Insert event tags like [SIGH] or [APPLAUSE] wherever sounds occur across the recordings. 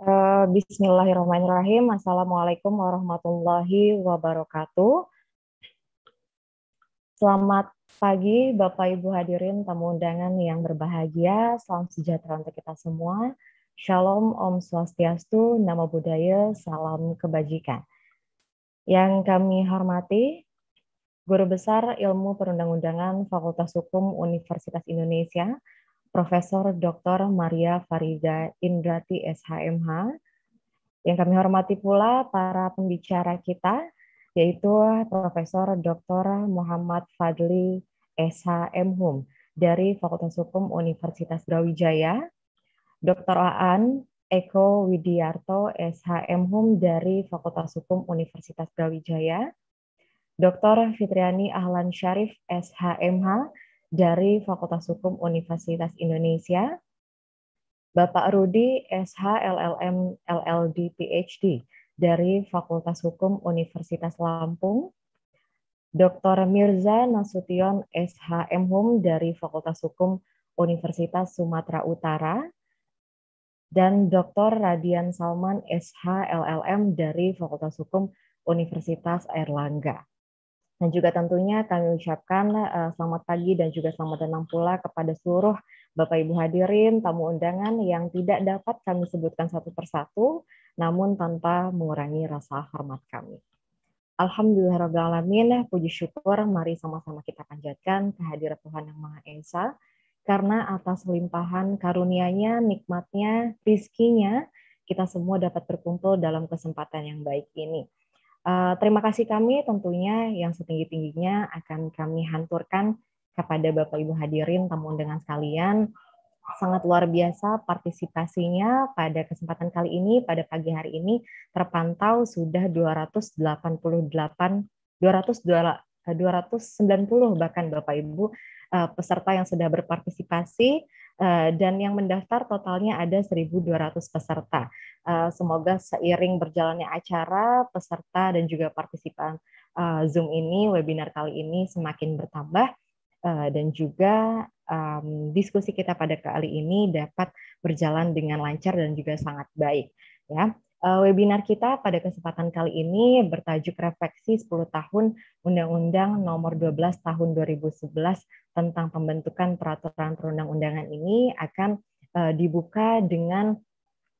Eh, bismillahirrahmanirrahim. Assalamualaikum warahmatullahi wabarakatuh. Selamat pagi Bapak Ibu hadirin tamu undangan yang berbahagia. Salam sejahtera untuk kita semua. Shalom Om Swastiastu, Nama Budaya, Salam Kebajikan. Yang kami hormati, Guru Besar Ilmu Perundang-undangan Fakultas Hukum Universitas Indonesia, Profesor Dr. Maria Farida Indrati SHMH. Yang kami hormati pula para pembicara kita, yaitu Profesor Dr. Muhammad Fadli SHMHUM dari Fakultas Hukum Universitas Brawijaya, Dr. Aan Eko Widiarto SHMHUM dari Fakultas Hukum Universitas Brawijaya, Dr. Fitriani Ahlan Syarif SHMH dari Fakultas Hukum Universitas Indonesia, Bapak Rudi SH LLM LLD PhD dari Fakultas Hukum Universitas Lampung, Dr. Mirza Nasution SH MHum dari Fakultas Hukum Universitas Sumatera Utara, dan Dr. Radian Salman SH LLM dari Fakultas Hukum Universitas Airlangga. Dan juga tentunya kami ucapkan eh, selamat pagi dan juga selamat tenang pula kepada seluruh Bapak Ibu hadirin, tamu undangan yang tidak dapat kami sebutkan satu persatu, namun tanpa mengurangi rasa hormat kami. Alhamdulillahirrahmanirrahim, puji syukur, mari sama-sama kita panjatkan kehadiran Tuhan Yang Maha Esa, karena atas limpahan karunia-Nya, nikmatnya, rizkinya, kita semua dapat berkumpul dalam kesempatan yang baik ini. Uh, terima kasih kami tentunya yang setinggi-tingginya akan kami hanturkan kepada Bapak Ibu hadirin tamu dengan sekalian. Sangat luar biasa partisipasinya pada kesempatan kali ini pada pagi hari ini terpantau sudah 288 200 290 bahkan Bapak Ibu uh, peserta yang sudah berpartisipasi Eh, dan yang mendaftar totalnya ada 1.200 peserta. Eh, semoga seiring berjalannya acara, peserta dan juga partisipan eh, Zoom ini, webinar kali ini semakin bertambah dan juga diskusi kita pada kali ini dapat berjalan dengan lancar dan juga sangat baik. Ya, webinar kita pada kesempatan kali ini bertajuk refleksi 10 tahun Undang-Undang Nomor 12 Tahun 2011 tentang pembentukan peraturan perundang-undangan ini akan uh, dibuka dengan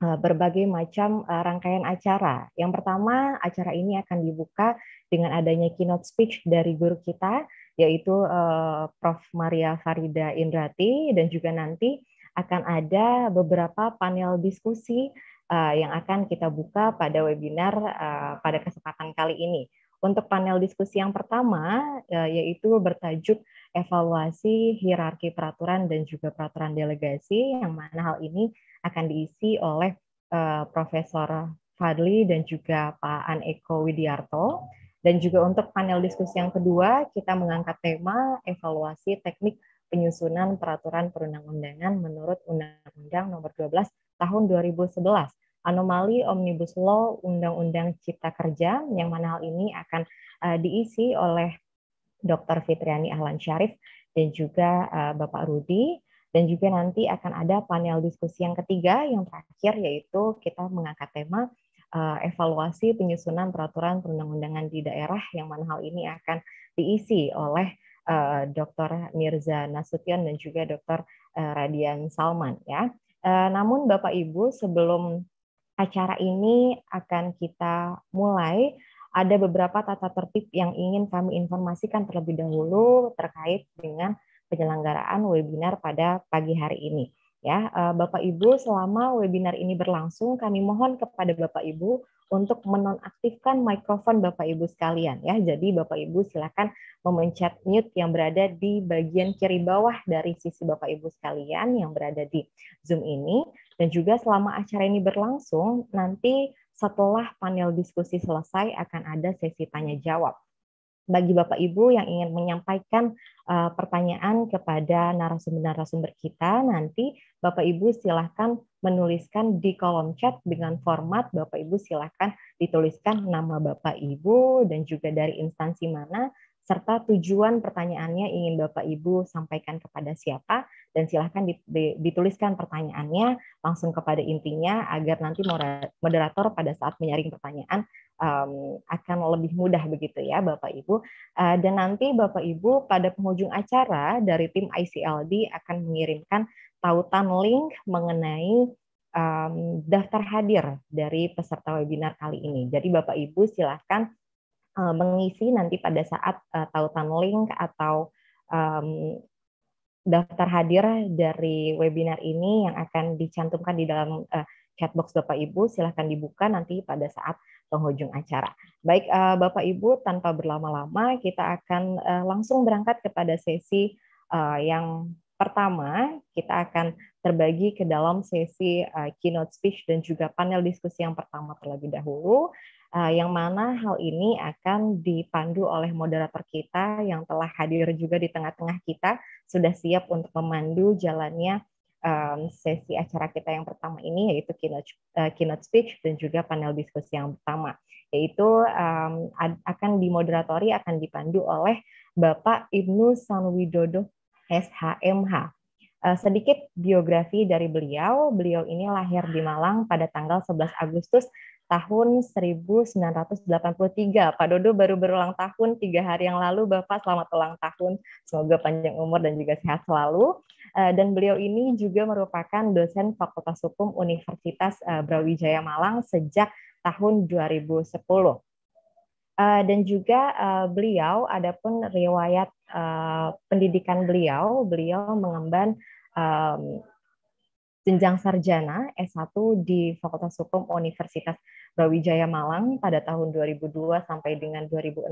uh, berbagai macam uh, rangkaian acara. Yang pertama, acara ini akan dibuka dengan adanya keynote speech dari guru kita, yaitu uh, Prof. Maria Farida Indrati, dan juga nanti akan ada beberapa panel diskusi uh, yang akan kita buka pada webinar uh, pada kesempatan kali ini. Untuk panel diskusi yang pertama, uh, yaitu bertajuk evaluasi hierarki peraturan dan juga peraturan delegasi yang mana hal ini akan diisi oleh uh, Profesor Fadli dan juga Pak Aneko Widiarto. Dan juga untuk panel diskusi yang kedua, kita mengangkat tema evaluasi teknik penyusunan peraturan perundang-undangan menurut Undang-Undang Nomor 12 Tahun 2011 anomali Omnibus Law Undang-Undang Cipta Kerja yang mana hal ini akan uh, diisi oleh Dr. Fitriani Ahlan Syarif dan juga uh, Bapak Rudi dan juga nanti akan ada panel diskusi yang ketiga yang terakhir yaitu kita mengangkat tema uh, evaluasi penyusunan peraturan perundang-undangan di daerah yang mana hal ini akan diisi oleh uh, eh, Dr. Mirza Nasution dan juga Dr. Radian Salman ya. Uh, namun Bapak Ibu sebelum acara ini akan kita mulai ada beberapa tata tertib yang ingin kami informasikan terlebih dahulu terkait dengan penyelenggaraan webinar pada pagi hari ini. Ya, eh, Bapak Ibu, selama webinar ini berlangsung, kami mohon kepada Bapak Ibu untuk menonaktifkan mikrofon Bapak Ibu sekalian ya. Jadi Bapak Ibu silakan memencet mute yang berada di bagian kiri bawah dari sisi Bapak Ibu sekalian yang berada di Zoom ini dan juga selama acara ini berlangsung nanti setelah panel diskusi selesai, akan ada sesi tanya jawab. Bagi Bapak Ibu yang ingin menyampaikan uh, pertanyaan kepada narasumber-narasumber kita, nanti Bapak Ibu silahkan menuliskan di kolom chat dengan format Bapak Ibu silahkan dituliskan nama Bapak Ibu dan juga dari instansi mana serta tujuan pertanyaannya ingin Bapak Ibu sampaikan kepada siapa dan silahkan dituliskan pertanyaannya langsung kepada intinya agar nanti moderator pada saat menyaring pertanyaan um, akan lebih mudah begitu ya Bapak Ibu. Uh, dan nanti Bapak Ibu pada penghujung acara dari tim ICLD akan mengirimkan tautan link mengenai um, daftar hadir dari peserta webinar kali ini. Jadi Bapak Ibu silahkan Eh, mengisi nanti pada saat uh, eh, tautan link atau um, daftar hadir dari webinar ini yang akan dicantumkan di dalam uh, chatbox Bapak Ibu silahkan dibuka nanti pada saat penghujung acara. Baik uh, Bapak Ibu tanpa berlama-lama kita akan uh, langsung berangkat kepada sesi uh, yang pertama kita akan terbagi ke dalam sesi uh, keynote speech dan juga panel diskusi yang pertama terlebih dahulu. Eh, yang mana hal ini akan dipandu oleh moderator kita yang telah hadir juga di tengah-tengah kita, sudah siap untuk memandu jalannya um, sesi acara kita yang pertama ini yaitu keynote, uh, keynote speech dan juga panel diskusi yang pertama yaitu um, akan dimoderatori akan dipandu oleh Bapak Ibnu Sanwidodo SHMH. Eh, sedikit biografi dari beliau, beliau ini lahir di Malang pada tanggal 11 Agustus tahun 1983. Pak Dodo baru berulang tahun tiga hari yang lalu. Bapak selamat ulang tahun. Semoga panjang umur dan juga sehat selalu. Eh, dan beliau ini juga merupakan dosen Fakultas Hukum Universitas eh, Brawijaya Malang sejak tahun 2010. Eh, dan juga beliau, adapun riwayat pendidikan beliau, beliau mengemban jenjang sarjana S1 di Fakultas Hukum Universitas Brawijaya Malang pada tahun 2002 sampai dengan 2006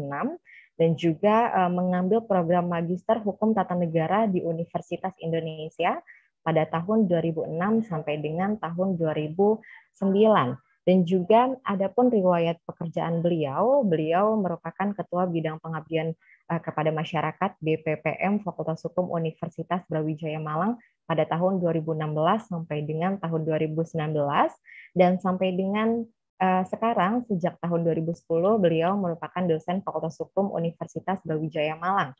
dan juga eh, mengambil program Magister Hukum Tata Negara di Universitas Indonesia pada tahun 2006 sampai dengan tahun 2009 dan juga adapun riwayat pekerjaan beliau, beliau merupakan ketua bidang pengabdian eh, kepada masyarakat BPPM Fakultas Hukum Universitas Brawijaya Malang pada tahun 2016 sampai dengan tahun 2019 dan sampai dengan eh, sekarang sejak tahun 2010 beliau merupakan dosen Fakultas Hukum Universitas Brawijaya Malang.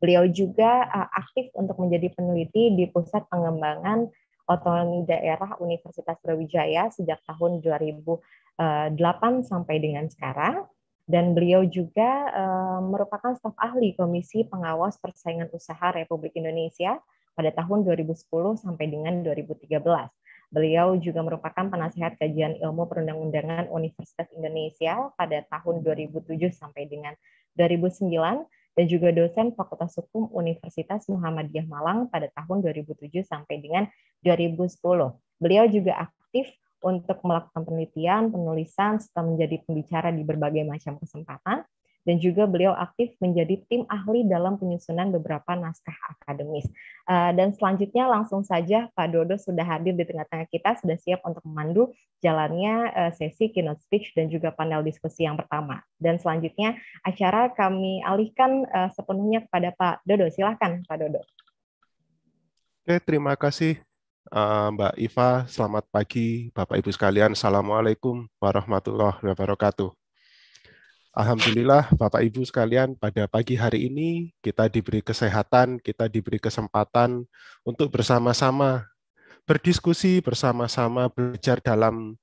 Beliau juga eh, aktif untuk menjadi peneliti di Pusat Pengembangan otonomi daerah Universitas Brawijaya sejak tahun 2008 sampai dengan sekarang dan beliau juga uh, merupakan staf ahli Komisi Pengawas Persaingan Usaha Republik Indonesia pada tahun 2010 sampai dengan 2013. Beliau juga merupakan penasehat kajian ilmu perundang-undangan Universitas Indonesia pada tahun 2007 sampai dengan 2009 dan juga dosen Fakultas Hukum Universitas Muhammadiyah Malang pada tahun 2007 sampai dengan 2010. Beliau juga aktif untuk melakukan penelitian, penulisan, serta menjadi pembicara di berbagai macam kesempatan dan juga beliau aktif menjadi tim ahli dalam penyusunan beberapa naskah akademis. Eh, dan selanjutnya langsung saja Pak Dodo sudah hadir di tengah-tengah kita, sudah siap untuk memandu jalannya eh, sesi keynote speech dan juga panel diskusi yang pertama. Dan selanjutnya acara kami alihkan eh, sepenuhnya kepada Pak Dodo. Silahkan Pak Dodo. Oke, terima kasih Mbak Iva. Selamat pagi, Bapak Ibu sekalian. Assalamualaikum warahmatullahi wabarakatuh. Alhamdulillah Bapak Ibu sekalian pada pagi hari ini kita diberi kesehatan, kita diberi kesempatan untuk bersama-sama berdiskusi, bersama-sama belajar dalam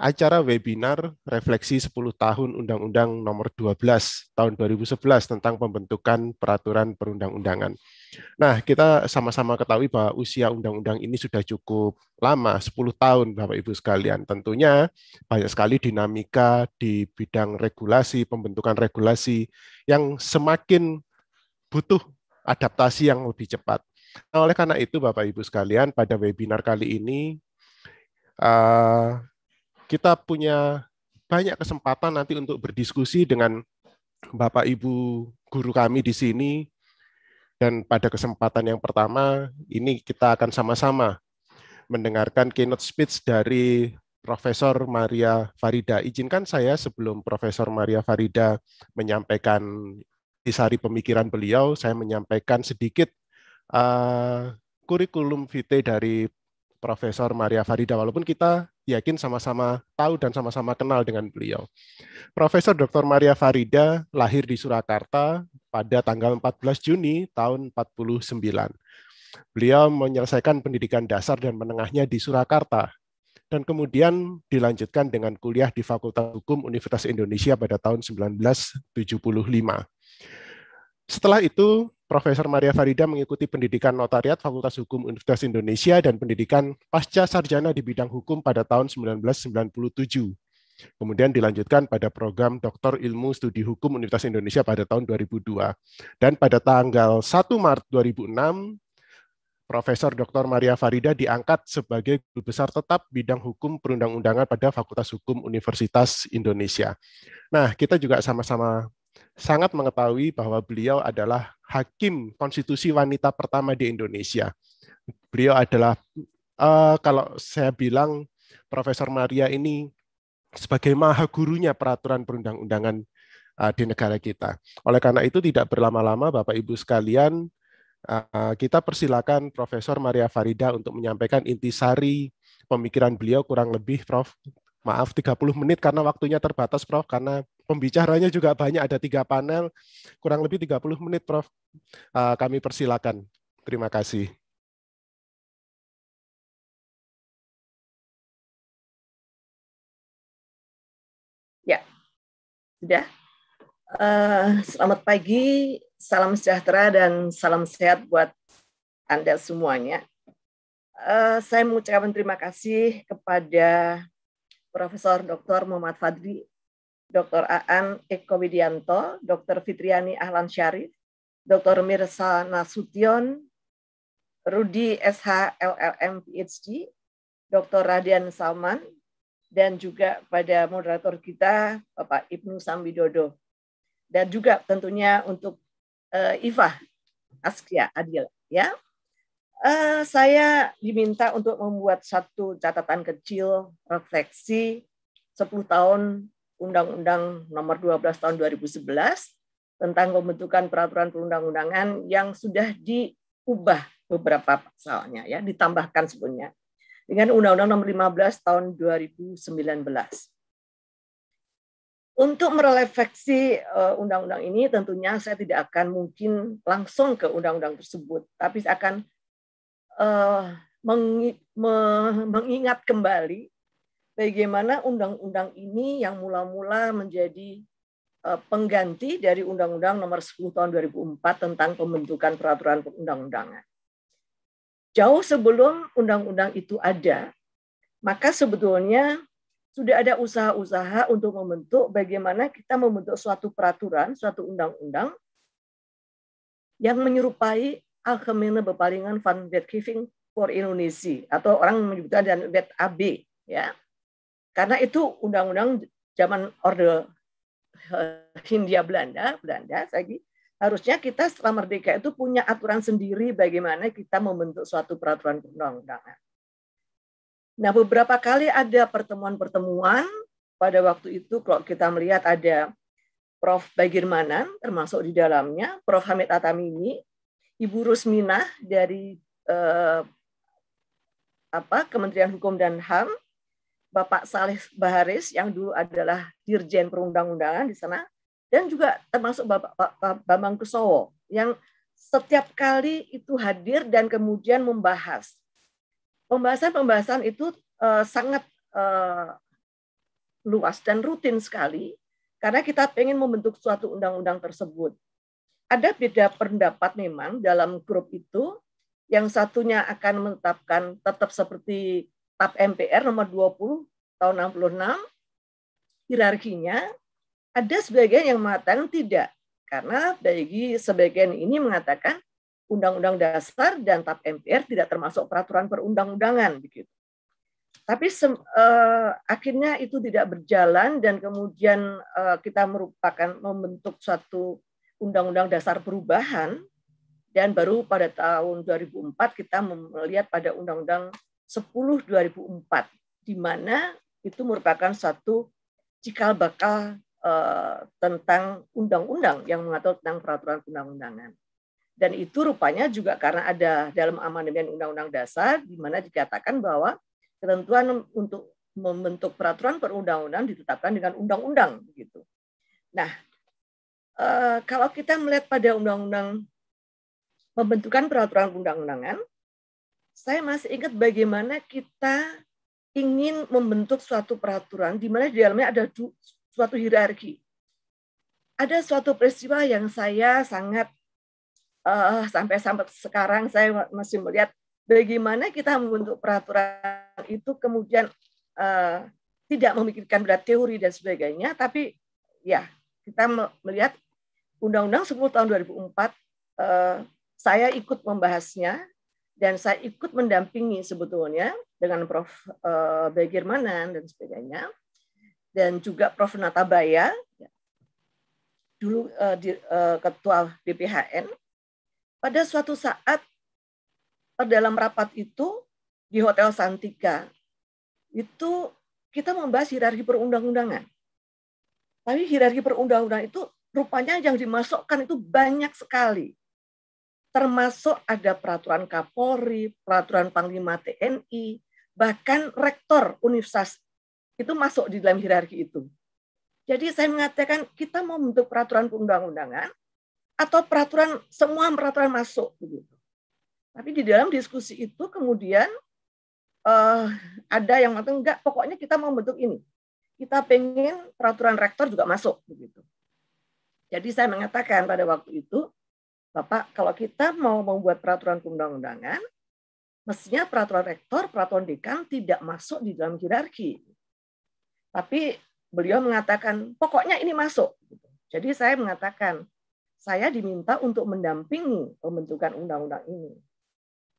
acara webinar Refleksi 10 Tahun Undang-Undang Nomor 12 Tahun 2011 tentang pembentukan peraturan perundang-undangan. Nah, kita sama-sama ketahui bahwa usia undang-undang ini sudah cukup lama, 10 tahun Bapak Ibu sekalian. Tentunya banyak sekali dinamika di bidang regulasi, pembentukan regulasi yang semakin butuh adaptasi yang lebih cepat. Nah, oleh karena itu Bapak Ibu sekalian, pada webinar kali ini eh, kita punya banyak kesempatan nanti untuk berdiskusi dengan Bapak Ibu guru kami di sini dan pada kesempatan yang pertama, ini kita akan sama-sama mendengarkan keynote speech dari Profesor Maria Farida. Izinkan saya sebelum Profesor Maria Farida menyampaikan isari pemikiran beliau, saya menyampaikan sedikit uh, kurikulum vitae dari Profesor Maria Farida. Walaupun kita yakin sama-sama tahu dan sama-sama kenal dengan beliau. Profesor Dr. Maria Farida lahir di Surakarta pada tanggal 14 Juni tahun 49. Beliau menyelesaikan pendidikan dasar dan menengahnya di Surakarta dan kemudian dilanjutkan dengan kuliah di Fakultas Hukum Universitas Indonesia pada tahun 1975. Setelah itu Profesor Maria Farida mengikuti pendidikan notariat Fakultas Hukum Universitas Indonesia dan pendidikan pasca sarjana di bidang hukum pada tahun 1997. Kemudian dilanjutkan pada program Doktor Ilmu Studi Hukum Universitas Indonesia pada tahun 2002. Dan pada tanggal 1 Maret 2006, Profesor Dr. Maria Farida diangkat sebagai guru besar tetap bidang hukum perundang-undangan pada Fakultas Hukum Universitas Indonesia. Nah, kita juga sama-sama sangat mengetahui bahwa beliau adalah hakim konstitusi wanita pertama di Indonesia. Beliau adalah uh, kalau saya bilang Profesor Maria ini sebagai maha gurunya peraturan perundang-undangan uh, di negara kita. Oleh karena itu tidak berlama-lama Bapak Ibu sekalian eh, kita persilakan Profesor Maria Farida untuk menyampaikan intisari pemikiran beliau kurang lebih Prof. Maaf 30 menit karena waktunya terbatas Prof karena pembicaranya juga banyak, ada tiga panel, kurang lebih 30 menit, Prof. Eh, kami persilakan. Terima kasih. Ya, sudah. Uh, selamat pagi, salam sejahtera dan salam sehat buat Anda semuanya. Uh, saya mengucapkan terima kasih kepada Profesor Dr. Muhammad Fadli Dr. Aan Eko Widianto, Dr. Fitriani Ahlan Syarif, Dr. Mirsa Nasution, Rudi SH LLM PhD, Dr. Radian Salman, dan juga pada moderator kita Bapak Ibnu Sambidodo. Dan juga tentunya untuk uh, Iva Askia Adil. Ya. Uh, saya diminta untuk membuat satu catatan kecil refleksi 10 tahun Undang-Undang Nomor 12 Tahun 2011 tentang pembentukan peraturan perundang-undangan yang sudah diubah beberapa pasalnya ya ditambahkan sebelumnya dengan Undang-Undang Nomor 15 Tahun 2019. Untuk merefleksi eh, undang-undang ini tentunya saya tidak akan mungkin langsung ke undang-undang tersebut, tapi saya akan eh, mengingat kembali bagaimana undang-undang ini yang mula-mula menjadi e, pengganti dari Undang-Undang Nomor 10 Tahun 2004 tentang pembentukan peraturan perundang-undangan. Jauh sebelum undang-undang itu ada, maka sebetulnya sudah ada usaha-usaha untuk membentuk bagaimana kita membentuk suatu peraturan, suatu undang-undang yang menyerupai Algemene Bepalingan Van Wetgeving for Indonesia atau orang menyebutnya dan AB ya. Karena itu undang-undang zaman Orde eh, Hindia Belanda, Belanda lagi harusnya kita setelah merdeka itu punya aturan sendiri bagaimana kita membentuk suatu peraturan perundang-undangan. Nah, beberapa kali ada pertemuan-pertemuan pada waktu itu kalau kita melihat ada Prof. Bagirmanan termasuk di dalamnya, Prof. Hamid Atamini, Ibu Rusminah dari eh, apa Kementerian Hukum dan HAM, Bapak Saleh Baharis yang dulu adalah Dirjen Perundang-undangan di sana dan juga termasuk Bapak, Bapak Bambang Kusowo yang setiap kali itu hadir dan kemudian membahas. Pembahasan-pembahasan itu eh, sangat eh, luas dan rutin sekali karena kita ingin membentuk suatu undang-undang tersebut. Ada beda pendapat memang dalam grup itu yang satunya akan menetapkan tetap seperti TAP MPR nomor 20 tahun 66 hierarkinya ada sebagian yang mengatakan tidak karena bagi sebagian ini mengatakan undang-undang dasar dan TAP MPR tidak termasuk peraturan perundang-undangan begitu. Tapi eh, akhirnya itu tidak berjalan dan kemudian eh, kita merupakan membentuk suatu undang-undang dasar perubahan dan baru pada tahun 2004 kita melihat pada undang-undang 10 2004 di mana itu merupakan satu cikal bakal eh, tentang undang-undang yang mengatur tentang peraturan undang-undangan. Dan itu rupanya juga karena ada dalam amandemen Undang-Undang Dasar di mana dikatakan bahwa ketentuan untuk membentuk peraturan perundang undangan ditetapkan dengan undang-undang begitu. Nah, eh, kalau kita melihat pada undang-undang pembentukan peraturan undang-undangan, saya masih ingat bagaimana kita ingin membentuk suatu peraturan di mana di dalamnya ada suatu hierarki. Ada suatu peristiwa yang saya sangat uh, sampai sampai sekarang saya masih melihat bagaimana kita membentuk peraturan itu kemudian uh, tidak memikirkan berat teori dan sebagainya, tapi ya kita melihat Undang-Undang 10 tahun 2004 uh, eh, saya ikut membahasnya dan saya ikut mendampingi sebetulnya dengan Prof. Eh, Bagirmanan dan sebagainya, dan juga Prof. Natabaya, ya. dulu eh, eh, ketua BPHN. Pada suatu saat dalam rapat itu di Hotel Santika, itu kita membahas hirarki perundang-undangan. Tapi hirarki perundang-undangan itu rupanya yang dimasukkan itu banyak sekali termasuk ada peraturan Kapolri, peraturan Panglima TNI, bahkan rektor universitas itu masuk di dalam hierarki itu. Jadi saya mengatakan kita mau bentuk peraturan perundang-undangan atau peraturan semua peraturan masuk begitu. Tapi di dalam diskusi itu kemudian uh, ada yang mengatakan enggak, pokoknya kita mau bentuk ini. Kita pengen peraturan rektor juga masuk begitu. Jadi saya mengatakan pada waktu itu Bapak, kalau kita mau membuat peraturan undang undangan mestinya peraturan rektor, peraturan dekan tidak masuk di dalam hierarki. Tapi beliau mengatakan, pokoknya ini masuk. Jadi saya mengatakan, saya diminta untuk mendampingi pembentukan undang-undang ini.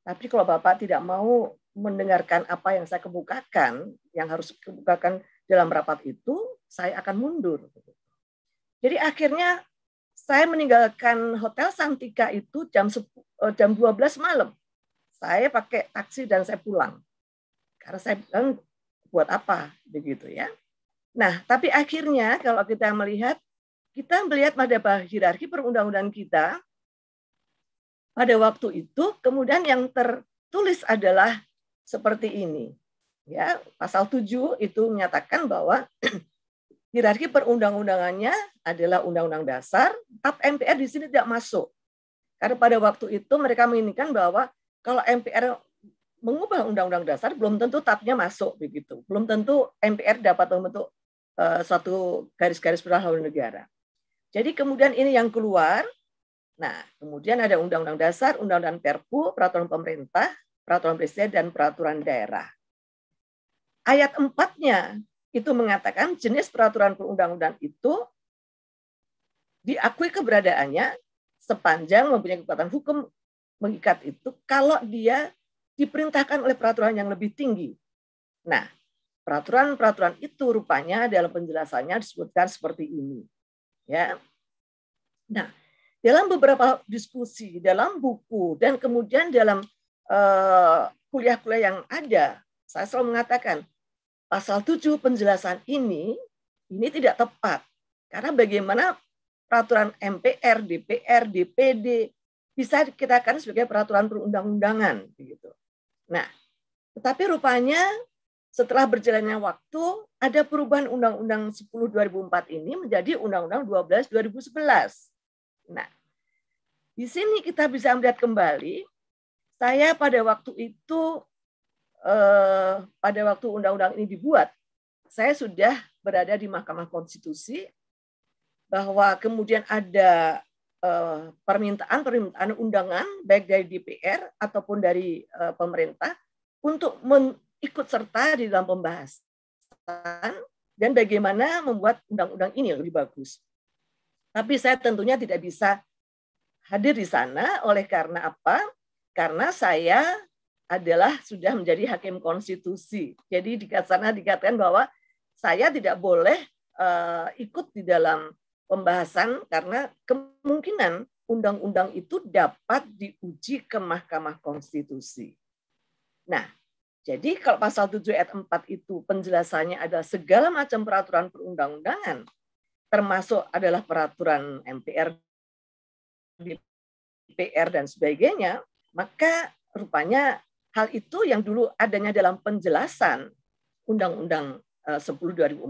Tapi kalau Bapak tidak mau mendengarkan apa yang saya kebukakan, yang harus kebukakan dalam rapat itu, saya akan mundur. Jadi akhirnya saya meninggalkan Hotel Santika itu jam eh, jam 12 malam. Saya pakai taksi dan saya pulang. Karena saya bilang buat apa begitu ya. Nah, tapi akhirnya kalau kita melihat kita melihat pada hierarki perundang undangan kita pada waktu itu kemudian yang tertulis adalah seperti ini. Ya, pasal 7 itu menyatakan bahwa [CLEARS THROAT] Hierarki perundang-undangannya adalah Undang-Undang Dasar, tapi MPR di sini tidak masuk. Karena pada waktu itu mereka menginginkan bahwa kalau MPR mengubah Undang-Undang Dasar, belum tentu tapnya masuk begitu. Belum tentu MPR dapat membentuk uh, suatu garis-garis perlawanan negara. Jadi kemudian ini yang keluar. Nah, kemudian ada Undang-Undang Dasar, Undang-Undang Perpu, Peraturan Pemerintah, Peraturan Presiden, dan Peraturan Daerah. Ayat empatnya itu mengatakan jenis peraturan perundang-undangan itu diakui keberadaannya sepanjang mempunyai kekuatan hukum mengikat itu kalau dia diperintahkan oleh peraturan yang lebih tinggi. Nah, peraturan-peraturan itu rupanya dalam penjelasannya disebutkan seperti ini. Ya. Nah, dalam beberapa diskusi, dalam buku dan kemudian dalam eh, kuliah-kuliah yang ada, saya selalu mengatakan pasal 7 penjelasan ini ini tidak tepat. Karena bagaimana peraturan MPR, DPR, DPD bisa kita kan sebagai peraturan perundang-undangan begitu. Nah, tetapi rupanya setelah berjalannya waktu ada perubahan Undang-Undang 10 2004 ini menjadi Undang-Undang 12 2011. Nah, di sini kita bisa melihat kembali saya pada waktu itu Eh, pada waktu undang-undang ini dibuat, saya sudah berada di Mahkamah Konstitusi bahwa kemudian ada eh, permintaan-permintaan undangan baik dari DPR ataupun dari eh, pemerintah untuk ikut serta di dalam pembahasan dan bagaimana membuat undang-undang ini lebih bagus. Tapi saya tentunya tidak bisa hadir di sana oleh karena apa? Karena saya adalah sudah menjadi hakim konstitusi. Jadi di sana dikatakan bahwa saya tidak boleh uh, ikut di dalam pembahasan karena kemungkinan undang-undang itu dapat diuji ke Mahkamah Konstitusi. Nah, jadi kalau pasal 7 ayat 4 itu penjelasannya adalah segala macam peraturan perundang-undangan, termasuk adalah peraturan MPR, DPR, dan sebagainya, maka rupanya Hal itu yang dulu adanya dalam penjelasan Undang-Undang 10 eh, 2004,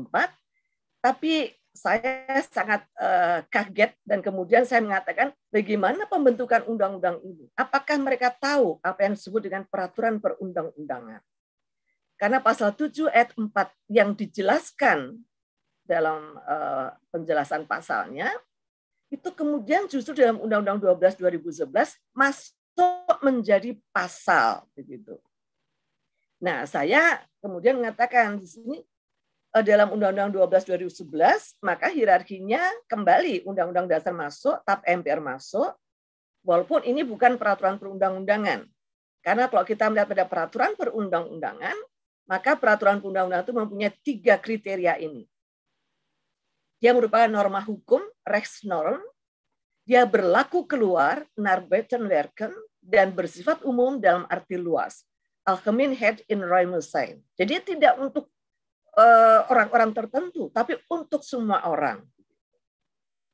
tapi saya sangat eh, kaget dan kemudian saya mengatakan bagaimana pembentukan undang-undang ini? Apakah mereka tahu apa yang disebut dengan peraturan perundang-undangan? Karena pasal 7 ayat 4 yang dijelaskan dalam eh, penjelasan pasalnya itu kemudian justru dalam Undang-Undang 12 2011 masuk menjadi pasal begitu. Nah, saya kemudian mengatakan di sini eh, dalam Undang-Undang 12 2011 maka hierarkinya kembali Undang-Undang Dasar masuk, TAP MPR masuk, walaupun ini bukan peraturan perundang-undangan. Karena kalau kita melihat pada peraturan perundang-undangan, maka peraturan perundang-undangan itu mempunyai tiga kriteria ini. Dia merupakan norma hukum, (rechtsnorm), dia berlaku keluar, werken, dan bersifat umum dalam arti luas. Alchemin had in sign. Jadi tidak untuk eh, orang-orang uh, tertentu, tapi untuk semua orang.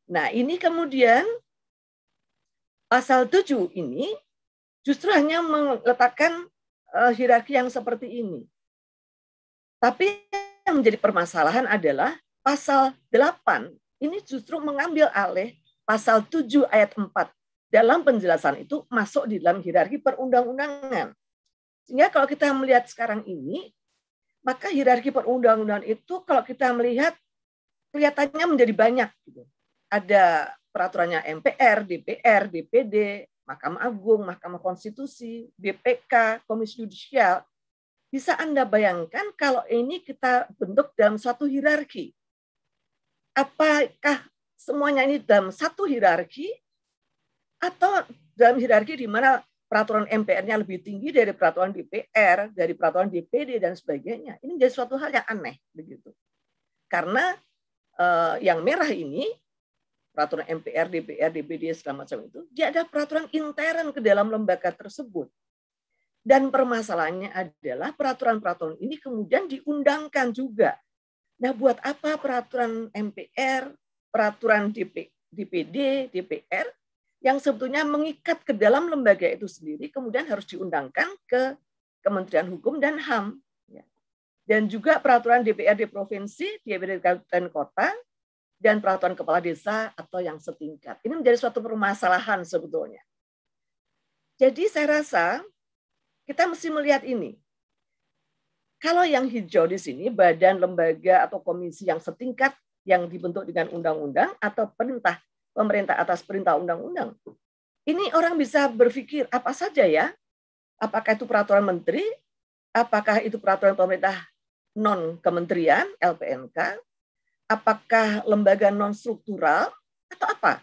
Nah, ini kemudian pasal 7 ini justru hanya meletakkan uh, eh, hierarki yang seperti ini. Tapi yang menjadi permasalahan adalah pasal 8 ini justru mengambil alih pasal 7 ayat 4 dalam penjelasan itu masuk di dalam hierarki perundang-undangan. Sehingga kalau kita melihat sekarang ini, maka hierarki perundang-undangan itu kalau kita melihat kelihatannya menjadi banyak. Gitu. Ada peraturannya MPR, DPR, DPD, Mahkamah Agung, Mahkamah Konstitusi, BPK, Komisi Yudisial. Bisa Anda bayangkan kalau ini kita bentuk dalam satu hierarki. Apakah semuanya ini dalam satu hierarki atau dalam hierarki di mana peraturan MPR-nya lebih tinggi dari peraturan DPR, dari peraturan DPD dan sebagainya. Ini menjadi suatu hal yang aneh begitu. Karena eh, yang merah ini peraturan MPR, DPR, DPD segala macam itu, dia ada peraturan intern ke dalam lembaga tersebut. Dan permasalahannya adalah peraturan-peraturan ini kemudian diundangkan juga. Nah, buat apa peraturan MPR, peraturan DPD, DPR yang sebetulnya mengikat ke dalam lembaga itu sendiri kemudian harus diundangkan ke Kementerian Hukum dan HAM. Ya. Dan juga peraturan DPRD provinsi, DPRD kabupaten kota, dan peraturan kepala desa atau yang setingkat. Ini menjadi suatu permasalahan sebetulnya. Jadi saya rasa kita mesti melihat ini. Kalau yang hijau di sini, badan, lembaga, atau komisi yang setingkat yang dibentuk dengan undang-undang atau perintah pemerintah atas perintah undang-undang. Ini orang bisa berpikir apa saja ya? Apakah itu peraturan menteri? Apakah itu peraturan pemerintah non kementerian LPNK? Apakah lembaga non struktural atau apa?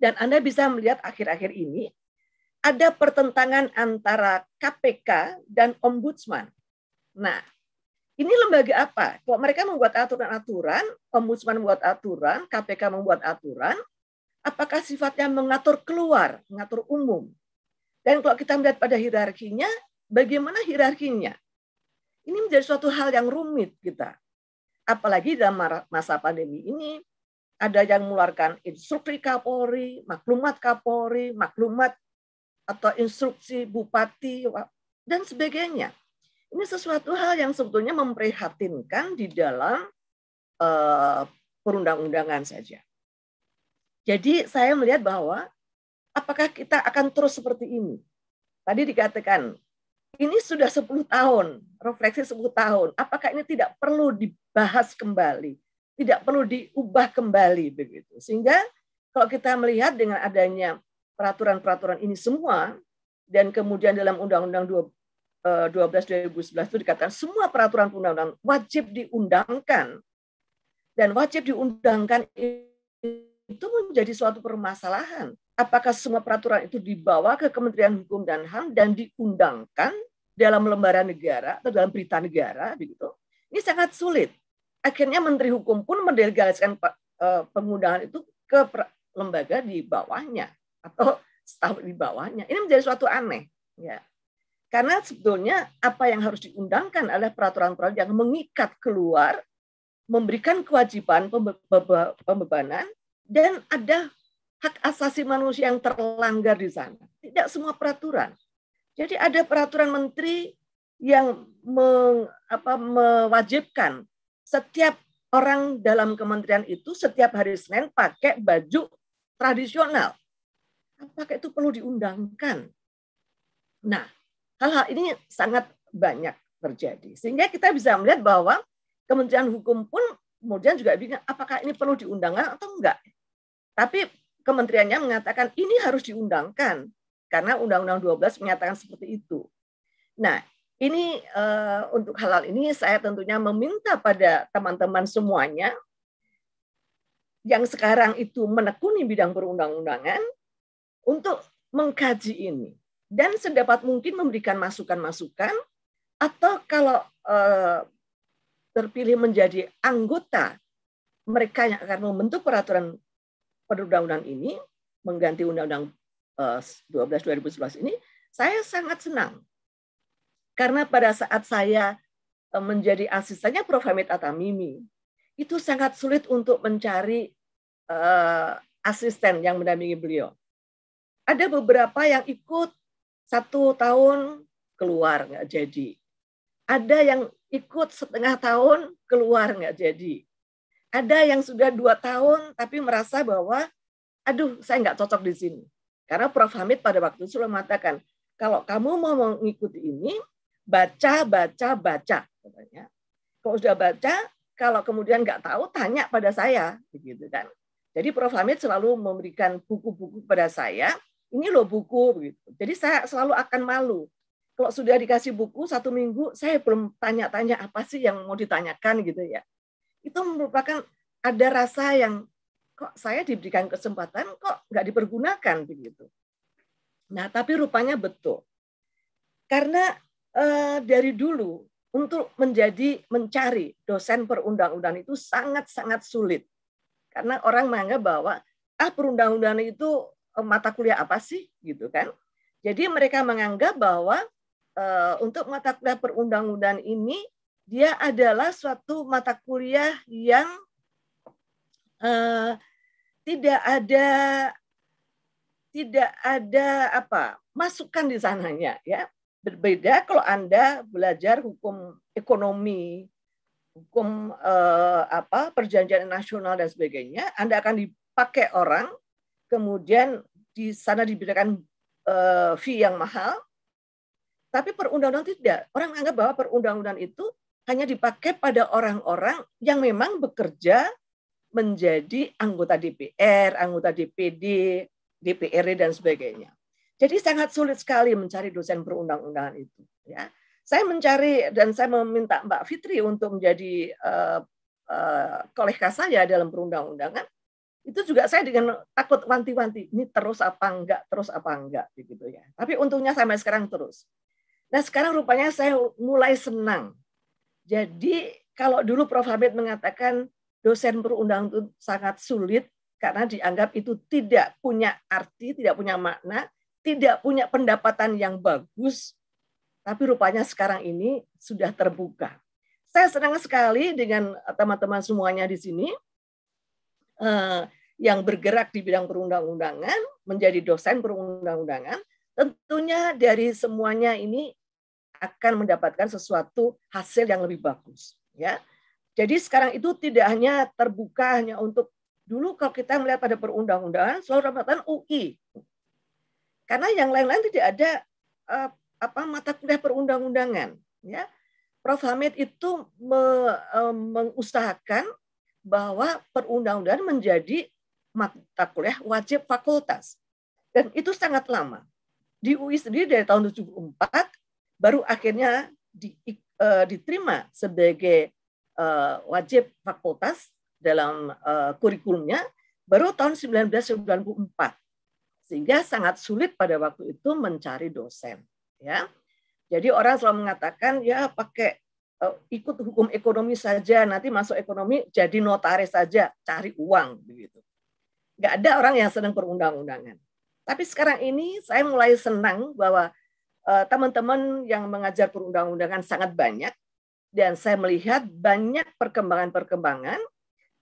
Dan Anda bisa melihat akhir-akhir ini ada pertentangan antara KPK dan ombudsman. Nah, ini lembaga apa? Kok mereka membuat aturan-aturan, ombudsman membuat aturan, KPK membuat aturan, apakah sifatnya mengatur keluar, mengatur umum? Dan kalau kita melihat pada hierarkinya, bagaimana hierarkinya? Ini menjadi suatu hal yang rumit kita. Apalagi dalam masa pandemi ini, ada yang mengeluarkan instruksi Kapolri, maklumat Kapolri, maklumat atau instruksi Bupati, dan sebagainya ini sesuatu hal yang sebetulnya memprihatinkan di dalam eh, perundang-undangan saja. Jadi saya melihat bahwa apakah kita akan terus seperti ini? Tadi dikatakan, ini sudah 10 tahun, refleksi 10 tahun. Apakah ini tidak perlu dibahas kembali? Tidak perlu diubah kembali begitu. Sehingga kalau kita melihat dengan adanya peraturan-peraturan ini semua dan kemudian dalam Undang-Undang 12 eh, 2011 itu dikatakan semua peraturan perundang-undangan wajib diundangkan dan wajib diundangkan itu menjadi suatu permasalahan. Apakah semua peraturan itu dibawa ke Kementerian Hukum dan HAM dan diundangkan dalam lembaran negara atau dalam berita negara begitu? Ini sangat sulit. Akhirnya Menteri Hukum pun mendelegasikan eh, pengundangan itu ke lembaga di bawahnya atau staf [LAUGHS] di bawahnya. Ini menjadi suatu aneh. Ya karena sebetulnya apa yang harus diundangkan adalah peraturan-peraturan yang mengikat keluar, memberikan kewajiban pembebanan, dan ada hak asasi manusia yang terlanggar di sana. Tidak semua peraturan. Jadi ada peraturan menteri yang meng, apa, mewajibkan setiap orang dalam kementerian itu setiap hari Senin pakai baju tradisional. Apakah itu perlu diundangkan? Nah, Hal-hal ini sangat banyak terjadi. Sehingga kita bisa melihat bahwa Kementerian Hukum pun kemudian juga bingung apakah ini perlu diundangkan atau enggak. Tapi kementeriannya mengatakan ini harus diundangkan karena Undang-Undang 12 menyatakan seperti itu. Nah, ini uh, untuk halal ini saya tentunya meminta pada teman-teman semuanya yang sekarang itu menekuni bidang perundang-undangan untuk mengkaji ini dan sedapat mungkin memberikan masukan-masukan atau kalau eh, terpilih menjadi anggota mereka yang akan membentuk peraturan perundang-undangan ini mengganti undang-undang eh, 12 2011 ini saya sangat senang karena pada saat saya eh, menjadi asistennya Prof Hamid Atamimi itu sangat sulit untuk mencari eh, asisten yang mendampingi beliau. Ada beberapa yang ikut satu tahun keluar nggak jadi. Ada yang ikut setengah tahun keluar nggak jadi. Ada yang sudah dua tahun tapi merasa bahwa aduh saya nggak cocok di sini. Karena Prof. Hamid pada waktu itu sudah mengatakan, kalau kamu mau mengikuti ini, baca, baca, baca. Katanya. Kalau sudah baca, kalau kemudian nggak tahu, tanya pada saya. begitu kan. Jadi Prof. Hamid selalu memberikan buku-buku pada saya ini loh buku begitu. Jadi saya selalu akan malu kalau sudah dikasih buku satu minggu saya belum tanya-tanya apa sih yang mau ditanyakan gitu ya. Itu merupakan ada rasa yang kok saya diberikan kesempatan kok nggak dipergunakan begitu. Nah tapi rupanya betul karena eh, dari dulu untuk menjadi mencari dosen perundang-undangan itu sangat-sangat sulit. Karena orang menganggap bahwa ah perundang-undangan itu Eh, mata kuliah apa sih gitu kan. Jadi mereka menganggap bahwa eh, untuk mata kuliah perundang-undangan ini dia adalah suatu mata kuliah yang uh, tidak ada tidak ada apa masukan di sananya ya berbeda kalau anda belajar hukum ekonomi hukum uh, apa perjanjian nasional dan sebagainya anda akan dipakai orang kemudian di sana diberikan uh, fee yang mahal, tapi perundang-undang tidak. Orang anggap bahwa perundang-undang itu hanya dipakai pada orang-orang yang memang bekerja menjadi anggota DPR, anggota DPD, DPRD e, dan sebagainya. Jadi sangat sulit sekali mencari dosen perundang-undangan itu. Ya, saya mencari dan saya meminta Mbak Fitri untuk menjadi uh, eh, uh, eh, kolega saya dalam perundang-undangan itu juga saya dengan takut wanti-wanti ini terus apa enggak terus apa enggak begitu ya tapi untungnya sampai sekarang terus nah sekarang rupanya saya mulai senang jadi kalau dulu Prof Hamid mengatakan dosen perundang itu sangat sulit karena dianggap itu tidak punya arti, tidak punya makna, tidak punya pendapatan yang bagus. Tapi rupanya sekarang ini sudah terbuka. Saya senang sekali dengan teman-teman semuanya di sini Eh, yang bergerak di bidang perundang-undangan, menjadi dosen perundang-undangan, tentunya dari semuanya ini akan mendapatkan sesuatu hasil yang lebih bagus, ya. Jadi sekarang itu tidak hanya terbuka hanya untuk dulu kalau kita melihat pada perundang-undangan selalu rapatan UI. Karena yang lain-lain tidak ada eh, apa mata kuliah perundang-undangan, ya. Prof Hamid itu me, eh, mengusahakan bahwa perundang-undangan menjadi mata kuliah wajib fakultas. Dan itu sangat lama. Di UI sendiri dari tahun 74 baru akhirnya di, uh, diterima sebagai uh, wajib fakultas dalam uh, kurikulumnya baru tahun 1994. Sehingga sangat sulit pada waktu itu mencari dosen, ya. Jadi orang selalu mengatakan ya pakai Eh, ikut hukum ekonomi saja nanti masuk ekonomi jadi notaris saja cari uang begitu nggak ada orang yang senang perundang-undangan tapi sekarang ini saya mulai senang bahwa eh, teman-teman yang mengajar perundang-undangan sangat banyak dan saya melihat banyak perkembangan-perkembangan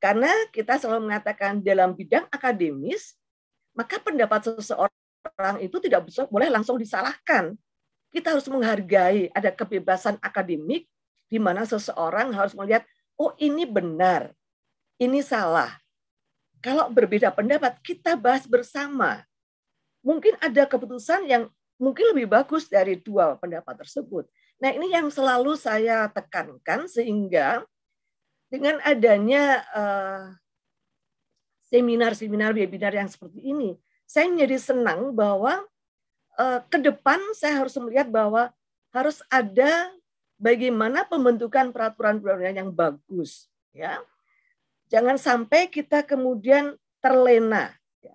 karena kita selalu mengatakan dalam bidang akademis maka pendapat seseorang itu tidak boleh langsung disalahkan kita harus menghargai ada kebebasan akademik di mana seseorang harus melihat, oh ini benar, ini salah. Kalau berbeda pendapat, kita bahas bersama. Mungkin ada keputusan yang mungkin lebih bagus dari dua pendapat tersebut. Nah ini yang selalu saya tekankan sehingga dengan adanya eh, seminar-seminar, uh, webinar yang seperti ini, saya menjadi senang bahwa uh, ke depan saya harus melihat bahwa harus ada bagaimana pembentukan peraturan perundang yang bagus ya jangan sampai kita kemudian terlena ya.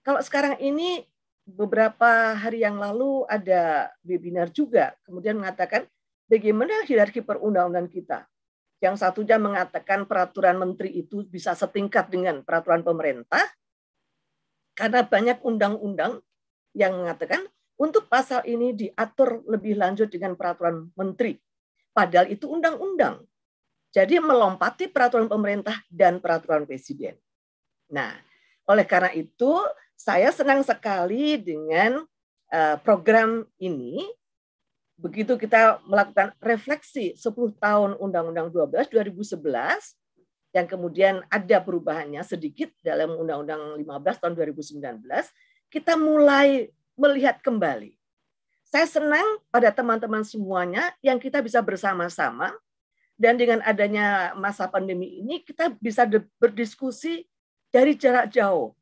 kalau sekarang ini beberapa hari yang lalu ada webinar juga kemudian mengatakan bagaimana hierarki perundangan kita yang satunya mengatakan peraturan menteri itu bisa setingkat dengan peraturan pemerintah karena banyak undang-undang yang mengatakan untuk pasal ini diatur lebih lanjut dengan peraturan menteri Padahal itu undang-undang. Jadi melompati peraturan pemerintah dan peraturan presiden. Nah, oleh karena itu saya senang sekali dengan eh, program ini. Begitu kita melakukan refleksi 10 tahun Undang-Undang 12 2011 yang kemudian ada perubahannya sedikit dalam Undang-Undang 15 tahun 2019, kita mulai melihat kembali saya senang pada teman-teman semuanya yang kita bisa bersama-sama dan dengan adanya masa pandemi ini kita bisa berdiskusi dari jarak jauh.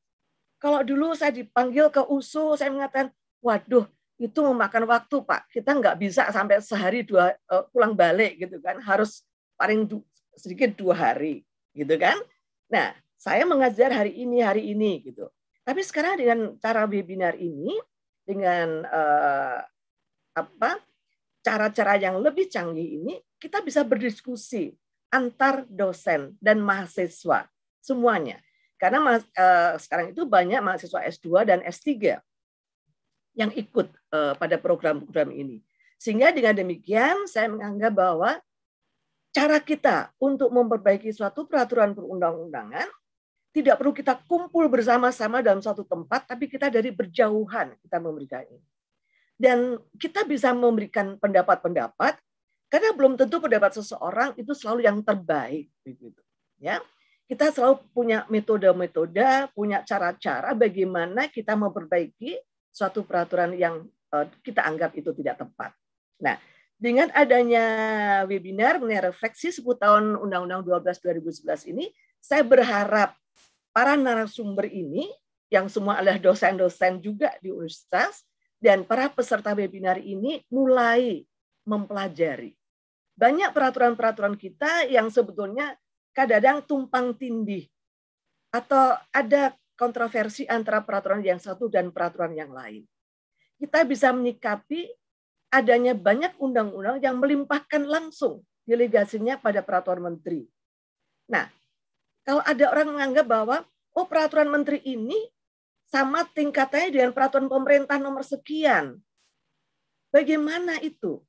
Kalau dulu saya dipanggil ke USU, saya mengatakan, waduh itu memakan waktu Pak. Kita nggak bisa sampai sehari dua uh, pulang balik gitu kan. Harus paling du sedikit dua hari gitu kan. Nah, saya mengajar hari ini hari ini gitu. Tapi sekarang dengan cara webinar ini, dengan eh, apa cara-cara yang lebih canggih ini kita bisa berdiskusi antar dosen dan mahasiswa semuanya. Karena mas, eh, sekarang itu banyak mahasiswa S2 dan S3 yang ikut eh, pada program-program ini. Sehingga dengan demikian saya menganggap bahwa cara kita untuk memperbaiki suatu peraturan perundang-undangan tidak perlu kita kumpul bersama-sama dalam satu tempat, tapi kita dari berjauhan kita memberikan ini dan kita bisa memberikan pendapat-pendapat karena belum tentu pendapat seseorang itu selalu yang terbaik begitu ya kita selalu punya metode-metode punya cara-cara bagaimana kita memperbaiki suatu peraturan yang eh, kita anggap itu tidak tepat nah dengan adanya webinar mengenai refleksi 10 tahun Undang-Undang 12 2011 ini, saya berharap para narasumber ini yang semua adalah dosen-dosen juga di universitas dan para peserta webinar ini mulai mempelajari. Banyak peraturan-peraturan kita yang sebetulnya kadang-kadang tumpang tindih. Atau ada kontroversi antara peraturan yang satu dan peraturan yang lain. Kita bisa menyikapi adanya banyak undang-undang yang melimpahkan langsung delegasinya pada peraturan menteri. Nah, kalau ada orang menganggap bahwa oh peraturan menteri ini sama tingkatannya dengan peraturan pemerintah nomor sekian. Bagaimana itu?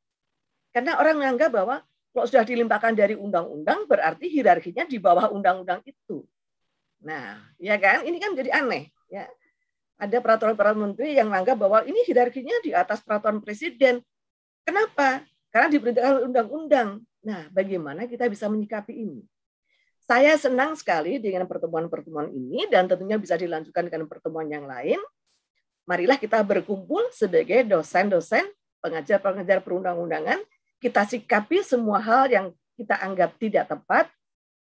Karena orang menganggap bahwa kalau sudah dilimpahkan dari undang-undang berarti hierarkinya di bawah undang-undang itu. Nah, ya kan? Ini kan jadi aneh, ya. Ada peraturan-peraturan menteri yang menganggap bahwa ini hierarkinya di atas peraturan presiden. Kenapa? Karena diperintahkan oleh undang-undang. Nah, bagaimana kita bisa menyikapi ini? Saya senang sekali dengan pertemuan-pertemuan ini dan tentunya bisa dilanjutkan dengan pertemuan yang lain. Marilah kita berkumpul sebagai dosen-dosen, pengajar-pengajar perundang-undangan, kita sikapi semua hal yang kita anggap tidak tepat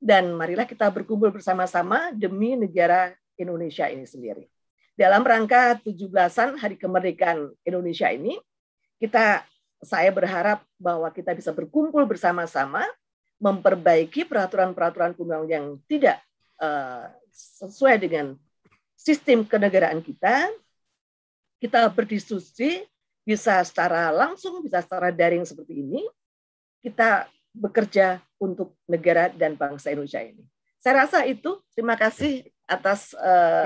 dan marilah kita berkumpul bersama-sama demi negara Indonesia ini sendiri. Dalam rangka 17-an Hari Kemerdekaan Indonesia ini, kita saya berharap bahwa kita bisa berkumpul bersama-sama memperbaiki peraturan-peraturan undang yang tidak eh, sesuai dengan sistem kenegaraan kita. Kita berdiskusi bisa secara langsung, bisa secara daring seperti ini. Kita bekerja untuk negara dan bangsa Indonesia ini. Saya rasa itu. Terima kasih atas uh,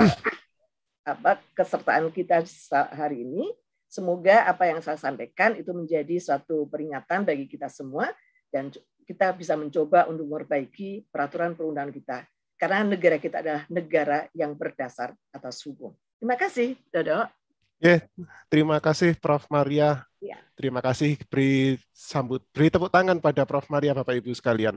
apa kesertaan kita hari ini. Semoga apa yang saya sampaikan itu menjadi suatu peringatan bagi kita semua dan kita bisa mencoba untuk memperbaiki peraturan perundangan kita. Karena negara kita adalah negara yang berdasar atas hukum. Terima kasih, Dodo. Yeah, terima kasih Prof. Maria. Yeah. Terima kasih beri sambut beri tepuk tangan pada Prof. Maria Bapak Ibu sekalian.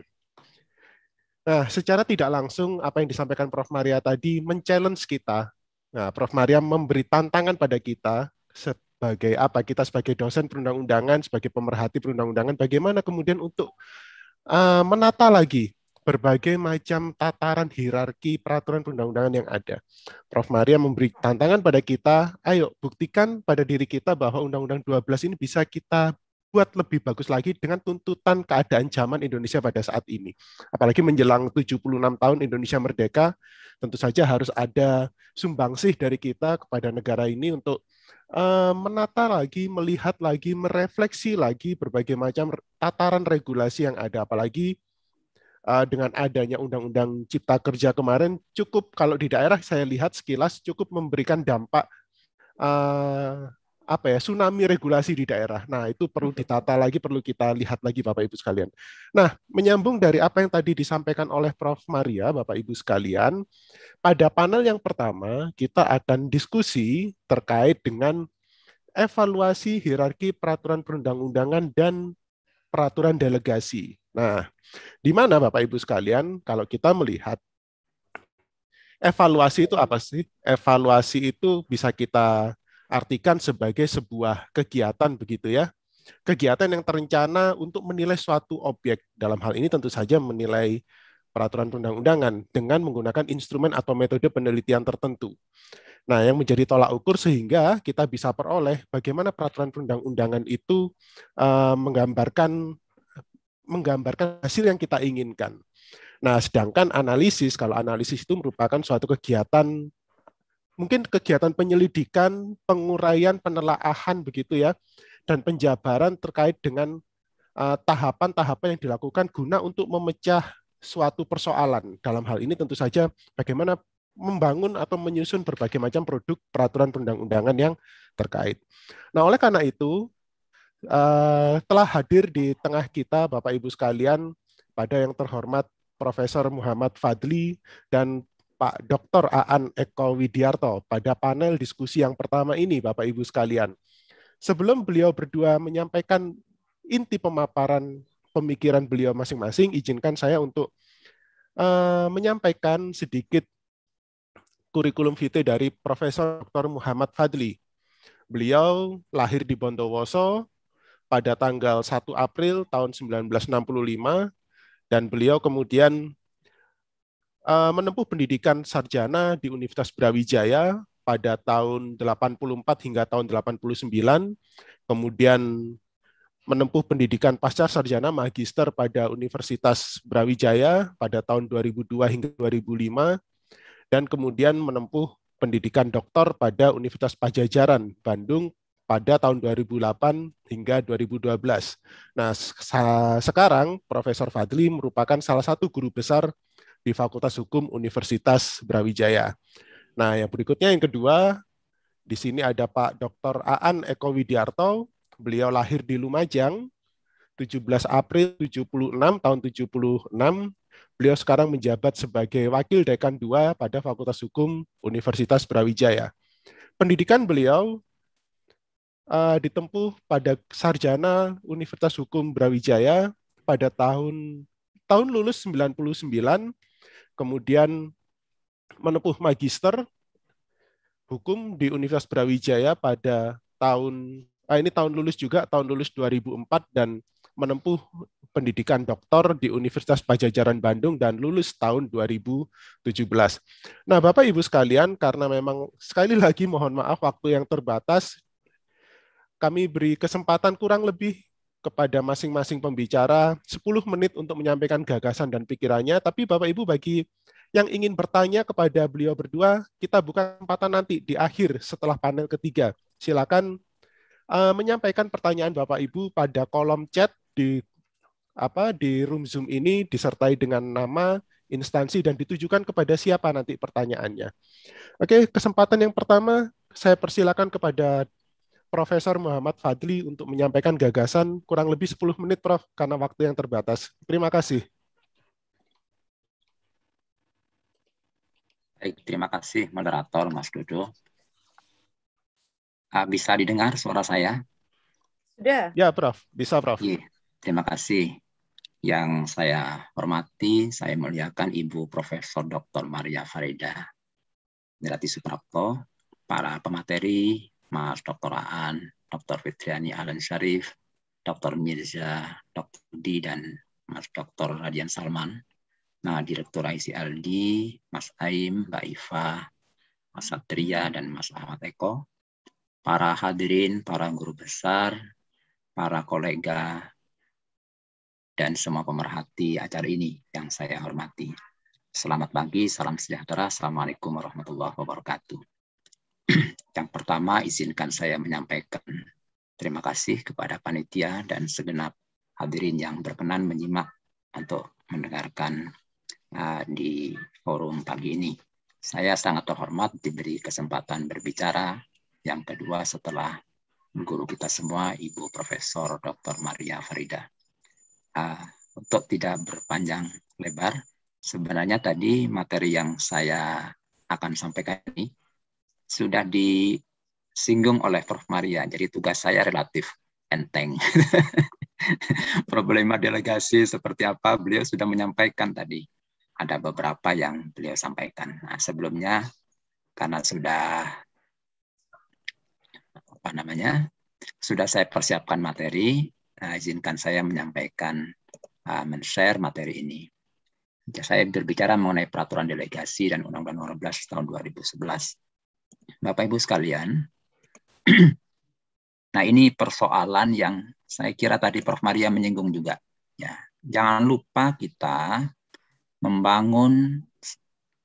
Nah, secara tidak langsung apa yang disampaikan Prof. Maria tadi men-challenge kita. Nah, Prof. Maria memberi tantangan pada kita sebagai apa kita sebagai dosen perundang-undangan, sebagai pemerhati perundang-undangan, bagaimana kemudian untuk uh, menata lagi berbagai macam tataran hierarki peraturan perundang-undangan yang ada. Prof. Maria memberi tantangan pada kita, ayo buktikan pada diri kita bahwa Undang-Undang 12 ini bisa kita dibuat lebih bagus lagi dengan tuntutan keadaan zaman Indonesia pada saat ini. Apalagi menjelang 76 tahun Indonesia merdeka, tentu saja harus ada sumbangsih dari kita kepada negara ini untuk eh, menata lagi, melihat lagi, merefleksi lagi berbagai macam tataran regulasi yang ada. Apalagi eh, dengan adanya Undang-Undang Cipta Kerja kemarin cukup kalau di daerah saya lihat sekilas cukup memberikan dampak eh, apa ya tsunami regulasi di daerah. Nah, itu perlu hmm. ditata lagi, perlu kita lihat lagi Bapak Ibu sekalian. Nah, menyambung dari apa yang tadi disampaikan oleh Prof Maria, Bapak Ibu sekalian, pada panel yang pertama kita akan diskusi terkait dengan evaluasi hierarki peraturan perundang-undangan dan peraturan delegasi. Nah, di mana Bapak Ibu sekalian kalau kita melihat evaluasi itu apa sih? Evaluasi itu bisa kita artikan sebagai sebuah kegiatan begitu ya. Kegiatan yang terencana untuk menilai suatu objek. Dalam hal ini tentu saja menilai peraturan perundang-undangan dengan menggunakan instrumen atau metode penelitian tertentu. Nah, yang menjadi tolak ukur sehingga kita bisa peroleh bagaimana peraturan perundang-undangan itu eh, menggambarkan menggambarkan hasil yang kita inginkan. Nah, sedangkan analisis kalau analisis itu merupakan suatu kegiatan mungkin kegiatan penyelidikan, penguraian, penelaahan begitu ya, dan penjabaran terkait dengan eh, tahapan-tahapan uh, yang dilakukan guna untuk memecah suatu persoalan. Dalam hal ini tentu saja bagaimana membangun atau menyusun berbagai macam produk peraturan perundang-undangan yang terkait. Nah, oleh karena itu uh, telah hadir di tengah kita Bapak Ibu sekalian pada yang terhormat Profesor Muhammad Fadli dan Pak Dr. Aan Eko Widiarto pada panel diskusi yang pertama ini, Bapak Ibu sekalian. Sebelum beliau berdua menyampaikan inti pemaparan pemikiran beliau masing-masing, izinkan saya untuk uh, menyampaikan sedikit kurikulum vitae dari Profesor Dr. Muhammad Fadli. Beliau lahir di Bondowoso pada tanggal 1 April tahun 1965 dan beliau kemudian Eh, menempuh pendidikan sarjana di Universitas Brawijaya pada tahun 84 hingga tahun 89, kemudian menempuh pendidikan pasca sarjana magister pada Universitas Brawijaya pada tahun 2002 hingga 2005 dan kemudian menempuh pendidikan doktor pada Universitas Pajajaran Bandung pada tahun 2008 hingga 2012. Nah, sekarang Profesor Fadli merupakan salah satu guru besar di Fakultas Hukum Universitas Brawijaya. Nah, yang berikutnya yang kedua, di sini ada Pak Dr. Aan Eko Widiarto. Beliau lahir di Lumajang 17 April 76 tahun 76. Beliau sekarang menjabat sebagai Wakil Dekan II pada Fakultas Hukum Universitas Brawijaya. Pendidikan beliau uh, ditempuh pada sarjana Universitas Hukum Brawijaya pada tahun tahun lulus 99 kemudian menempuh magister hukum di Universitas Brawijaya pada tahun ah ini tahun lulus juga tahun lulus 2004 dan menempuh pendidikan doktor di Universitas Pajajaran Bandung dan lulus tahun 2017. Nah, Bapak Ibu sekalian, karena memang sekali lagi mohon maaf waktu yang terbatas, kami beri kesempatan kurang lebih kepada masing-masing pembicara 10 menit untuk menyampaikan gagasan dan pikirannya. Tapi Bapak Ibu bagi yang ingin bertanya kepada beliau berdua, kita buka kesempatan nanti di akhir setelah panel ketiga. Silakan uh, menyampaikan pertanyaan Bapak Ibu pada kolom chat di apa di room Zoom ini disertai dengan nama, instansi dan ditujukan kepada siapa nanti pertanyaannya. Oke, kesempatan yang pertama saya persilakan kepada Profesor Muhammad Fadli untuk menyampaikan gagasan kurang lebih 10 menit, Prof, karena waktu yang terbatas. Terima kasih. Baik, terima kasih moderator Mas Dodo. Ah, bisa didengar suara saya? Sudah. Ya, Prof. Bisa, Prof. Yeah, terima kasih. Yang saya hormati, saya muliakan Ibu Profesor Dr. Maria Farida Nirati Suprapto, para pemateri Mas Dr. Aan, Dr. Fitriani Alan Syarif, Dr. Mirza, Dr. D, dan Mas Dr. Radian Salman. Nah, Direktur ICLD, Mas Aim, Mbak Iva, Mas Satria, dan Mas Ahmad Eko, para hadirin, para guru besar, para kolega, dan semua pemerhati acara ini yang saya hormati. Selamat pagi, salam sejahtera, Assalamualaikum warahmatullahi wabarakatuh. [CLEARS THROAT] Yang pertama, izinkan saya menyampaikan terima kasih kepada panitia dan segenap hadirin yang berkenan menyimak atau mendengarkan uh, di forum pagi ini. Saya sangat terhormat diberi kesempatan berbicara yang kedua setelah guru kita semua, Ibu Profesor Dr. Maria Farida. Uh, untuk tidak berpanjang lebar, sebenarnya tadi materi yang saya akan sampaikan ini sudah disinggung oleh Prof. Maria. Jadi tugas saya relatif enteng. [LAUGHS] Problema delegasi seperti apa beliau sudah menyampaikan tadi. Ada beberapa yang beliau sampaikan. Nah, sebelumnya karena sudah apa namanya? Sudah saya persiapkan materi, nah, izinkan saya menyampaikan uh, men-share materi ini saya berbicara mengenai peraturan delegasi dan Undang-Undang 12 tahun 2011 Bapak Ibu sekalian. [CLEARS THROAT] nah, ini persoalan yang saya kira tadi Prof Maria menyinggung juga. Ya, jangan lupa kita membangun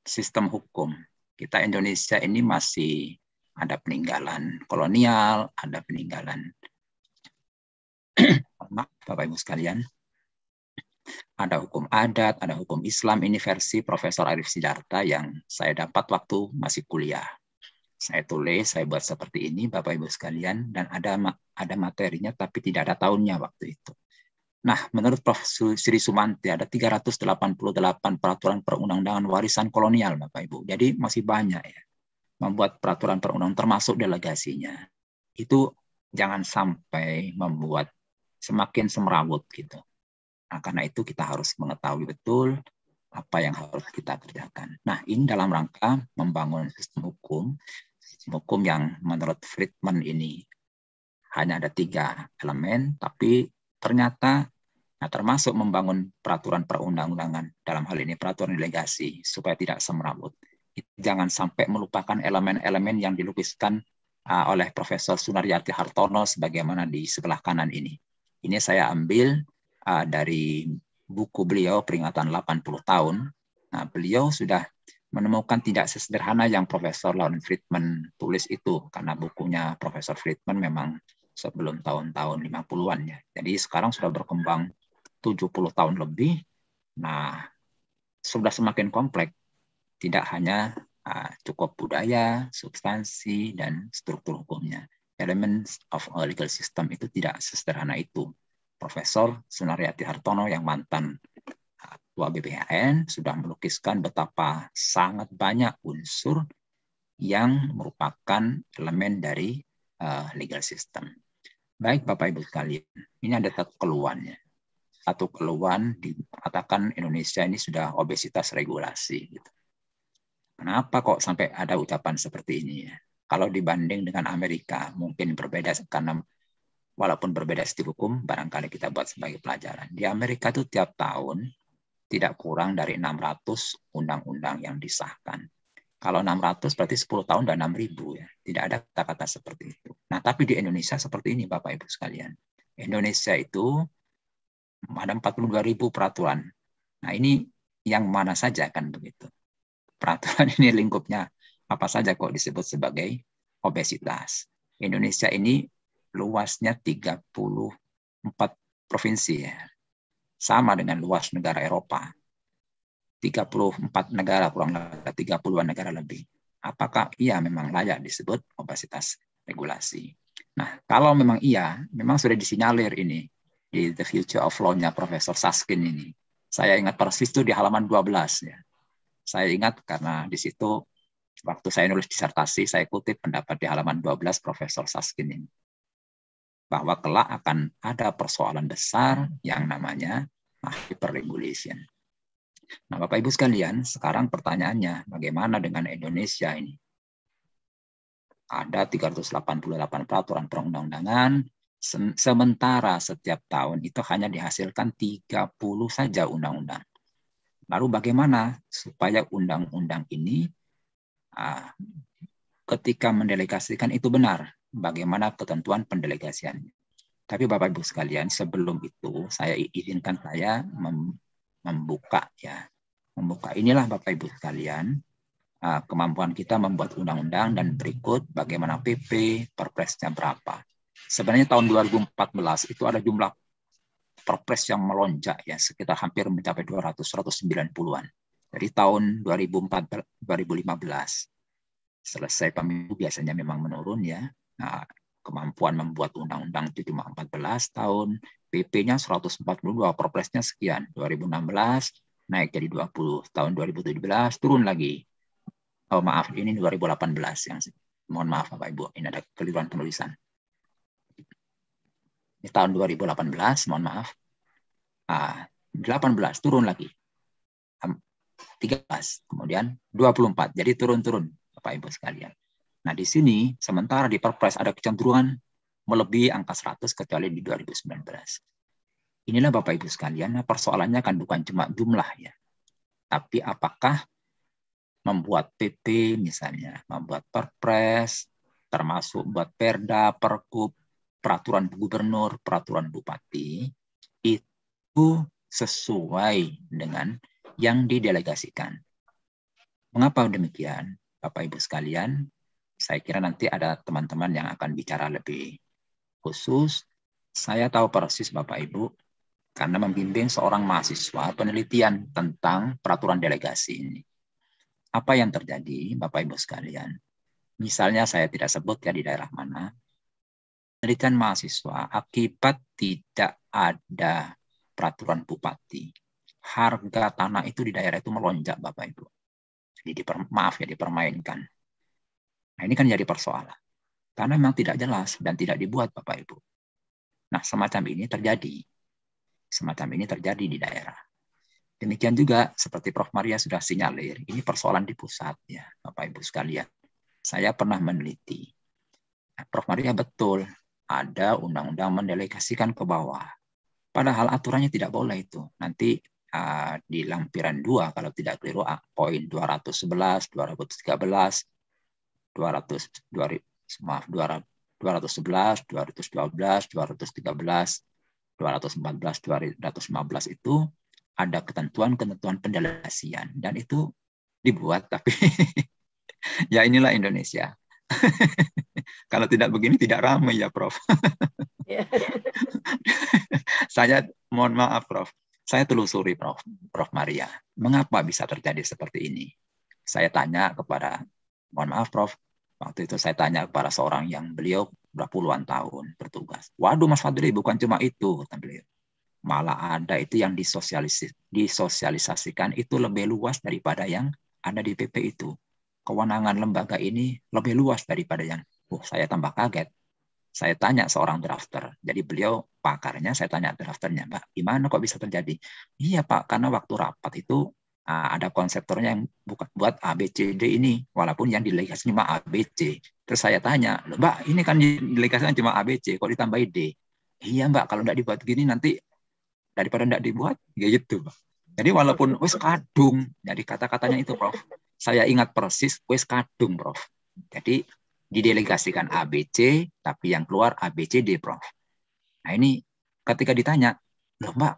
sistem hukum. Kita Indonesia ini masih ada peninggalan kolonial, ada peninggalan [CLEARS THROAT] maaf Bapak Ibu sekalian. Ada hukum adat, ada hukum Islam, ini versi Profesor Arif Sidarta yang saya dapat waktu masih kuliah saya tulis, saya buat seperti ini, Bapak Ibu sekalian, dan ada ada materinya tapi tidak ada tahunnya waktu itu. Nah, menurut Prof. Sri Sumanti ada 388 peraturan perundang-undangan warisan kolonial, Bapak Ibu. Jadi masih banyak ya membuat peraturan perundang termasuk delegasinya. Itu jangan sampai membuat semakin semrawut gitu. Nah, karena itu kita harus mengetahui betul apa yang harus kita kerjakan. Nah, ini dalam rangka membangun sistem hukum hukum yang menurut Friedman ini hanya ada tiga elemen, tapi ternyata nah termasuk membangun peraturan perundang-undangan dalam hal ini peraturan delegasi supaya tidak semerabut, Jangan sampai melupakan elemen-elemen yang dilukiskan uh, oleh Profesor Sunaryati Hartono sebagaimana di sebelah kanan ini. Ini saya ambil uh, dari buku beliau peringatan 80 tahun. Nah, beliau sudah menemukan tidak sesederhana yang Profesor Lauren Friedman tulis itu karena bukunya Profesor Friedman memang sebelum tahun-tahun 50-an ya. Jadi sekarang sudah berkembang 70 tahun lebih. Nah, sudah semakin kompleks. Tidak hanya uh, cukup budaya, substansi dan struktur hukumnya. Elements of a legal system itu tidak sesederhana itu. Profesor Sunaryati Hartono yang mantan Ketua BPHN sudah melukiskan betapa sangat banyak unsur yang merupakan elemen dari uh, legal system. Baik Bapak Ibu sekalian, ini ada satu keluhannya. Satu keluhan dikatakan Indonesia ini sudah obesitas regulasi. Gitu. Kenapa kok sampai ada ucapan seperti ini? Ya? Kalau dibanding dengan Amerika, mungkin berbeda karena walaupun berbeda sistem hukum, barangkali kita buat sebagai pelajaran. Di Amerika itu tiap tahun tidak kurang dari 600 undang-undang yang disahkan. Kalau 600 berarti 10 tahun dan 6.000 ya. Tidak ada kata-kata seperti itu. Nah, tapi di Indonesia seperti ini Bapak Ibu sekalian. Indonesia itu ada 42.000 peraturan. Nah, ini yang mana saja kan begitu. Peraturan [LAUGHS] ini lingkupnya apa saja kok disebut sebagai obesitas. Indonesia ini luasnya 34 provinsi ya sama dengan luas negara Eropa. 34 negara kurang lebih 30-an negara lebih. Apakah ia memang layak disebut obesitas regulasi? Nah, kalau memang iya, memang sudah disinyalir ini di The Future of Law-nya Profesor Saskin ini. Saya ingat persis itu di halaman 12 ya. Saya ingat karena di situ waktu saya nulis disertasi, saya kutip pendapat di halaman 12 Profesor Saskin ini bahwa kelak akan ada persoalan besar yang namanya hyperregulation. Nah, Bapak Ibu sekalian, sekarang pertanyaannya bagaimana dengan Indonesia ini? Ada 388 peraturan perundang-undangan, sementara setiap tahun itu hanya dihasilkan 30 saja undang-undang. Lalu bagaimana supaya undang-undang ini ah, ketika mendelegasikan itu benar? bagaimana ketentuan pendelegasiannya. Tapi Bapak Ibu sekalian, sebelum itu saya izinkan saya membuka ya. Membuka inilah Bapak Ibu sekalian ah, kemampuan kita membuat undang-undang dan berikut bagaimana PP, perpresnya berapa. Sebenarnya tahun 2014 itu ada jumlah perpres yang melonjak ya sekitar hampir mencapai 200 190-an. Dari tahun 2014 2015 selesai pemilu biasanya memang menurun ya. Nah, kemampuan membuat undang-undang itu cuma 14 tahun, PP-nya 142, perpresnya sekian, 2016 naik jadi 20, tahun 2017 turun lagi. Oh maaf, ini 2018 yang mohon maaf Bapak Ibu, ini ada keliruan penulisan. Ini tahun 2018, mohon maaf. Ah, 18 turun lagi. 13, kemudian 24. Jadi turun-turun Bapak Ibu sekalian. Nah, di sini sementara di Perpres ada kecenderungan melebihi angka 100 kecuali di 2019. Inilah Bapak Ibu sekalian, persoalannya kan bukan cuma jumlah ya. Tapi apakah membuat PP misalnya, membuat Perpres, termasuk buat Perda, Perkub peraturan gubernur, peraturan bupati itu sesuai dengan yang didelegasikan. Mengapa demikian? Bapak Ibu sekalian, saya kira nanti ada teman-teman yang akan bicara lebih khusus. Saya tahu persis Bapak Ibu karena membimbing seorang mahasiswa penelitian tentang peraturan delegasi ini. Apa yang terjadi Bapak Ibu sekalian? Misalnya saya tidak sebut ya di daerah mana. Penelitian mahasiswa akibat tidak ada peraturan bupati. Harga tanah itu di daerah itu melonjak Bapak Ibu. Jadi maaf ya dipermainkan. Nah ini kan jadi persoalan. Karena memang tidak jelas dan tidak dibuat Bapak Ibu. Nah semacam ini terjadi. Semacam ini terjadi di daerah. Demikian juga seperti Prof. Maria sudah sinyalir, ini persoalan di pusat ya Bapak Ibu sekalian. Saya pernah meneliti. Nah, Prof. Maria betul, ada undang-undang mendelegasikan ke bawah. Padahal aturannya tidak boleh itu. Nanti uh, di lampiran 2 kalau tidak keliru ah, poin 211, 213 200 ribu maaf 200 211, 212, 213, 214, 215 itu ada ketentuan-ketentuan pendelegasian dan itu dibuat tapi [LAUGHS] ya inilah Indonesia. [LAUGHS] Kalau tidak begini tidak ramai ya Prof. Iya. [LAUGHS] saya mohon maaf Prof. Saya telusuri Prof. Prof Maria, mengapa bisa terjadi seperti ini? Saya tanya kepada Mohon maaf Prof, waktu itu saya tanya kepada seorang yang beliau berpuluhan puluhan tahun bertugas. Waduh Mas Fadli, bukan cuma itu, kata beliau. Malah ada itu yang disosialis disosialisasikan itu lebih luas daripada yang ada di PP itu. Kewenangan lembaga ini lebih luas daripada yang, oh saya tambah kaget saya tanya seorang drafter. Jadi beliau pakarnya, saya tanya drafternya, pak gimana kok bisa terjadi? Iya Pak, karena waktu rapat itu Ah, ada konseptornya yang bukan buat ABCD ini, walaupun yang dilegasi cuma ABC. Terus saya tanya, Mbak, ini kan delegasinya cuma ABC, kok ditambah D? Iya Mbak, kalau tidak dibuat gini nanti daripada tidak dibuat, ya gitu. Jadi walaupun wes kadung, jadi kata-katanya itu Prof. Saya ingat persis wes kadung Prof. Jadi didelegasikan ABC, tapi yang keluar ABCD Prof. Nah ini ketika ditanya, loh Mbak,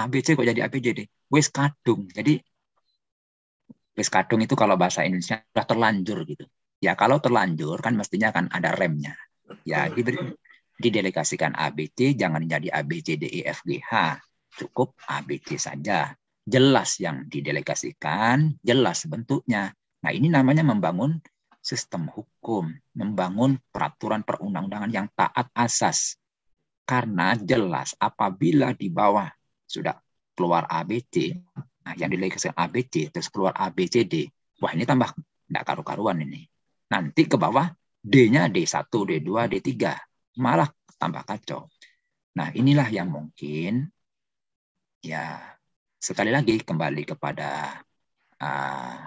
ABC kok jadi ABCD? Wes kadung. Jadi wis kadung itu kalau bahasa Indonesia sudah terlanjur gitu. Ya kalau terlanjur kan mestinya akan ada remnya. Ya diberi, didelegasikan ABC, jangan jadi ABC, D, e, Cukup ABC saja. Jelas yang didelegasikan, jelas bentuknya. Nah ini namanya membangun sistem hukum, membangun peraturan perundang-undangan yang taat asas. Karena jelas apabila di bawah sudah keluar ABC, Nah, yang nilai hasil ABC, terus keluar ABCD. Wah, ini tambah nggak karu-karuan ini. Nanti ke bawah D-nya D1, D2, D3. Malah tambah kacau. Nah, inilah yang mungkin ya sekali lagi kembali kepada uh,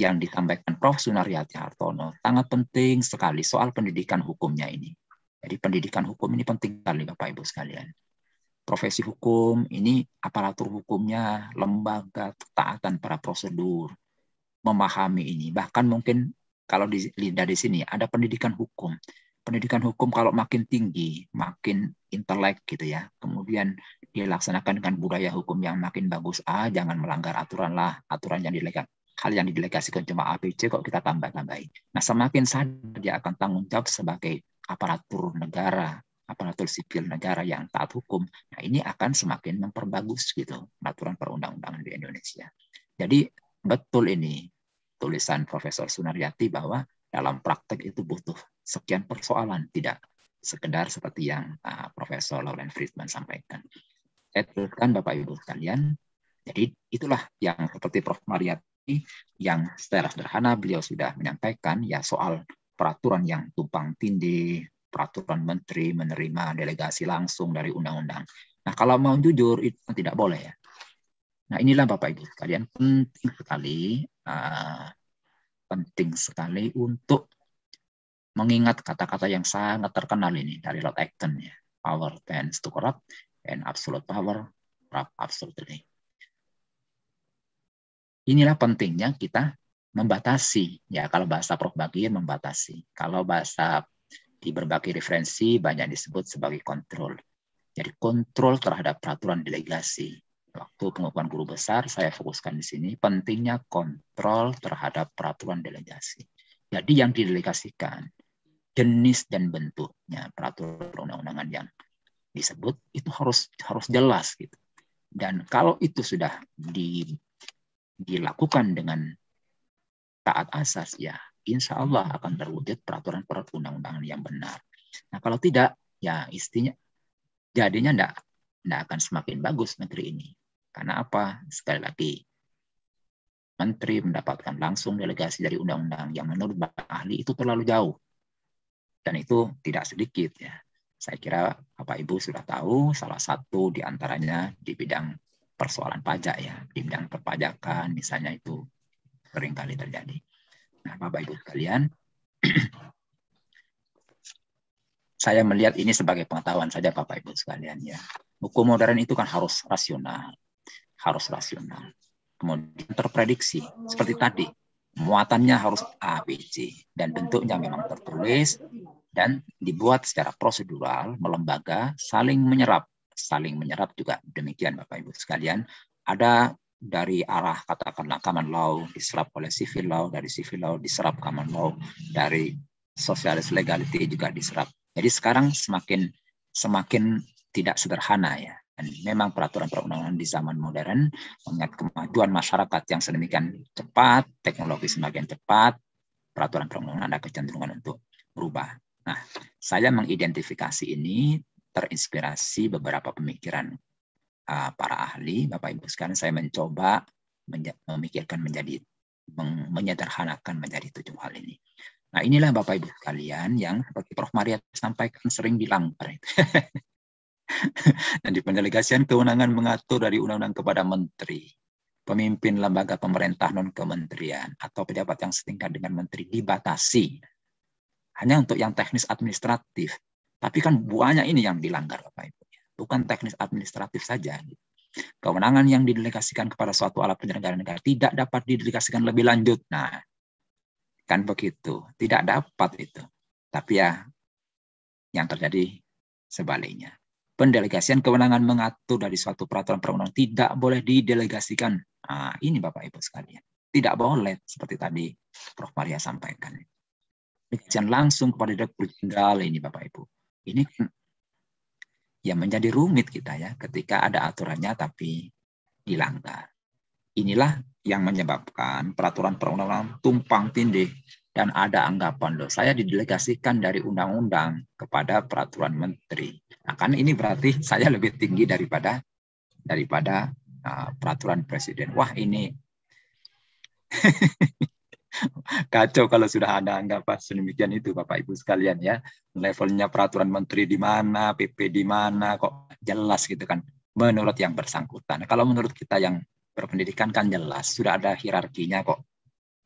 yang ditambahkan Prof. Sunaryati Hartono sangat penting sekali soal pendidikan hukumnya ini. Jadi pendidikan hukum ini penting sekali Bapak Ibu sekalian profesi hukum ini aparatur hukumnya, lembaga ketaatan para prosedur memahami ini. Bahkan mungkin kalau di Linda di sini ada pendidikan hukum. Pendidikan hukum kalau makin tinggi, makin intelek gitu ya. Kemudian dilaksanakan dengan budaya hukum yang makin bagus. Ah, jangan melanggar aturan lah, aturan yang dilegat hal yang didelegasikan cuma ABC kok kita tambah-tambahin. Nah, semakin sadar dia akan tanggung jawab sebagai aparatur negara, aparatur sipil negara yang taat hukum, nah ini akan semakin memperbagus gitu peraturan perundang-undangan di Indonesia. Jadi betul ini tulisan Profesor Sunaryati bahwa dalam praktek itu butuh sekian persoalan, tidak sekedar seperti yang uh, Profesor Lauren Friedman sampaikan. Saya teruskan Bapak Ibu sekalian. Jadi itulah yang seperti Prof. Mariati yang secara sederhana beliau sudah menyampaikan ya soal peraturan yang tumpang tindih, peraturan menteri, menerima delegasi langsung dari undang-undang. Nah, kalau mau jujur itu tidak boleh ya. Nah, inilah Bapak Ibu kalian penting sekali uh, penting sekali untuk mengingat kata-kata yang sangat terkenal ini dari Lord Acton ya. Power tends to corrupt and absolute power corrupt absolutely. Inilah pentingnya kita membatasi ya kalau bahasa Prof Bagir membatasi. Kalau bahasa di berbagai referensi banyak disebut sebagai kontrol. Jadi kontrol terhadap peraturan delegasi. Waktu pengukuhan guru besar saya fokuskan di sini pentingnya kontrol terhadap peraturan delegasi. Jadi yang didelegasikan jenis dan bentuknya peraturan perundang-undangan yang disebut itu harus harus jelas gitu. Dan kalau itu sudah di, dilakukan dengan taat asas ya insya Allah akan terwujud peraturan perundang-undangan yang benar. Nah kalau tidak, ya istinya jadinya tidak tidak akan semakin bagus negeri ini. Karena apa? Sekali lagi, menteri mendapatkan langsung delegasi dari undang-undang yang menurut ahli itu terlalu jauh. Dan itu tidak sedikit ya. Saya kira Bapak Ibu sudah tahu salah satu diantaranya di bidang persoalan pajak ya, di bidang perpajakan misalnya itu seringkali terjadi. Nah, Bapak Ibu sekalian, [CLEARS THROAT] saya melihat ini sebagai pengetahuan saja Bapak Ibu sekalian ya. Buku modern itu kan harus rasional, harus rasional. Kemudian terprediksi seperti tadi, muatannya harus ABC dan bentuknya memang tertulis dan dibuat secara prosedural, melembaga, saling menyerap, saling menyerap juga demikian Bapak Ibu sekalian. Ada dari arah katakanlah common law diserap oleh civil law, dari civil law diserap common law, dari sosialis legality juga diserap. Jadi sekarang semakin semakin tidak sederhana ya. Dan memang peraturan perundangan di zaman modern mengingat kemajuan masyarakat yang sedemikian cepat, teknologi semakin cepat, peraturan perundangan ada kecenderungan untuk berubah. Nah, saya mengidentifikasi ini terinspirasi beberapa pemikiran Eh, para ahli, Bapak Ibu sekalian, saya mencoba menja memikirkan menjadi menyederhanakan menjadi tujuh hal ini. Nah inilah Bapak Ibu sekalian yang seperti Prof. Maria sampaikan sering dilanggar. [LAUGHS] Dan di pendelegasian kewenangan mengatur dari undang-undang kepada menteri, pemimpin lembaga pemerintah non kementerian atau pejabat yang setingkat dengan menteri dibatasi hanya untuk yang teknis administratif. Tapi kan buahnya ini yang dilanggar Bapak Ibu bukan teknis administratif saja. Kewenangan yang didelegasikan kepada suatu alat penyelenggara negara tidak dapat didelegasikan lebih lanjut. Nah, kan begitu. Tidak dapat itu. Tapi ya, yang terjadi sebaliknya. Pendelegasian kewenangan mengatur dari suatu peraturan perundang tidak boleh didelegasikan. Nah, ini Bapak Ibu sekalian. Tidak boleh seperti tadi Prof. Maria sampaikan. Delegasian langsung kepada Direktur Jenderal ini Bapak Ibu. Ini kan ya menjadi rumit kita ya ketika ada aturannya tapi dilanggar. Inilah yang menyebabkan peraturan perundang-undangan tumpang tindih dan ada anggapan loh saya didelegasikan dari undang-undang kepada peraturan menteri. Nah, kan ini berarti [LAUGHS] saya lebih tinggi daripada daripada uh, peraturan presiden. Wah ini [LAUGHS] Kacau kalau sudah ada anggapan sedemikian itu Bapak Ibu sekalian ya. Levelnya peraturan menteri di mana, PP di mana kok jelas gitu kan. Menurut yang bersangkutan. Kalau menurut kita yang berpendidikan kan jelas sudah ada hierarkinya kok.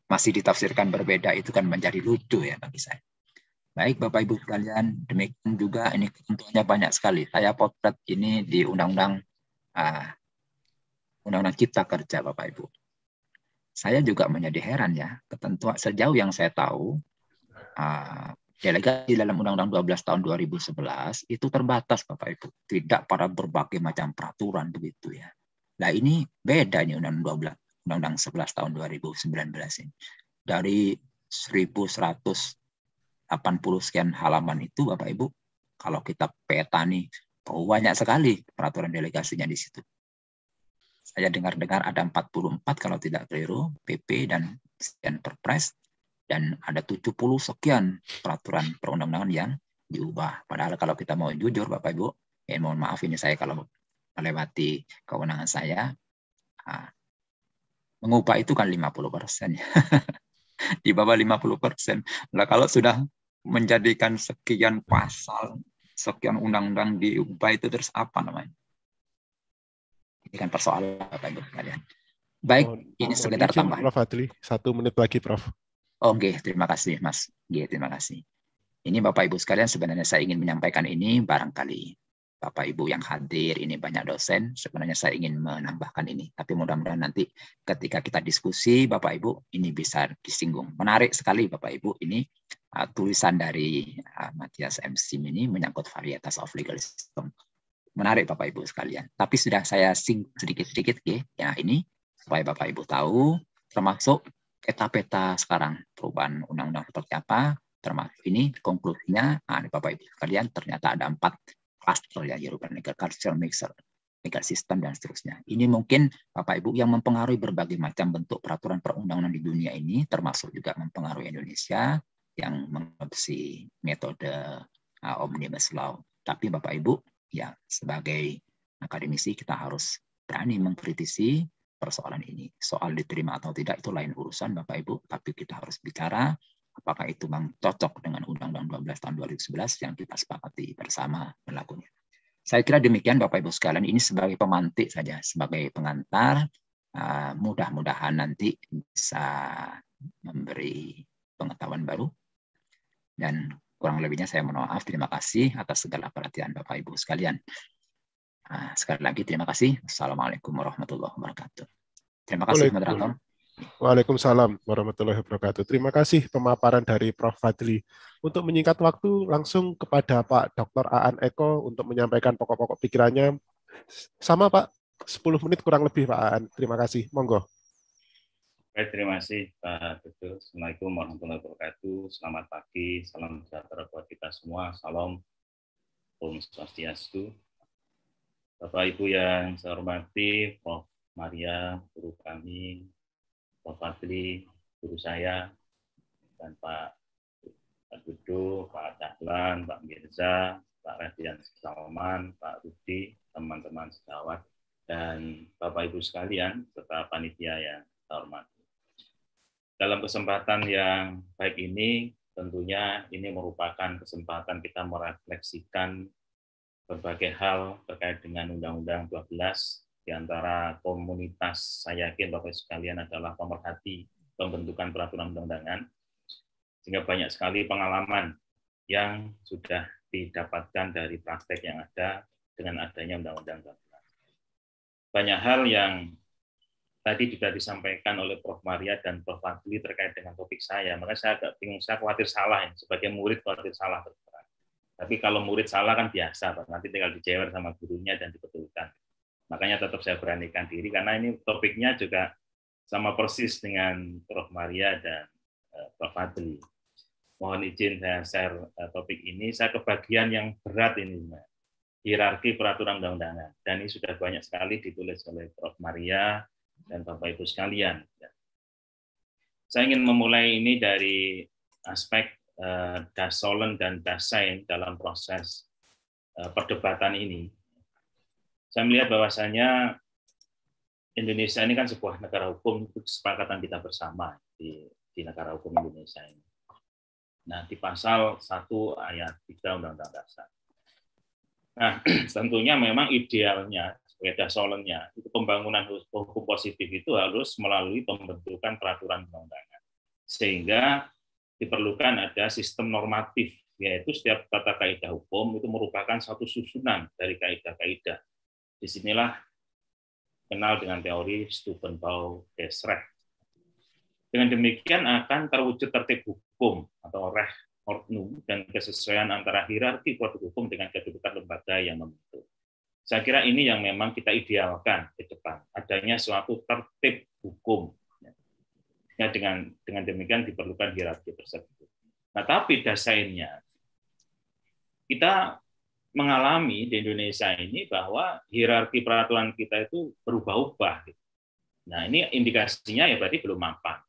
Masih ditafsirkan berbeda itu kan menjadi lucu ya bagi saya. Baik Bapak Ibu sekalian, demikian juga ini contohnya banyak sekali. Saya potret ini di Undang-Undang uh, Undang-Undang Cipta Kerja Bapak Ibu saya juga menjadi heran ya ketentuan sejauh yang saya tahu uh, delegasi dalam Undang-Undang 12 tahun 2011 itu terbatas Bapak Ibu tidak pada berbagai macam peraturan begitu ya nah ini beda nih Undang-Undang 12 Undang-Undang 11 tahun 2019 ini dari 1180 sekian halaman itu Bapak Ibu kalau kita peta nih oh, banyak sekali peraturan delegasinya di situ saya dengar-dengar ada 44 kalau tidak keliru PP dan sekian Perpres dan ada 70 sekian peraturan perundang-undangan yang diubah. Padahal kalau kita mau jujur Bapak Ibu, ya mohon maaf ini saya kalau melewati kewenangan saya mengubah itu kan 50 persen [LAUGHS] di bawah 50 persen. Nah, kalau sudah menjadikan sekian pasal, sekian undang-undang diubah itu terus apa namanya? menjadikan persoalan bapak ibu sekalian. Baik, oh, ini oh, sekedar izin, tambahan. Prof. Adli, satu menit lagi, Prof. Oke, okay, terima kasih, Mas. G, terima kasih. Ini Bapak Ibu sekalian sebenarnya saya ingin menyampaikan ini barangkali Bapak Ibu yang hadir, ini banyak dosen, sebenarnya saya ingin menambahkan ini. Tapi mudah-mudahan nanti ketika kita diskusi, Bapak Ibu, ini bisa disinggung. Menarik sekali Bapak Ibu, ini uh, tulisan dari uh, Matias M. ini menyangkut varietas of legalism menarik Bapak Ibu sekalian. Tapi sudah saya sing sedikit-sedikit ya, ya ini supaya Bapak Ibu tahu termasuk peta-peta sekarang perubahan undang-undang seperti apa termasuk ini konklusinya nah, Bapak Ibu sekalian ternyata ada empat cluster ya European Negara karsil, Mixer legal sistem dan seterusnya. Ini mungkin Bapak Ibu yang mempengaruhi berbagai macam bentuk peraturan perundang-undangan di dunia ini termasuk juga mempengaruhi Indonesia yang mengadopsi metode uh, omnibus law. Tapi Bapak Ibu ya sebagai akademisi kita harus berani mengkritisi persoalan ini. Soal diterima atau tidak itu lain urusan Bapak Ibu, tapi kita harus bicara apakah itu memang cocok dengan Undang-Undang 12 tahun 2011 yang kita sepakati bersama berlakunya. Saya kira demikian Bapak Ibu sekalian, ini sebagai pemantik saja, sebagai pengantar, eh, mudah-mudahan nanti bisa memberi pengetahuan baru dan Kurang lebihnya saya mohon maaf. Terima kasih atas segala perhatian Bapak Ibu sekalian. Ah, sekali lagi terima kasih. Assalamualaikum warahmatullahi wabarakatuh. Terima kasih Waalaikumsalam. moderator. Waalaikumsalam warahmatullahi wabarakatuh. Terima kasih pemaparan dari Prof. Fadli. Untuk menyingkat waktu, langsung kepada Pak Dr. Aan Eko untuk menyampaikan pokok-pokok pikirannya. Sama Pak, 10 menit kurang lebih Pak Aan. Terima kasih. Monggo. Baik, terima kasih Pak Teguh. Assalamualaikum warahmatullahi wabarakatuh. Selamat pagi, salam sejahtera buat kita semua. Salam Om Swastiastu. Bapak Ibu yang saya hormati, Prof. Maria, guru kami, Prof. Fadli, guru saya, dan Pak Pak Pak Dahlan, Pak Mirza, Pak Radian Salman, Pak Rudi, teman-teman sejawat, dan Bapak Ibu sekalian, serta panitia yang saya hormati. Dalam kesempatan yang baik ini, tentunya ini merupakan kesempatan kita merefleksikan berbagai hal terkait dengan Undang-Undang 12 di antara komunitas saya yakin Bapak sekalian adalah pemerhati pembentukan peraturan undang-undangan sehingga banyak sekali pengalaman yang sudah didapatkan dari praktek yang ada dengan adanya Undang-Undang 12. Banyak hal yang tadi juga disampaikan oleh Prof. Maria dan Prof. Fadli terkait dengan topik saya. maka saya agak bingung, saya khawatir salah. ya Sebagai murid khawatir salah. Terserah. Tapi kalau murid salah kan biasa, Pak. nanti tinggal dijewer sama gurunya dan dibetulkan. Makanya tetap saya beranikan diri, karena ini topiknya juga sama persis dengan Prof. Maria dan eh, Prof. Fadli. Mohon izin saya share eh, topik ini. Saya kebagian yang berat ini, Mbak. Hierarki peraturan undang-undangan. Dan ini sudah banyak sekali ditulis oleh Prof. Maria, dan Bapak Ibu sekalian. Ya. Saya ingin memulai ini dari aspek eh, dasolen dan dasain dalam proses eh, perdebatan ini. Saya melihat bahwasanya Indonesia ini kan sebuah negara hukum itu kesepakatan kita bersama di, di negara hukum Indonesia ini. Nah, di pasal 1 ayat 3 Undang-Undang Dasar. Nah, [CLEARS THROAT] tentunya memang idealnya sebagai solennya, itu pembangunan hukum positif itu harus melalui pembentukan peraturan perundangan. Sehingga diperlukan ada sistem normatif, yaitu setiap tata kaidah hukum itu merupakan satu susunan dari kaidah-kaidah. Disinilah kenal dengan teori Stubenbau Desrecht. Dengan demikian akan terwujud tertib hukum atau reh ordnung dan kesesuaian antara hierarki produk hukum dengan kedudukan lembaga yang membentuk. Saya kira ini yang memang kita idealkan ke depan, adanya suatu tertib hukum. Ya, dengan dengan demikian diperlukan hierarki tersebut. Nah, tapi dasarnya kita mengalami di Indonesia ini bahwa hierarki peraturan kita itu berubah-ubah. Nah, ini indikasinya ya berarti belum mapan.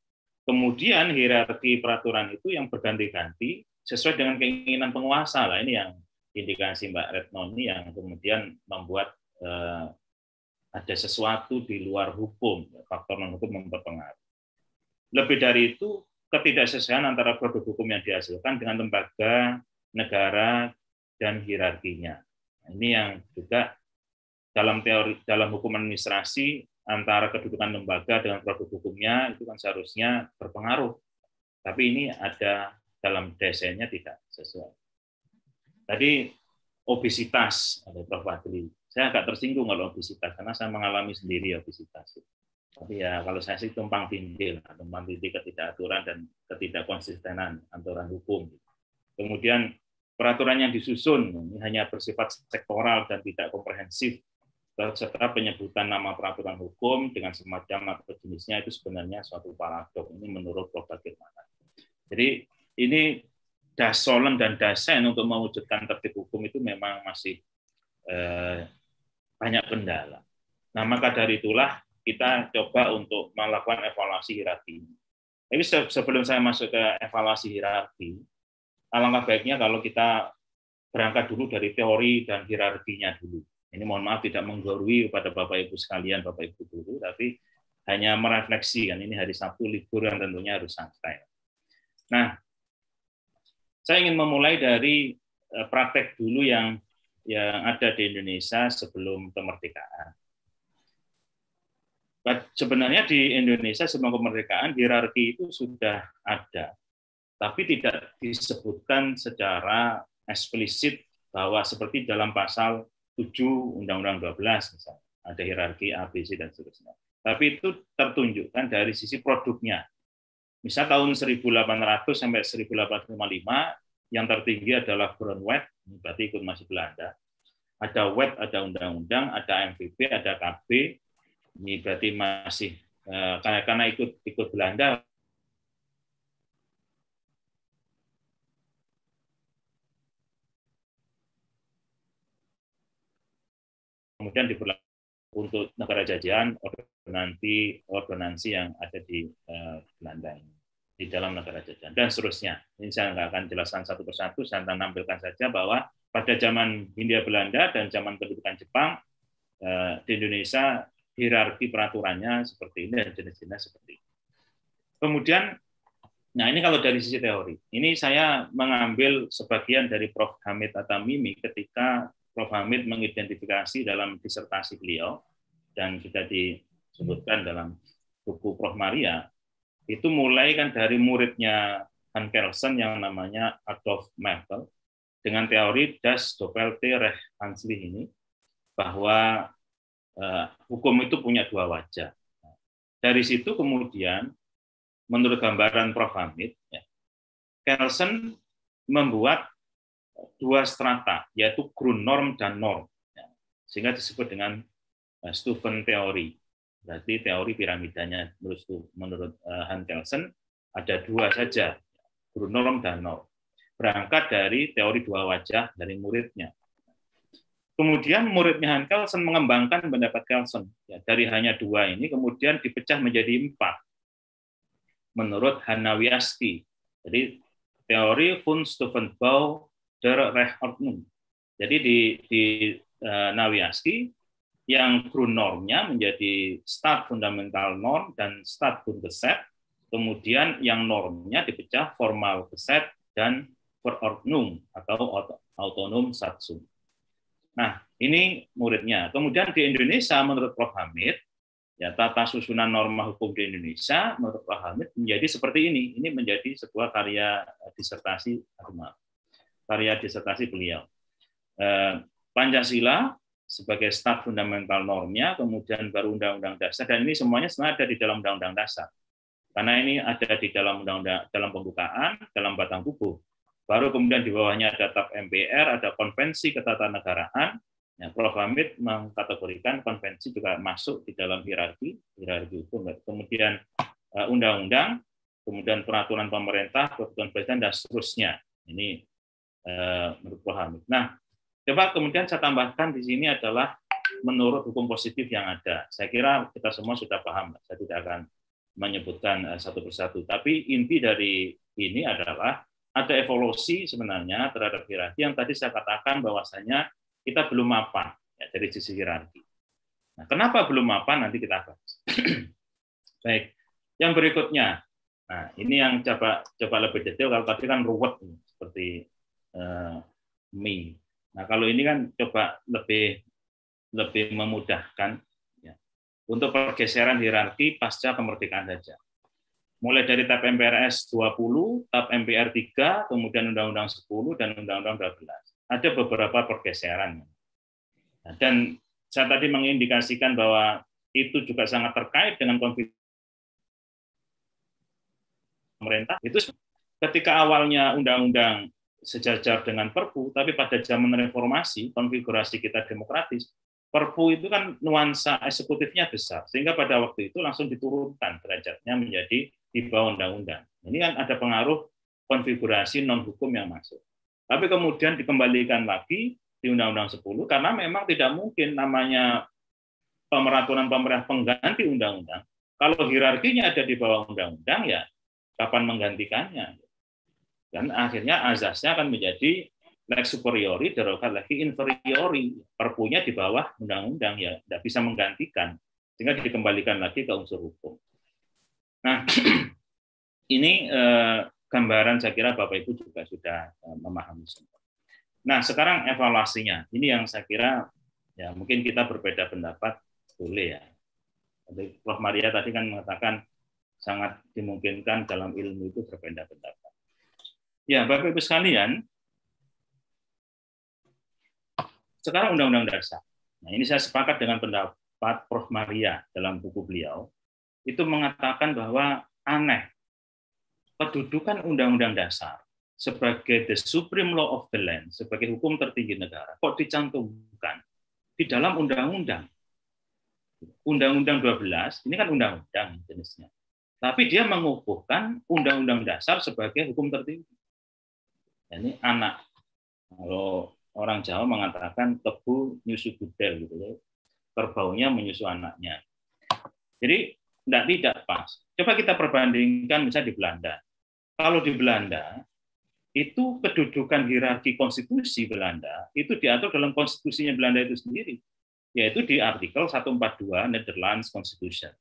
Kemudian hierarki peraturan itu yang berganti-ganti sesuai dengan keinginan penguasa lah ini yang indikasi Mbak Retno ini yang kemudian membuat eh, ada sesuatu di luar hukum, faktor non hukum memperpengaruhi. Lebih dari itu, ketidaksesuaian antara produk hukum yang dihasilkan dengan lembaga negara dan hierarkinya. Nah, ini yang juga dalam teori dalam hukum administrasi antara kedudukan lembaga dengan produk hukumnya itu kan seharusnya berpengaruh. Tapi ini ada dalam desainnya tidak sesuai. Tadi obesitas oleh Prof. Fadli. Saya agak tersinggung kalau obesitas karena saya mengalami sendiri obesitas. Tapi ya kalau saya sih tumpang tindih, tumpang tindih ketidakaturan dan ketidakkonsistenan aturan hukum. Kemudian peraturan yang disusun ini hanya bersifat sektoral dan tidak komprehensif serta penyebutan nama peraturan hukum dengan semacam atau jenisnya itu sebenarnya suatu paradok. ini menurut Prof. Jadi ini Dasolem dan Dasen untuk mewujudkan tertib hukum itu memang masih eh, banyak kendala. Nah, maka dari itulah kita coba untuk melakukan evaluasi hierarki. Tapi sebelum saya masuk ke evaluasi hierarki, alangkah baiknya kalau kita berangkat dulu dari teori dan hierarkinya dulu. Ini mohon maaf tidak menggurui kepada Bapak Ibu sekalian, Bapak Ibu guru, tapi hanya merefleksi kan ini hari Sabtu libur yang tentunya harus santai. Nah, saya ingin memulai dari eh, praktek dulu yang yang ada di Indonesia sebelum kemerdekaan. Sebenarnya di Indonesia sebelum kemerdekaan hierarki itu sudah ada, tapi tidak disebutkan secara eksplisit bahwa seperti dalam pasal 7 Undang-Undang 12 misalnya ada hierarki ABC dan seterusnya. Tapi itu tertunjukkan dari sisi produknya, Misal tahun 1800 sampai 1855 yang tertinggi adalah Brown ini berarti ikut masih Belanda. Ada wet, ada undang-undang, ada MVP, ada KB, ini berarti masih eh, karena karena ikut ikut Belanda kemudian di untuk negara jajahan ordonansi ordonansi yang ada di eh, Belanda ini di dalam negara jajahan dan seterusnya. Ini saya nggak akan jelaskan satu persatu, saya akan tampilkan saja bahwa pada zaman Hindia Belanda dan zaman kedudukan Jepang eh, di Indonesia hierarki peraturannya seperti ini dan jenis-jenisnya seperti ini. Kemudian, nah ini kalau dari sisi teori, ini saya mengambil sebagian dari Prof. Hamid Atamimi ketika Prof. Hamid mengidentifikasi dalam disertasi beliau dan sudah disebutkan dalam buku Prof. Maria itu mulai kan dari muridnya Han Kelsen yang namanya Adolf Merkel dengan teori Das Doppelte Recht Hansli ini bahwa uh, hukum itu punya dua wajah. Dari situ kemudian menurut gambaran Prof. Hamid, ya, Kelsen membuat dua strata yaitu Grundnorm dan Norm, ya, sehingga disebut dengan eh, Stufen teori. Berarti teori piramidanya menurut, menurut eh, Han ada dua saja, Brunelong dan Nol. Berangkat dari teori dua wajah dari muridnya. Kemudian muridnya Han mengembangkan pendapat Kelsen. Ya, dari hanya dua ini kemudian dipecah menjadi empat. Menurut Hanawiaski Jadi teori von Stuvenbau der Rechnung. Jadi di, di uh, eh, Nawiaski yang kru normnya menjadi start fundamental norm dan start beset, kemudian yang normnya dipecah formal beset dan verordnung atau autonom satsum. Nah, ini muridnya. Kemudian di Indonesia menurut Prof. Hamid, ya tata susunan norma hukum di Indonesia menurut Prof. Hamid menjadi seperti ini. Ini menjadi sebuah karya disertasi ah, maaf, karya disertasi beliau. Eh, Pancasila sebagai staf fundamental normnya, kemudian baru undang-undang dasar, dan ini semuanya sebenarnya ada di dalam undang-undang dasar. Karena ini ada di dalam undang-undang dalam pembukaan, dalam batang tubuh. Baru kemudian di bawahnya ada TAP MPR, ada konvensi ketatanegaraan. Nah, Prof. Hamid mengkategorikan konvensi juga masuk di dalam hierarki, hierarki hukum. Kemudian eh, undang-undang, kemudian peraturan pemerintah, peraturan presiden, dan seterusnya. Ini eh, menurut Prof. Hamid. Nah, Coba kemudian saya tambahkan di sini adalah menurut hukum positif yang ada. Saya kira kita semua sudah paham. Saya tidak akan menyebutkan eh, satu persatu. Tapi inti dari ini adalah ada evolusi sebenarnya terhadap hierarki yang tadi saya katakan bahwasanya kita belum mapan ya, dari sisi hierarki. Nah, kenapa belum mapan nanti kita bahas. [CLEARS THROAT] Baik, yang berikutnya. Nah, ini yang coba coba lebih detail kalau tadi kan ruwet seperti uh, mie Nah kalau ini kan coba lebih lebih memudahkan ya, untuk pergeseran hierarki pasca kemerdekaan saja. Mulai dari TAP MPRS 20, TAP MPR 3, kemudian Undang-Undang 10 dan Undang-Undang 12. Ada beberapa pergeseran. Nah, dan saya tadi mengindikasikan bahwa itu juga sangat terkait dengan konflik pemerintah. Itu ketika awalnya Undang-Undang sejajar dengan Perpu, tapi pada zaman reformasi konfigurasi kita demokratis, Perpu itu kan nuansa eksekutifnya besar, sehingga pada waktu itu langsung diturunkan derajatnya menjadi di bawah undang-undang. Ini kan ada pengaruh konfigurasi non hukum yang masuk. Tapi kemudian dikembalikan lagi di Undang-Undang 10 karena memang tidak mungkin namanya pemeraturan pemerintah pengganti undang-undang. Kalau hierarkinya ada di bawah undang-undang ya kapan menggantikannya? Dan akhirnya azasnya akan menjadi lex superiori derogat lagi inferiori. Perpunya di bawah undang-undang ya tidak bisa menggantikan sehingga dikembalikan lagi ke unsur hukum. Nah, [CLEARS THROAT] ini eh, gambaran saya kira Bapak Ibu juga sudah eh, memahami semua. Nah, sekarang evaluasinya. Ini yang saya kira ya mungkin kita berbeda pendapat boleh ya. Prof Maria tadi kan mengatakan sangat dimungkinkan dalam ilmu itu berbeda pendapat. Ya, Bapak Ibu sekalian, sekarang Undang-Undang Dasar. Nah, ini saya sepakat dengan pendapat Prof. Maria dalam buku beliau, itu mengatakan bahwa aneh kedudukan Undang-Undang Dasar sebagai the supreme law of the land, sebagai hukum tertinggi negara, kok dicantumkan di dalam Undang-Undang. Undang-Undang 12, ini kan Undang-Undang jenisnya. Tapi dia mengukuhkan Undang-Undang Dasar sebagai hukum tertinggi ini anak. Kalau orang Jawa mengatakan tebu nyusu budel gitu ya. Kerbaunya menyusu anaknya. Jadi tidak tidak pas. Coba kita perbandingkan misalnya di Belanda. Kalau di Belanda itu kedudukan hierarki konstitusi Belanda itu diatur dalam konstitusinya Belanda itu sendiri, yaitu di artikel 142 Netherlands Constitution.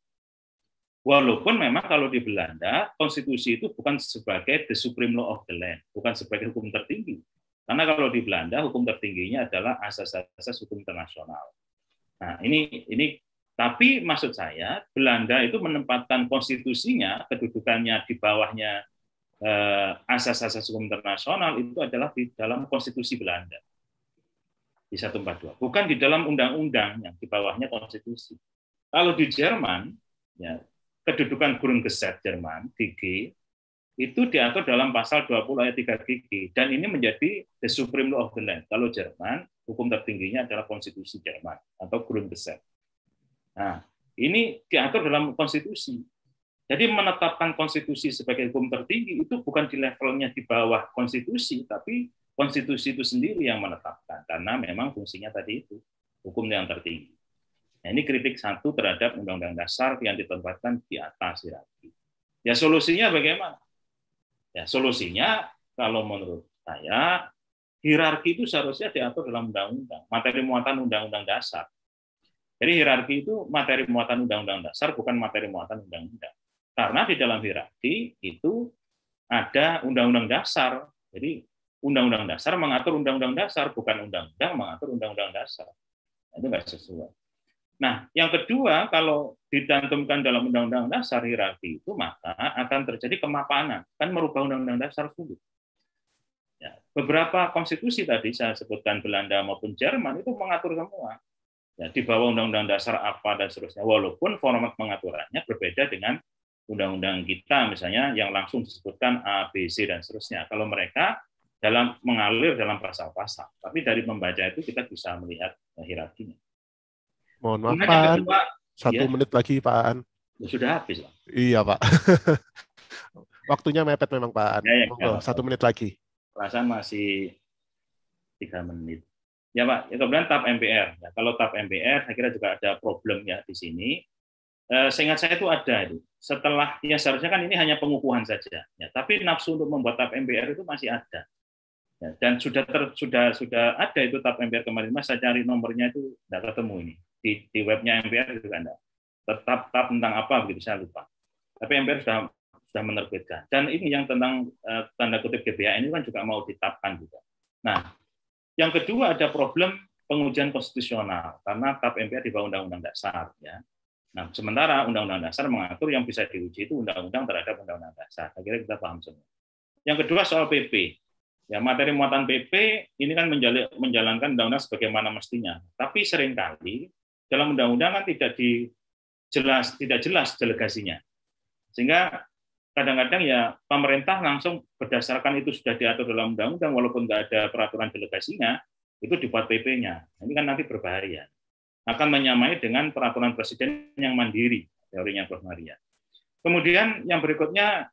Walaupun memang kalau di Belanda konstitusi itu bukan sebagai the supreme law of the land, bukan sebagai hukum tertinggi. Karena kalau di Belanda hukum tertingginya adalah asas-asas hukum internasional. Nah, ini ini tapi maksud saya Belanda itu menempatkan konstitusinya, kedudukannya di bawahnya eh, asas-asas hukum internasional itu adalah di dalam konstitusi Belanda di 142, bukan di dalam undang-undang yang di bawahnya konstitusi. Kalau di Jerman, ya kedudukan Burung Geset Jerman, GG, itu diatur dalam pasal 20 ayat 3 GG dan ini menjadi the supreme law of the land. Kalau Jerman, hukum tertingginya adalah konstitusi Jerman atau Grundgesetz. Nah, ini diatur dalam konstitusi. Jadi menetapkan konstitusi sebagai hukum tertinggi itu bukan di levelnya di bawah konstitusi, tapi konstitusi itu sendiri yang menetapkan karena memang fungsinya tadi itu hukum yang tertinggi. Nah, ini kritik satu terhadap Undang-Undang Dasar yang ditempatkan di atas hierarki. Ya. ya solusinya bagaimana? Ya solusinya kalau menurut saya hierarki itu seharusnya diatur dalam undang-undang, materi muatan undang-undang dasar. Jadi hierarki itu materi muatan undang-undang dasar bukan materi muatan undang-undang. Karena di dalam hierarki itu ada undang-undang dasar. Jadi undang-undang dasar mengatur undang-undang dasar bukan undang-undang mengatur undang-undang dasar. Nah, itu nggak sesuai. Nah, yang kedua, kalau ditantumkan dalam Undang-Undang Dasar hierarki itu, maka akan terjadi kemapanan, kan merubah Undang-Undang Dasar dulu. Ya, beberapa konstitusi tadi saya sebutkan Belanda maupun Jerman itu mengatur semua. Ya, di bawah Undang-Undang Dasar apa dan seterusnya, walaupun format pengaturannya berbeda dengan undang-undang kita misalnya yang langsung disebutkan A, B, C, dan seterusnya. Kalau mereka dalam mengalir dalam pasal-pasal, tapi dari membaca itu kita bisa melihat ya, hierarkinya. Mohon maaf, Pak Satu ya. menit lagi, Pak An. Ya, sudah habis, Pak. Iya, Pak. [LAUGHS] Waktunya mepet memang, Pak An. Ya, ya, oh, Satu menit lagi. Perasaan masih tiga menit. Ya Pak, ya kemudian tap MPR. Ya, kalau tap MPR, saya kira juga ada problem ya di sini. Eh, seingat saya itu ada itu. Setelah ya seharusnya kan ini hanya pengukuhan saja. Ya, tapi nafsu untuk membuat tap MPR itu masih ada. Ya, dan sudah ter, sudah sudah ada itu tap MPR kemarin, Mas. Saya cari nomornya itu tidak ketemu ini di, di webnya MPR juga ada tetap-tetap tentang apa begitu saya lupa tapi MPR sudah sudah menerbitkan dan ini yang tentang uh, tanda kutip GBA ini kan juga mau ditapkan juga nah yang kedua ada problem pengujian konstitusional karena TAP MPR di bawah Undang-Undang Dasar ya nah sementara Undang-Undang Dasar mengatur yang bisa diuji itu Undang-Undang terhadap Undang-Undang Dasar akhirnya kita paham semua yang kedua soal PP Ya, materi muatan PP ini kan menjalankan undang-undang sebagaimana mestinya. Tapi seringkali dalam undang-undang kan tidak di, jelas tidak jelas delegasinya. Sehingga kadang-kadang ya pemerintah langsung berdasarkan itu sudah diatur dalam undang-undang walaupun nggak ada peraturan delegasinya itu dibuat PP-nya. Ini kan nanti berbahaya. Akan menyamai dengan peraturan presiden yang mandiri teorinya Prof. Maria. Kemudian yang berikutnya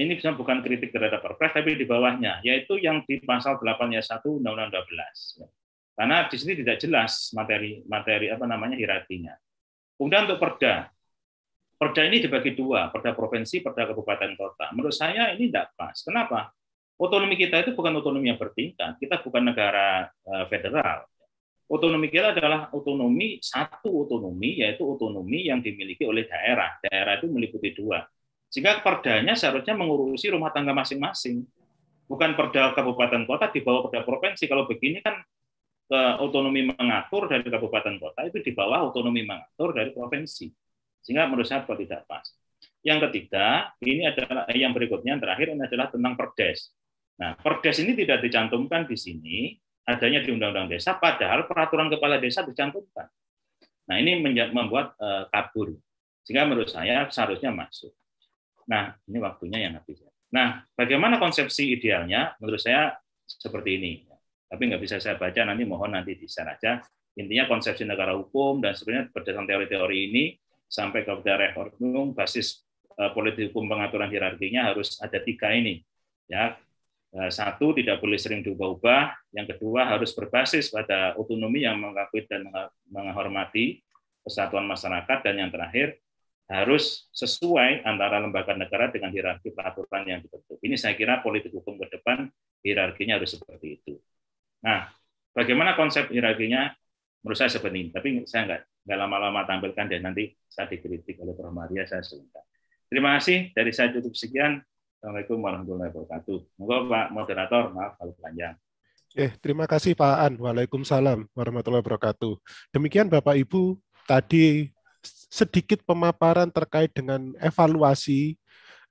ini bisa bukan kritik terhadap Perpres tapi di bawahnya yaitu yang di pasal 8 ayat 1 Undang-Undang 12. Karena di sini tidak jelas materi materi apa namanya hierarkinya. Kemudian untuk perda. Perda ini dibagi dua, perda provinsi, perda kabupaten kota. Menurut saya ini tidak pas. Kenapa? Otonomi kita itu bukan otonomi yang bertingkat. Kita bukan negara eh, federal. Otonomi kita adalah otonomi satu otonomi yaitu otonomi yang dimiliki oleh daerah. Daerah itu meliputi dua. Sehingga perdanya seharusnya mengurusi rumah tangga masing-masing. Bukan perda kabupaten kota dibawa bawah perda provinsi. Kalau begini kan otonomi mengatur dari kabupaten kota itu di bawah otonomi mengatur dari provinsi. Sehingga menurut saya kalau tidak pas. Yang ketiga, ini adalah eh, yang berikutnya yang terakhir ini adalah tentang perdes. Nah, perdes ini tidak dicantumkan di sini, adanya di Undang-Undang Desa, padahal peraturan kepala desa dicantumkan. Nah, ini membuat uh, kabur. Sehingga menurut saya seharusnya masuk. Nah, ini waktunya yang habis. Nah, bagaimana konsepsi idealnya? Menurut saya seperti ini tapi nggak bisa saya baca nanti mohon nanti di sana aja intinya konsepsi negara hukum dan sebenarnya berdasarkan teori-teori ini sampai kepada reformum basis eh, politik hukum pengaturan hierarkinya harus ada tiga ini ya eh, satu tidak boleh sering diubah-ubah yang kedua harus berbasis pada otonomi yang mengakui dan menghormati kesatuan masyarakat dan yang terakhir harus sesuai antara lembaga negara dengan hierarki peraturan yang dibentuk. Ini saya kira politik hukum ke depan hierarkinya harus seperti itu. Nah, bagaimana konsep hierarkinya? Menurut saya seperti ini, tapi saya nggak nggak lama-lama tampilkan dan nanti saya dikritik oleh Prof. Maria, saya sebentar. Terima kasih dari saya cukup sekian. Assalamualaikum warahmatullahi wabarakatuh. Monggo Pak Moderator, maaf kalau panjang. Eh, terima kasih Pak An. Waalaikumsalam warahmatullahi wabarakatuh. Demikian Bapak Ibu tadi sedikit pemaparan terkait dengan evaluasi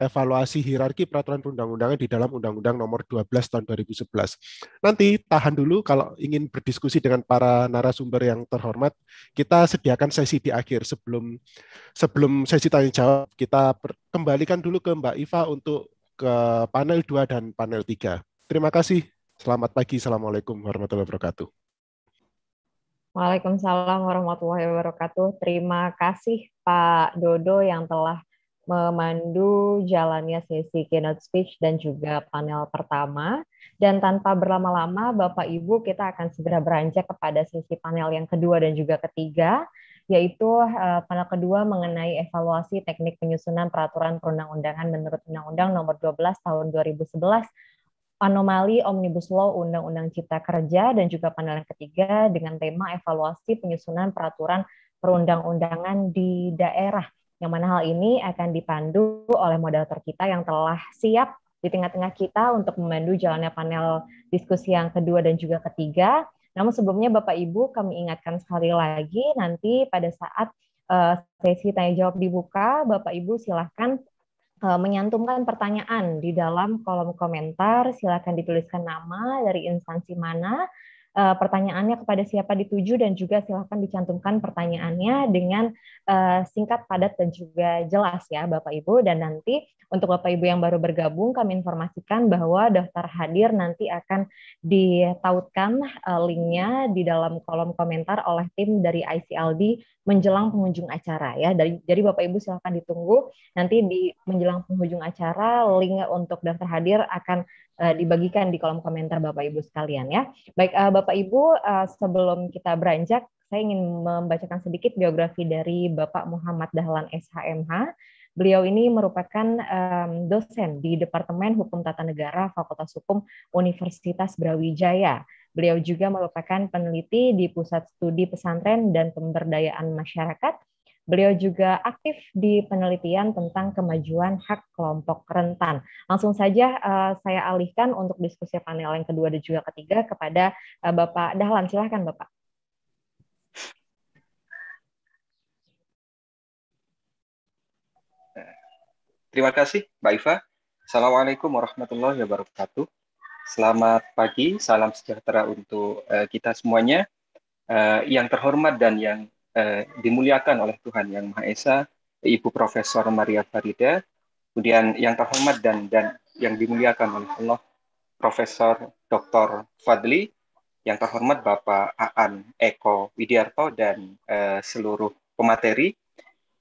evaluasi hierarki peraturan perundang-undangan di dalam Undang-Undang Nomor 12 Tahun 2011. Nanti tahan dulu kalau ingin berdiskusi dengan para narasumber yang terhormat, kita sediakan sesi di akhir sebelum sebelum sesi tanya jawab kita kembalikan dulu ke Mbak Iva untuk ke panel 2 dan panel 3. Terima kasih. Selamat pagi. Assalamualaikum warahmatullahi wabarakatuh. Waalaikumsalam warahmatullahi wabarakatuh. Terima kasih Pak Dodo yang telah memandu jalannya sesi keynote speech dan juga panel pertama. Dan tanpa berlama-lama, Bapak Ibu, kita akan segera beranjak kepada sesi panel yang kedua dan juga ketiga, yaitu eh, panel kedua mengenai evaluasi teknik penyusunan peraturan perundang-undangan menurut Undang-Undang Nomor 12 Tahun 2011 anomali Omnibus Law Undang-Undang Cipta Kerja dan juga panel yang ketiga dengan tema evaluasi penyusunan peraturan perundang-undangan di daerah yang mana hal ini akan dipandu oleh moderator kita yang telah siap di tengah-tengah kita untuk memandu jalannya panel diskusi yang kedua dan juga ketiga. Namun sebelumnya Bapak Ibu kami ingatkan sekali lagi nanti pada saat eh, sesi tanya jawab dibuka, Bapak Ibu silahkan eh, menyantumkan pertanyaan di dalam kolom komentar, Silakan dituliskan nama dari instansi mana, uh, pertanyaannya kepada siapa dituju dan juga silahkan dicantumkan pertanyaannya dengan uh, singkat, padat, dan juga jelas ya Bapak Ibu. Dan nanti untuk Bapak Ibu yang baru bergabung kami informasikan bahwa daftar hadir nanti akan ditautkan uh, linknya di dalam kolom komentar oleh tim dari ICLD menjelang pengunjung acara ya. Dari, jadi Bapak Ibu silahkan ditunggu nanti di menjelang pengunjung acara link untuk daftar hadir akan uh, dibagikan di kolom komentar Bapak Ibu sekalian ya. Baik uh, Bapak Ibu, uh, sebelum kita beranjak, saya ingin membacakan sedikit biografi dari Bapak Muhammad Dahlan SHMH. Beliau ini merupakan um, dosen di Departemen Hukum Tata Negara Fakultas Hukum Universitas Brawijaya. Beliau juga merupakan peneliti di Pusat Studi Pesantren dan Pemberdayaan Masyarakat Beliau juga aktif di penelitian tentang kemajuan hak kelompok rentan. Langsung saja uh, saya alihkan untuk diskusi panel yang kedua dan juga ketiga kepada uh, Bapak Dahlan. Silahkan Bapak. Terima kasih, Mbak Iva. Assalamualaikum warahmatullahi wabarakatuh. Selamat pagi, salam sejahtera untuk uh, kita semuanya. Uh, yang terhormat dan yang Eh, dimuliakan oleh Tuhan Yang Maha Esa, Ibu Profesor Maria Farida, kemudian yang terhormat dan dan yang dimuliakan oleh Allah, Profesor Dr. Fadli, yang terhormat Bapak Aan Eko Widiarto dan eh, seluruh pemateri.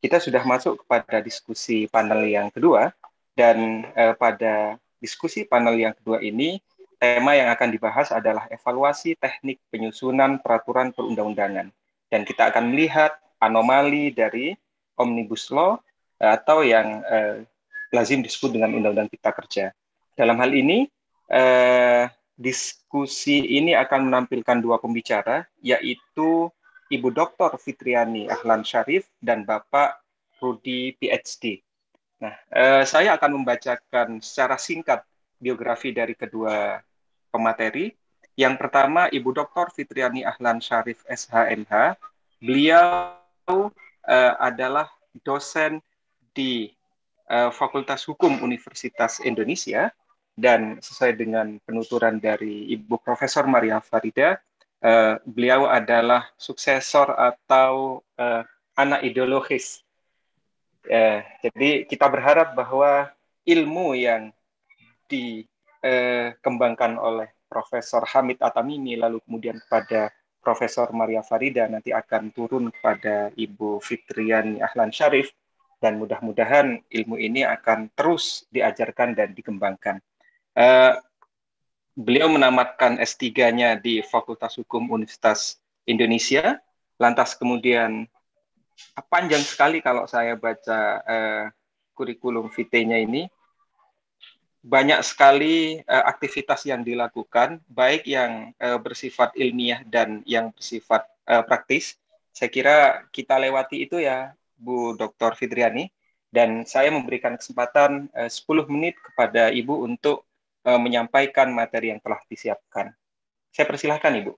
Kita sudah masuk kepada diskusi panel yang kedua dan eh, pada diskusi panel yang kedua ini tema yang akan dibahas adalah evaluasi teknik penyusunan peraturan perundang-undangan dan kita akan melihat anomali dari omnibus law eh, atau yang eh, lazim disebut dengan undang-undang cipta kerja. Dalam hal ini eh, diskusi ini akan menampilkan dua pembicara yaitu Ibu Dr. Fitriani Ahlan Syarif dan Bapak Rudi PhD. Nah, eh, saya akan membacakan secara singkat biografi dari kedua pemateri yang pertama Ibu Dr. Fitriani Ahlan Syarif SHMH. Beliau uh, adalah dosen di uh, Fakultas Hukum Universitas Indonesia dan sesuai dengan penuturan dari Ibu Profesor Maria Farida, uh, beliau adalah suksesor atau uh, anak ideologis. Uh, jadi kita berharap bahwa ilmu yang dikembangkan oleh Profesor Hamid Atamimi, lalu kemudian kepada Profesor Maria Farida, nanti akan turun kepada Ibu Fitriani Ahlan Syarif, dan mudah-mudahan ilmu ini akan terus diajarkan dan dikembangkan. Uh, beliau menamatkan S3-nya di Fakultas Hukum Universitas Indonesia, lantas kemudian panjang sekali kalau saya baca uh, kurikulum vitae-nya ini, banyak sekali uh, aktivitas yang dilakukan, baik yang uh, bersifat ilmiah dan yang bersifat uh, praktis. Saya kira kita lewati itu ya, Bu Dr. Fitriani. Dan saya memberikan kesempatan uh, 10 menit kepada Ibu untuk uh, menyampaikan materi yang telah disiapkan. Saya persilahkan Ibu.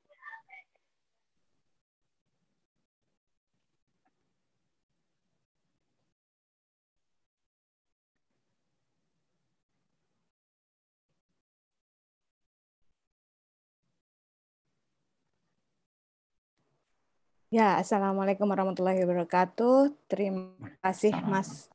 Ya, Assalamualaikum warahmatullahi wabarakatuh. Terima kasih Mas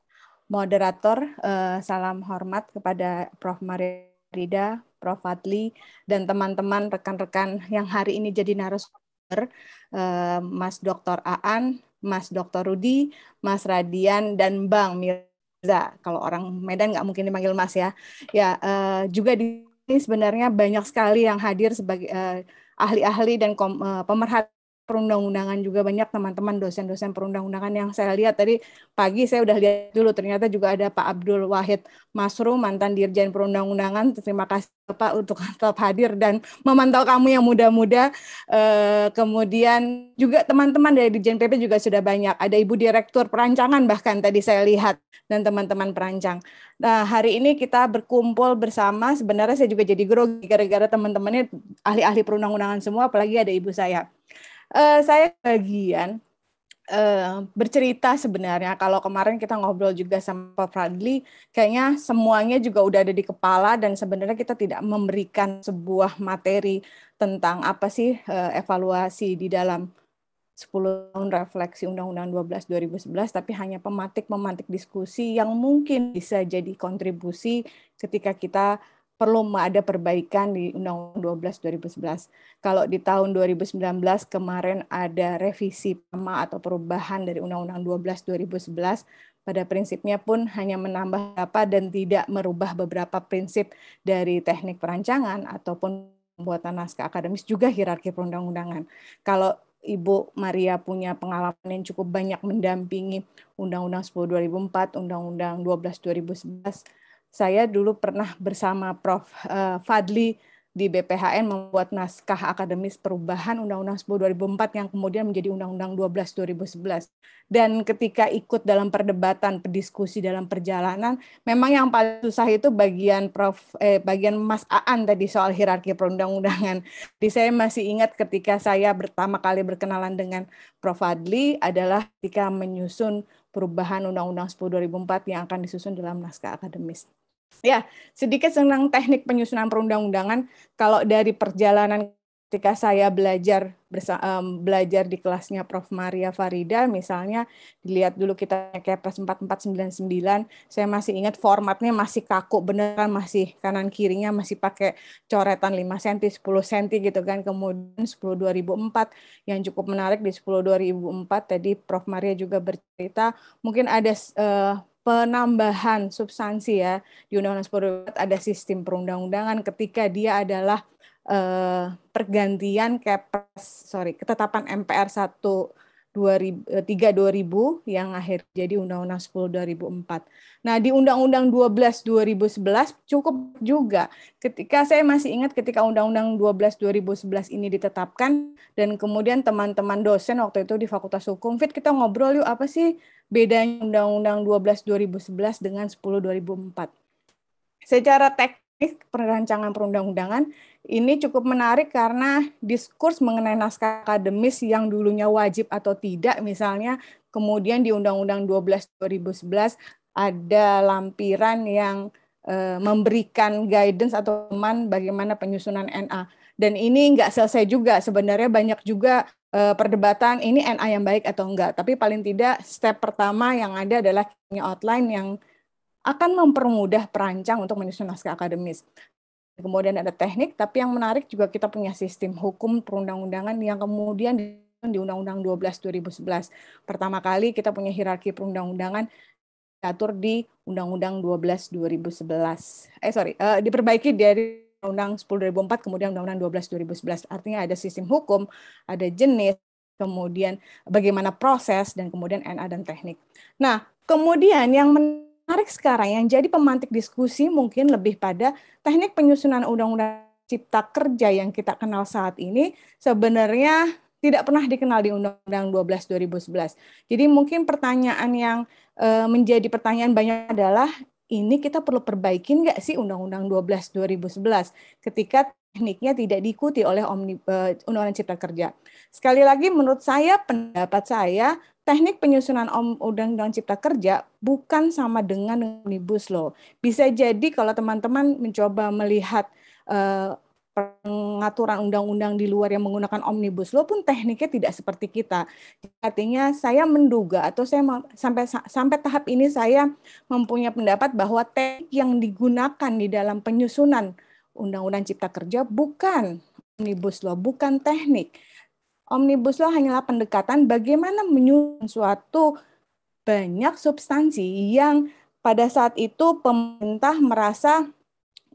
Moderator. Uh, salam hormat kepada Prof. Maria Marida, Prof. Fadli, dan teman-teman rekan-rekan yang hari ini jadi narasumber, uh, Mas Dr. Aan, Mas Dr. Rudi, Mas Radian, dan Bang Mirza. Kalau orang Medan nggak mungkin dipanggil Mas ya. Ya, uh, juga di sini sebenarnya banyak sekali yang hadir sebagai uh, ahli-ahli dan uh, pemerhati perundang-undangan juga banyak teman-teman dosen-dosen perundang-undangan yang saya lihat tadi pagi saya udah lihat dulu ternyata juga ada Pak Abdul Wahid Masru mantan Dirjen Perundang-undangan terima kasih Pak untuk [LAUGHS] tetap hadir dan memantau kamu yang muda-muda eh, kemudian juga teman-teman dari Dirjen PP juga sudah banyak ada Ibu Direktur Perancangan bahkan tadi saya lihat dan teman-teman perancang nah hari ini kita berkumpul bersama sebenarnya saya juga jadi grogi gara-gara teman-temannya ahli-ahli perundang-undangan semua apalagi ada ibu saya uh, saya bagian Uh, bercerita sebenarnya kalau kemarin kita ngobrol juga sama Pak Fadli kayaknya semuanya juga udah ada di kepala dan sebenarnya kita tidak memberikan sebuah materi tentang apa sih uh, evaluasi di dalam 10 tahun refleksi Undang-Undang 12 2011 tapi hanya pematik-pematik diskusi yang mungkin bisa jadi kontribusi ketika kita perlu ada perbaikan di Undang-Undang 12 2011. Kalau di tahun 2019 kemarin ada revisi pama atau perubahan dari Undang-Undang 12 2011 pada prinsipnya pun hanya menambah apa dan tidak merubah beberapa prinsip dari teknik perancangan ataupun pembuatan naskah akademis juga hierarki perundang-undangan. Kalau Ibu Maria punya pengalaman yang cukup banyak mendampingi Undang-Undang 10 2004, Undang-Undang 12 2011 saya dulu pernah bersama Prof. Eh, Fadli di BPHN membuat naskah akademis perubahan Undang-Undang 10 2004 yang kemudian menjadi Undang-Undang 12 2011. Dan ketika ikut dalam perdebatan, perdiskusi dalam perjalanan, memang yang paling susah itu bagian Prof eh, bagian Mas Aan tadi soal hierarki perundang-undangan. Di saya masih ingat ketika saya pertama kali berkenalan dengan Prof Adli adalah ketika menyusun perubahan Undang-Undang 10 2004 yang akan disusun dalam naskah akademis. Ya, sedikit tentang teknik penyusunan perundang-undangan. Kalau dari perjalanan ketika saya belajar um, belajar di kelasnya Prof. Maria Farida, misalnya dilihat dulu kita kayak Kepres 4499, saya masih ingat formatnya masih kaku, beneran masih kanan kirinya masih pakai coretan 5 cm, 10 cm gitu kan. Kemudian 10 2004 yang cukup menarik di 10 2004 tadi Prof. Maria juga bercerita, mungkin ada uh, penambahan substansi ya di Undang-Undang 10 ada sistem perundang-undangan ketika dia adalah uh, pergantian kepres sorry ketetapan MPR satu 3 2000 eh, yang akhir jadi Undang-Undang 10 2004. Nah, di Undang-Undang 12 2011 cukup juga. Ketika saya masih ingat ketika Undang-Undang 12 2011 ini ditetapkan dan kemudian teman-teman dosen waktu itu di Fakultas Hukum Fit kita ngobrol yuk apa sih bedanya Undang-Undang 12 2011 dengan 10 2004. Secara teks Eh, perancangan perundang-undangan ini cukup menarik karena diskurs mengenai naskah akademis yang dulunya wajib atau tidak misalnya kemudian di Undang-Undang 12 2011 ada lampiran yang eh, memberikan guidance atau teman bagaimana penyusunan NA dan ini nggak selesai juga sebenarnya banyak juga eh, perdebatan ini NA yang baik atau enggak tapi paling tidak step pertama yang ada adalah outline yang akan mempermudah perancang untuk menyusun naskah akademis. Kemudian ada teknik, tapi yang menarik juga kita punya sistem hukum perundang-undangan yang kemudian di Undang-Undang 12 2011. Pertama kali kita punya hierarki perundang-undangan diatur di Undang-Undang 12 2011. Eh sorry, uh, diperbaiki dari Undang-Undang 10 2004 kemudian Undang-Undang 12 2011. Artinya ada sistem hukum, ada jenis, kemudian bagaimana proses dan kemudian NA dan teknik. Nah, kemudian yang menarik menarik sekarang yang jadi pemantik diskusi mungkin lebih pada teknik penyusunan undang-undang cipta kerja yang kita kenal saat ini sebenarnya tidak pernah dikenal di Undang-Undang 12 2011. Jadi mungkin pertanyaan yang e, menjadi pertanyaan banyak adalah ini kita perlu perbaikin nggak sih Undang-Undang 12 2011 ketika tekniknya tidak diikuti oleh Omni, e, Undang-Undang Cipta Kerja. Sekali lagi menurut saya pendapat saya teknik penyusunan Undang-Undang Cipta Kerja bukan sama dengan Omnibus Law. Bisa jadi kalau teman-teman mencoba melihat uh, pengaturan undang-undang di luar yang menggunakan omnibus law pun tekniknya tidak seperti kita. Artinya saya menduga atau saya sampai sampai tahap ini saya mempunyai pendapat bahwa teknik yang digunakan di dalam penyusunan Undang-Undang Cipta Kerja bukan omnibus law, bukan teknik. Omnibus law hanyalah pendekatan bagaimana menyusun suatu banyak substansi yang pada saat itu pemerintah merasa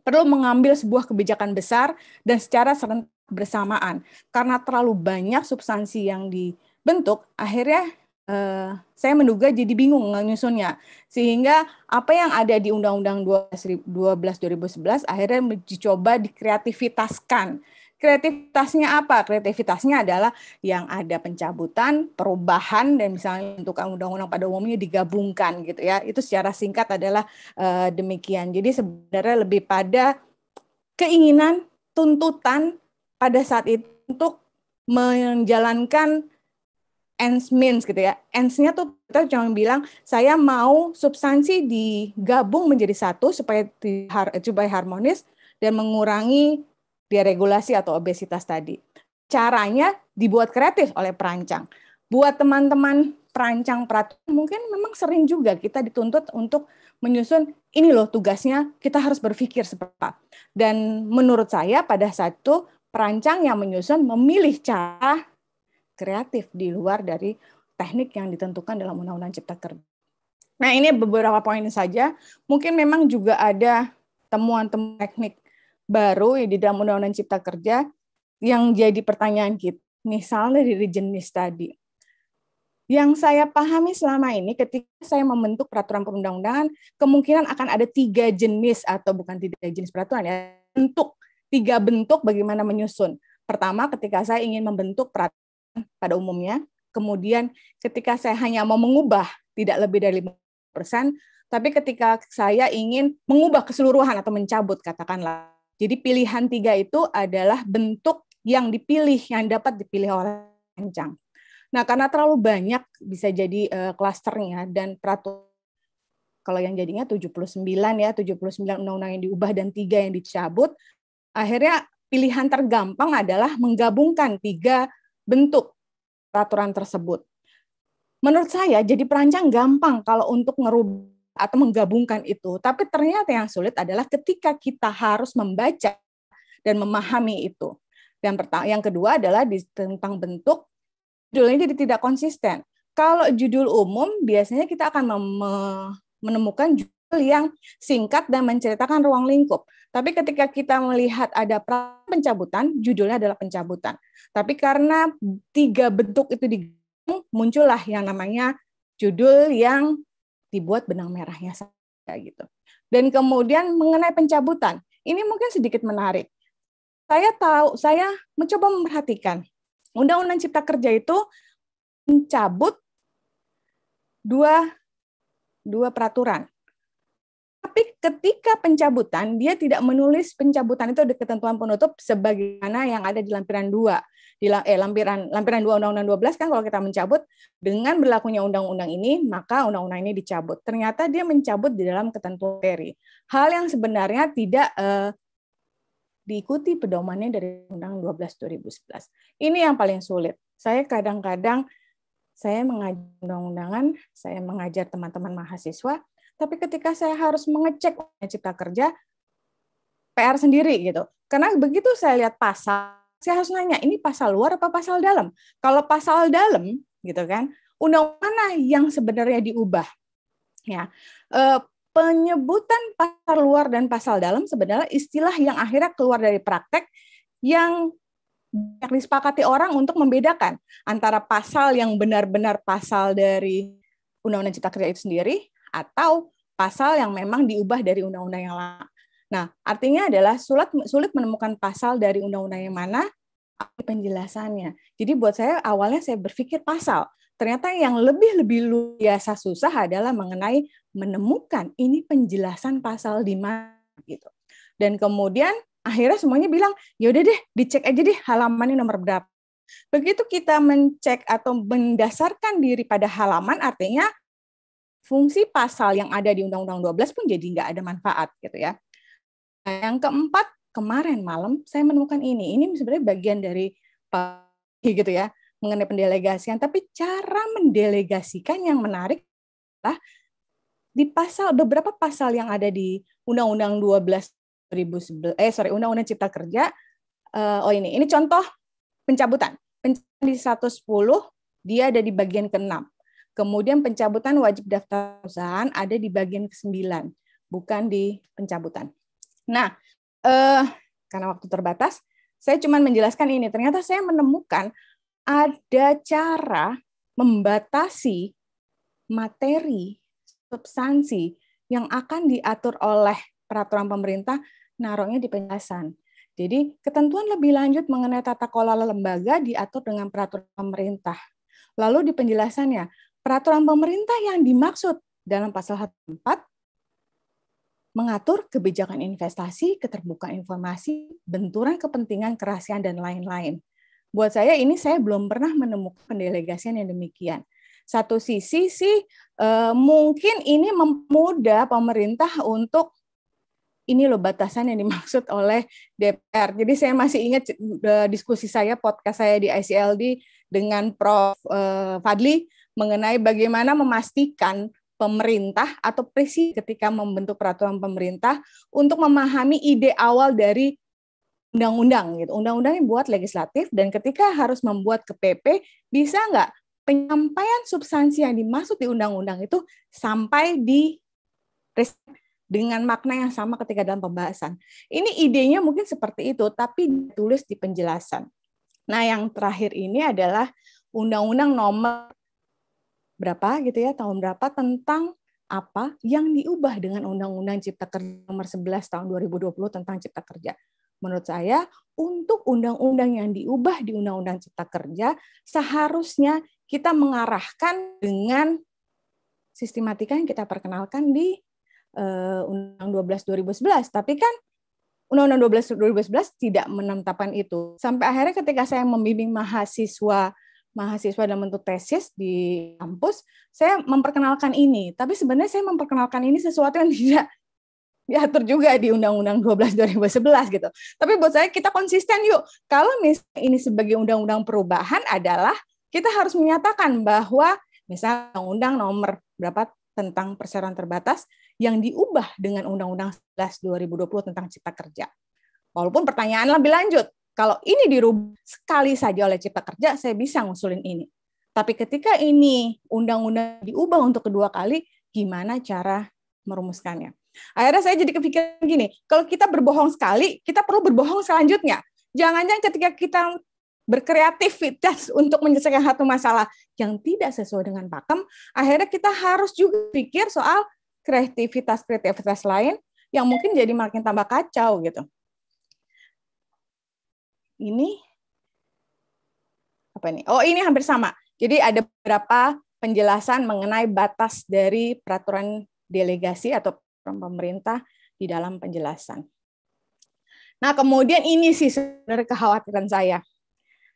perlu mengambil sebuah kebijakan besar dan secara serentak bersamaan. Karena terlalu banyak substansi yang dibentuk, akhirnya Eh, saya menduga jadi bingung nyusunnya sehingga apa yang ada di Undang-Undang 12, 12 2011 akhirnya dicoba dikreativitaskan kreativitasnya apa? Kreativitasnya adalah yang ada pencabutan, perubahan, dan misalnya untuk undang-undang pada umumnya digabungkan gitu ya. Itu secara singkat adalah uh, demikian. Jadi sebenarnya lebih pada keinginan, tuntutan pada saat itu untuk menjalankan ends means gitu ya. Ends-nya tuh kita cuma bilang saya mau substansi digabung menjadi satu supaya supaya harmonis dan mengurangi deregulasi atau obesitas tadi. Caranya dibuat kreatif oleh perancang. Buat teman-teman perancang peraturan mungkin memang sering juga kita dituntut untuk menyusun ini loh tugasnya kita harus berpikir seperti apa. Dan menurut saya pada saat itu perancang yang menyusun memilih cara kreatif di luar dari teknik yang ditentukan dalam Undang-Undang Cipta Kerja. Nah, ini beberapa poin saja. Mungkin memang juga ada temuan-temuan teknik baru ya di dalam Undang-Undang Cipta Kerja yang jadi pertanyaan kita. Misalnya dari jenis tadi. Yang saya pahami selama ini ketika saya membentuk peraturan perundang-undangan, kemungkinan akan ada tiga jenis atau bukan tiga jenis peraturan ya, bentuk, tiga bentuk bagaimana menyusun. Pertama, ketika saya ingin membentuk peraturan pada umumnya. Kemudian ketika saya hanya mau mengubah tidak lebih dari 5%, tapi ketika saya ingin mengubah keseluruhan atau mencabut katakanlah. Jadi pilihan tiga itu adalah bentuk yang dipilih, yang dapat dipilih oleh rancang. Nah, karena terlalu banyak bisa jadi uh, klasternya dan peraturan kalau yang jadinya 79 ya, 79 undang-undang yang diubah dan tiga yang dicabut, akhirnya pilihan tergampang adalah menggabungkan tiga bentuk peraturan tersebut. Menurut saya jadi perancang gampang kalau untuk merubah atau menggabungkan itu, tapi ternyata yang sulit adalah ketika kita harus membaca dan memahami itu. Dan pertama, yang kedua adalah di, tentang bentuk judulnya jadi tidak konsisten. Kalau judul umum biasanya kita akan menemukan judul yang singkat dan menceritakan ruang lingkup. Tapi ketika kita melihat ada pencabutan, judulnya adalah pencabutan. Tapi karena tiga bentuk itu digabung, muncullah yang namanya judul yang dibuat benang merahnya saja gitu. Dan kemudian mengenai pencabutan, ini mungkin sedikit menarik. Saya tahu, saya mencoba memperhatikan Undang-Undang Cipta Kerja itu mencabut dua dua peraturan tapi ketika pencabutan, dia tidak menulis pencabutan itu ada ketentuan penutup sebagaimana yang ada di lampiran 2. Di eh lampiran lampiran 2 Undang-Undang 12 kan kalau kita mencabut dengan berlakunya undang-undang ini, maka undang-undang ini dicabut. Ternyata dia mencabut di dalam ketentuan materi. Hal yang sebenarnya tidak eh, diikuti pedomannya dari Undang-Undang 12 2011. Ini yang paling sulit. Saya kadang-kadang saya mengajar undang-undangan, saya mengajar teman-teman mahasiswa, tapi ketika saya harus mengecek cipta kerja, PR sendiri gitu. Karena begitu saya lihat pasal, saya harus nanya ini pasal luar apa pasal dalam. Kalau pasal dalam gitu kan, undang mana yang sebenarnya diubah? Ya, e, penyebutan pasal luar dan pasal dalam sebenarnya istilah yang akhirnya keluar dari praktek yang banyak disepakati orang untuk membedakan antara pasal yang benar-benar pasal dari Undang-Undang Cipta Kerja itu sendiri atau pasal yang memang diubah dari undang-undang yang lama. Nah, artinya adalah sulit sulit menemukan pasal dari undang-undang yang mana penjelasannya. Jadi buat saya awalnya saya berpikir pasal. Ternyata yang lebih lebih luar biasa susah adalah mengenai menemukan ini penjelasan pasal di mana gitu. Dan kemudian akhirnya semuanya bilang, "Ya udah deh, dicek aja deh halamannya nomor berapa." Begitu kita mencek atau mendasarkan diri pada halaman, artinya fungsi pasal yang ada di Undang-Undang 12 pun jadi nggak ada manfaat gitu ya. Nah, yang keempat, kemarin malam saya menemukan ini. Ini sebenarnya bagian dari gitu ya, mengenai pendelegasian, tapi cara mendelegasikan yang menarik adalah di pasal beberapa pasal yang ada di Undang-Undang 12 2011 eh sorry Undang-Undang Cipta Kerja uh, oh ini ini contoh pencabutan pencabutan di 110 dia ada di bagian ke-6 Kemudian pencabutan wajib daftar perusahaan ada di bagian ke-9, bukan di pencabutan. Nah, eh, karena waktu terbatas, saya cuma menjelaskan ini. Ternyata saya menemukan ada cara membatasi materi substansi yang akan diatur oleh peraturan pemerintah naruhnya di penjelasan. Jadi, ketentuan lebih lanjut mengenai tata kelola lembaga diatur dengan peraturan pemerintah. Lalu di penjelasannya, Peraturan pemerintah yang dimaksud dalam pasal 4 mengatur kebijakan investasi, keterbukaan informasi, benturan kepentingan, kerahasiaan, dan lain-lain. Buat saya ini saya belum pernah menemukan pendelegasian yang demikian. Satu sisi sih eh, mungkin ini memudah pemerintah untuk ini loh batasan yang dimaksud oleh DPR. Jadi saya masih ingat eh, diskusi saya podcast saya di ICLD dengan Prof eh, Fadli mengenai bagaimana memastikan pemerintah atau presiden ketika membentuk peraturan pemerintah untuk memahami ide awal dari undang-undang gitu. Undang-undang yang buat legislatif dan ketika harus membuat ke PP bisa nggak penyampaian substansi yang dimaksud di undang-undang itu sampai di dengan makna yang sama ketika dalam pembahasan. Ini idenya mungkin seperti itu, tapi ditulis di penjelasan. Nah, yang terakhir ini adalah Undang-Undang Nomor berapa gitu ya tahun berapa tentang apa yang diubah dengan Undang-Undang Cipta Kerja nomor 11 tahun 2020 tentang Cipta Kerja. Menurut saya, untuk undang-undang yang diubah di Undang-Undang Cipta Kerja, seharusnya kita mengarahkan dengan sistematika yang kita perkenalkan di undang eh, Undang-Undang 12 2011. Tapi kan Undang-Undang 12 2011 tidak menetapkan itu. Sampai akhirnya ketika saya membimbing mahasiswa mahasiswa dalam bentuk tesis di kampus, saya memperkenalkan ini. Tapi sebenarnya saya memperkenalkan ini sesuatu yang [LAUGHS] tidak diatur juga di Undang-Undang 12 2011 gitu. Tapi buat saya kita konsisten yuk. Kalau misalnya ini sebagai undang-undang perubahan adalah kita harus menyatakan bahwa misalnya Undang-Undang nomor berapa tentang perseroan terbatas yang diubah dengan Undang-Undang 11 2020 tentang Cipta Kerja. Walaupun pertanyaan lebih lanjut, kalau ini dirubah sekali saja oleh cipta kerja, saya bisa ngusulin ini. Tapi ketika ini undang-undang diubah untuk kedua kali, gimana cara merumuskannya? Akhirnya saya jadi kepikiran gini, kalau kita berbohong sekali, kita perlu berbohong selanjutnya. Jangan-jangan ketika kita berkreativitas untuk menyelesaikan satu masalah yang tidak sesuai dengan pakem, akhirnya kita harus juga pikir soal kreativitas-kreativitas lain yang mungkin jadi makin tambah kacau gitu ini apa ini? Oh, ini hampir sama. Jadi ada beberapa penjelasan mengenai batas dari peraturan delegasi atau pemerintah di dalam penjelasan. Nah, kemudian ini sih sebenarnya kekhawatiran saya.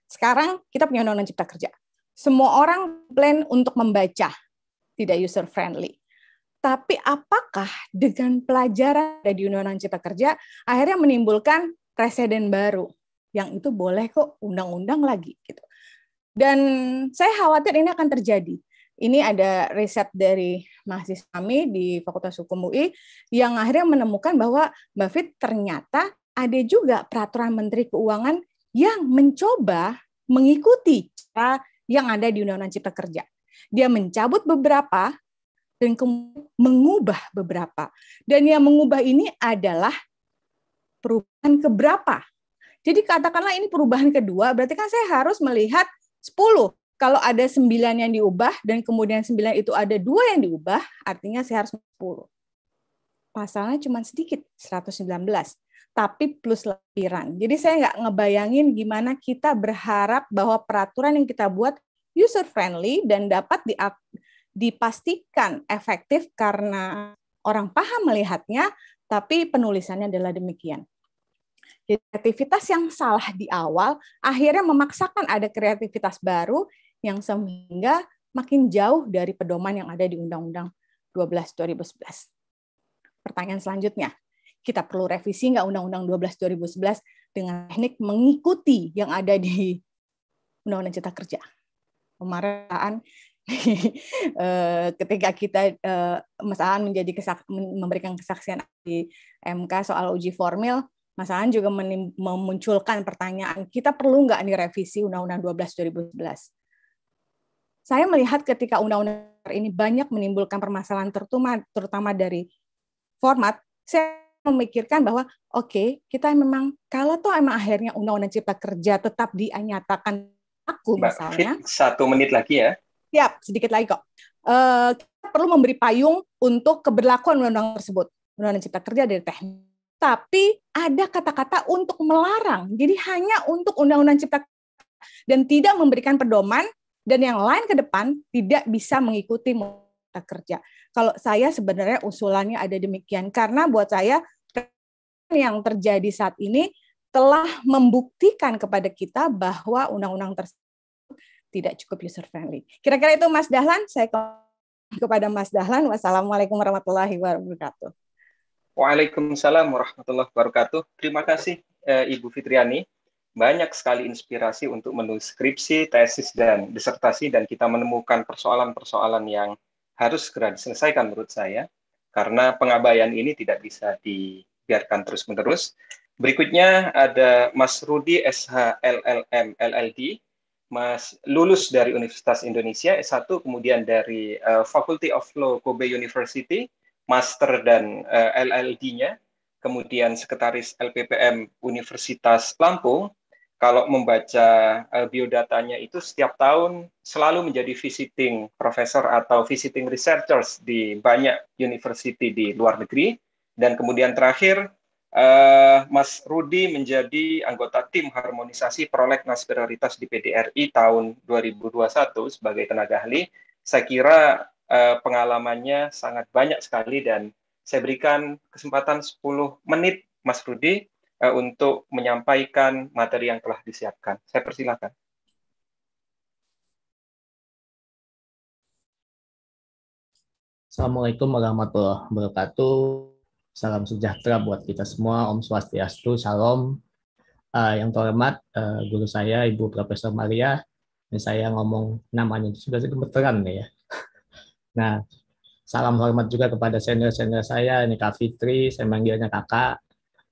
Sekarang kita punya undang-undang cipta kerja. Semua orang plan untuk membaca, tidak user friendly. Tapi apakah dengan pelajaran dari undang-undang cipta kerja akhirnya menimbulkan presiden baru? yang itu boleh kok undang-undang lagi gitu. Dan saya khawatir ini akan terjadi. Ini ada riset dari mahasiswa kami di Fakultas Hukum UI yang akhirnya menemukan bahwa Mbak Fit ternyata ada juga peraturan Menteri Keuangan yang mencoba mengikuti cara yang ada di Undang-Undang Cipta Kerja. Dia mencabut beberapa dan mengubah beberapa. Dan yang mengubah ini adalah perubahan keberapa jadi katakanlah ini perubahan kedua, berarti kan saya harus melihat 10. Kalau ada 9 yang diubah dan kemudian 9 itu ada dua yang diubah, artinya saya harus 10. Pasalnya cuma sedikit, 119. Tapi plus lampiran. Jadi saya nggak ngebayangin gimana kita berharap bahwa peraturan yang kita buat user friendly dan dapat dipastikan efektif karena orang paham melihatnya, tapi penulisannya adalah demikian. Jadi kreativitas yang salah di awal akhirnya memaksakan ada kreativitas baru yang sehingga makin jauh dari pedoman yang ada di Undang-Undang 12 2011. Pertanyaan selanjutnya, kita perlu revisi nggak Undang-Undang 12 2011 dengan teknik mengikuti yang ada di Undang-Undang Cipta Kerja. Kemarin [LAUGHS] eh, ketika kita eh, Mas Aan menjadi kesak, memberikan kesaksian di MK soal uji formil, Mas Aan juga memunculkan pertanyaan, kita perlu nggak nih revisi Undang-Undang 12 2011? Saya melihat ketika Undang-Undang ini banyak menimbulkan permasalahan terutama, terutama dari format, saya memikirkan bahwa oke, okay, kita memang kalau tuh emang akhirnya Undang-Undang Cipta Kerja tetap dinyatakan aku Mbak misalnya. Fit, satu menit lagi ya. Siap, sedikit lagi kok. Uh, kita perlu memberi payung untuk keberlakuan undang-undang tersebut. Undang-undang Cipta Kerja dari teknik tapi ada kata-kata untuk melarang. Jadi hanya untuk Undang-Undang Cipta dan tidak memberikan pedoman dan yang lain ke depan tidak bisa mengikuti mata kerja. Kalau saya sebenarnya usulannya ada demikian karena buat saya yang terjadi saat ini telah membuktikan kepada kita bahwa undang-undang tersebut tidak cukup user friendly. Kira-kira itu Mas Dahlan, saya kepada Mas Dahlan. Wassalamualaikum warahmatullahi wabarakatuh. Waalaikumsalam warahmatullahi wabarakatuh. Terima kasih eh, Ibu Fitriani. Banyak sekali inspirasi untuk menulis skripsi, tesis, dan disertasi, dan kita menemukan persoalan-persoalan yang harus segera diselesaikan menurut saya, karena pengabaian ini tidak bisa dibiarkan terus-menerus. Berikutnya ada Mas Rudi SH LLM LLD, Mas lulus dari Universitas Indonesia S1, kemudian dari uh, Faculty of Law Kobe University, master dan uh, eh, LLD-nya, kemudian sekretaris LPPM Universitas Lampung. Kalau membaca uh, biodatanya itu setiap tahun selalu menjadi visiting professor atau visiting researchers di banyak university di luar negeri. Dan kemudian terakhir uh, Mas Rudi menjadi anggota tim harmonisasi prolegnas prioritas di PDRI tahun 2021 sebagai tenaga ahli. Saya kira uh, pengalamannya sangat banyak sekali dan saya berikan kesempatan 10 menit Mas Rudi uh, untuk menyampaikan materi yang telah disiapkan. Saya persilakan. Assalamualaikum warahmatullahi wabarakatuh. Salam sejahtera buat kita semua. Om Swastiastu, Shalom. Uh, yang terhormat, uh, guru saya Ibu Profesor Maria. Ini saya ngomong namanya itu sudah kebetulan ya. Nah, salam hormat juga kepada senior-senior saya, ini Kak Fitri, saya manggilnya kakak,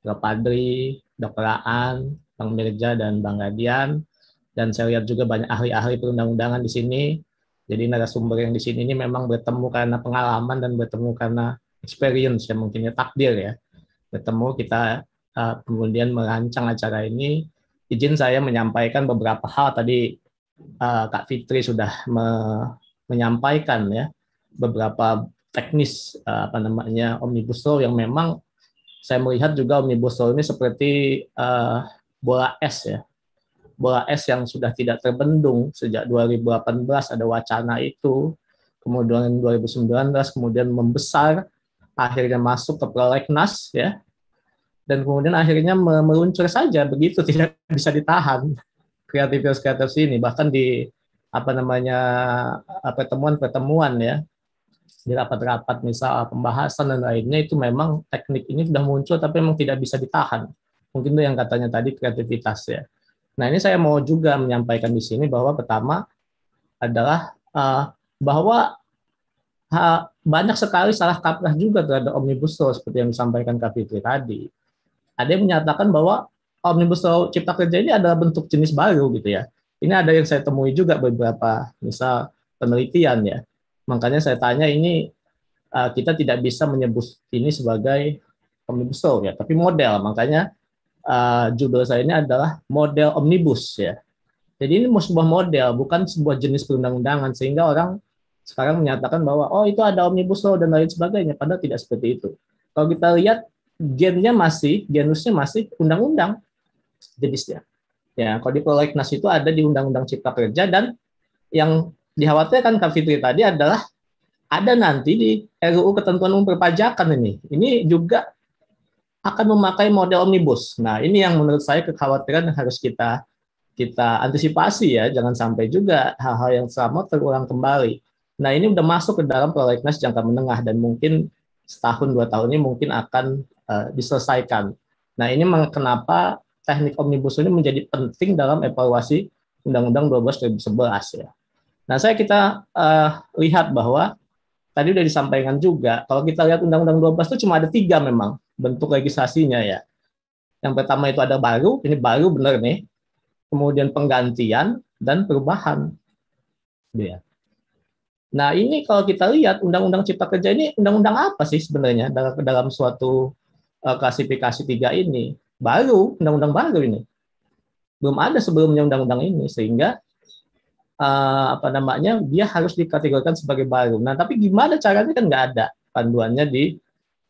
Kak Padri, Dr. Aan, Bang Mirja, dan Bang Radian. Dan saya lihat juga banyak ahli-ahli perundang-undangan di sini. Jadi narasumber yang di sini ini memang bertemu karena pengalaman dan bertemu karena experience ya mungkinnya takdir ya. Bertemu kita uh, kemudian merancang acara ini. Izin saya menyampaikan beberapa hal tadi uh, Kak Fitri sudah me menyampaikan ya beberapa teknis eh, apa namanya omnibus law yang memang saya melihat juga omnibus law ini seperti uh, bola es ya bola es yang sudah tidak terbendung sejak 2018 ada wacana itu kemudian 2019 kemudian membesar akhirnya masuk ke prolegnas ya dan kemudian akhirnya meluncur saja begitu [LAUGHS] tidak bisa ditahan kreativitas kreativitas ini bahkan di apa namanya pertemuan-pertemuan ya di rapat-rapat misal ah, pembahasan dan lainnya itu memang teknik ini sudah muncul tapi memang tidak bisa ditahan. Mungkin itu yang katanya tadi kreativitas ya. Nah ini saya mau juga menyampaikan di sini bahwa pertama adalah uh, bahwa uh, banyak sekali salah kaprah juga terhadap omnibus law seperti yang disampaikan Kak Fitri tadi. Ada yang menyatakan bahwa omnibus law cipta kerja ini adalah bentuk jenis baru gitu ya. Ini ada yang saya temui juga beberapa misal penelitian ya Makanya saya tanya ini uh, kita tidak bisa menyebut ini sebagai omnibus law ya, tapi model. Makanya uh, judul saya ini adalah model omnibus ya. Jadi ini sebuah model, bukan sebuah jenis perundang-undangan sehingga orang sekarang menyatakan bahwa oh itu ada omnibus law dan lain sebagainya, padahal tidak seperti itu. Kalau kita lihat gennya masih, genusnya masih undang-undang jenisnya. Ya, kalau di prolegnas itu ada di Undang-Undang Cipta Kerja dan yang dikhawatirkan Kak Fitri tadi adalah ada nanti di RUU ketentuan umum perpajakan ini. Ini juga akan memakai model omnibus. Nah, ini yang menurut saya kekhawatiran yang harus kita kita antisipasi ya, jangan sampai juga hal-hal yang sama terulang kembali. Nah, ini udah masuk ke dalam prolegnas jangka menengah dan mungkin setahun dua tahun ini mungkin akan uh, diselesaikan. Nah, ini kenapa teknik omnibus ini menjadi penting dalam evaluasi Undang-Undang 12 2011 ya. Nah, saya kita uh, lihat bahwa tadi sudah disampaikan juga, kalau kita lihat Undang-Undang 12 itu cuma ada tiga memang bentuk legislasinya ya. Yang pertama itu ada baru, ini baru benar nih. Kemudian penggantian dan perubahan. Ya. Nah, ini kalau kita lihat Undang-Undang Cipta Kerja ini undang-undang apa sih sebenarnya dalam, dalam suatu uh, klasifikasi tiga ini? Baru, undang-undang baru ini. Belum ada sebelumnya undang-undang ini, sehingga uh, apa namanya dia harus dikategorikan sebagai baru. Nah, tapi gimana caranya kan nggak ada panduannya di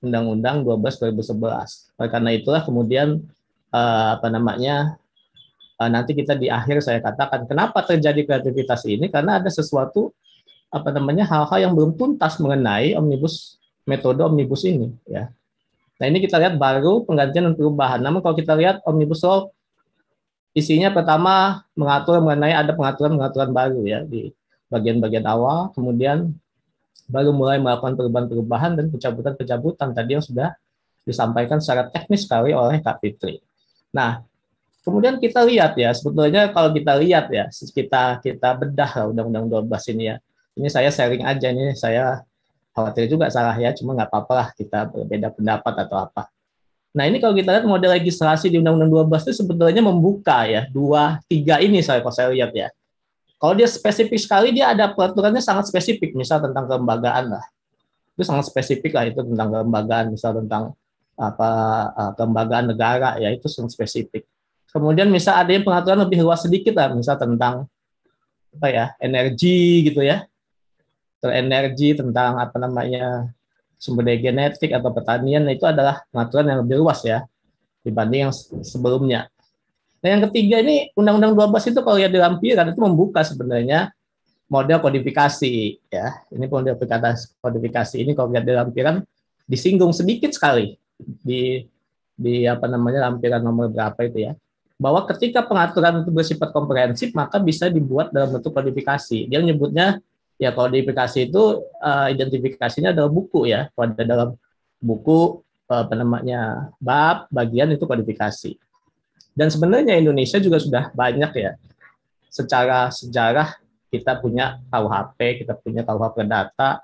Undang-Undang 12 2011. Oleh karena itulah kemudian uh, apa namanya uh, nanti kita di akhir saya katakan kenapa terjadi kreativitas ini karena ada sesuatu apa namanya hal-hal yang belum tuntas mengenai omnibus metode omnibus ini ya. Nah, ini kita lihat baru penggantian dan perubahan. Namun kalau kita lihat omnibus law Isinya pertama mengatur mengenai ada pengaturan-pengaturan baru ya di bagian-bagian awal, kemudian baru mulai melakukan perubahan-perubahan dan pencabutan-pencabutan tadi yang sudah disampaikan secara teknis sekali oleh Kak Fitri. Nah, kemudian kita lihat ya, sebetulnya kalau kita lihat ya, kita kita bedah Undang-Undang 12 ini ya. Ini saya sharing aja, ini saya khawatir juga salah ya, cuma nggak apa-apa lah kita berbeda pendapat atau apa. Nah ini kalau kita lihat model legislasi di Undang-Undang 12 itu sebetulnya membuka ya dua tiga ini saya kalau saya lihat ya. Kalau dia spesifik sekali dia ada peraturannya sangat spesifik misal tentang kelembagaan lah itu sangat spesifik lah itu tentang kelembagaan misal tentang apa eh, kelembagaan negara ya itu sangat spesifik. Kemudian misal ada yang pengaturan lebih luas sedikit lah misal tentang apa ya energi gitu ya, energi tentang apa namanya sumber daya genetik atau pertanian itu adalah pengaturan yang lebih luas ya dibanding yang sebelumnya. Nah yang ketiga ini Undang-Undang 12 itu kalau lihat di lampiran itu membuka sebenarnya model kodifikasi ya. Ini model kodifikasi ini kalau lihat di lampiran disinggung sedikit sekali di di apa namanya lampiran nomor berapa itu ya bahwa ketika pengaturan itu bersifat komprehensif maka bisa dibuat dalam bentuk kodifikasi. Dia menyebutnya ya kalau itu uh, identifikasinya adalah buku ya pada dalam buku eh, apa namanya bab bagian itu kodifikasi dan sebenarnya Indonesia juga sudah banyak ya secara sejarah kita punya KUHP kita punya Kuhp perdata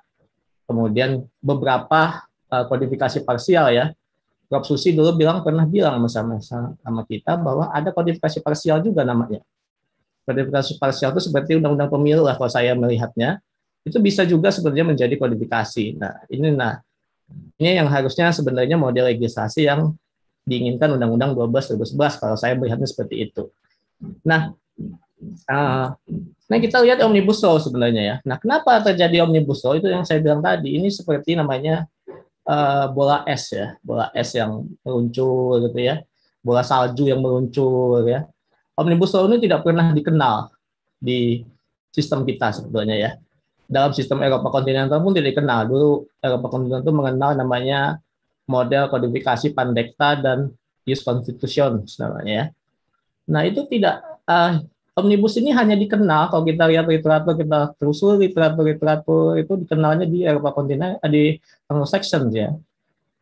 kemudian beberapa uh, eh, kodifikasi parsial ya Prof Susi dulu bilang pernah bilang sama sama kita bahwa ada kodifikasi parsial juga namanya verifikasi parsial itu seperti undang-undang pemilu lah kalau saya melihatnya itu bisa juga sebenarnya menjadi kodifikasi. Nah ini nah ini yang harusnya sebenarnya model legislasi yang diinginkan Undang-Undang 12 2011 kalau saya melihatnya seperti itu. Nah, ah, nah kita lihat omnibus law sebenarnya ya. Nah, kenapa terjadi omnibus law itu yang saya bilang tadi ini seperti namanya ah, bola es ya, bola es yang meluncur gitu ya, bola salju yang meluncur ya omnibus law ini tidak pernah dikenal di sistem kita sebetulnya ya. Dalam sistem Eropa kontinental pun tidak dikenal. Dulu Eropa kontinental itu mengenal namanya model kodifikasi Pandekta dan use Constitution sebenarnya ya. Nah itu tidak uh, omnibus ini hanya dikenal kalau kita lihat literatur kita terusul literatur literatur itu dikenalnya di Eropa Kontinental eh, di Anglo-Saxon ya.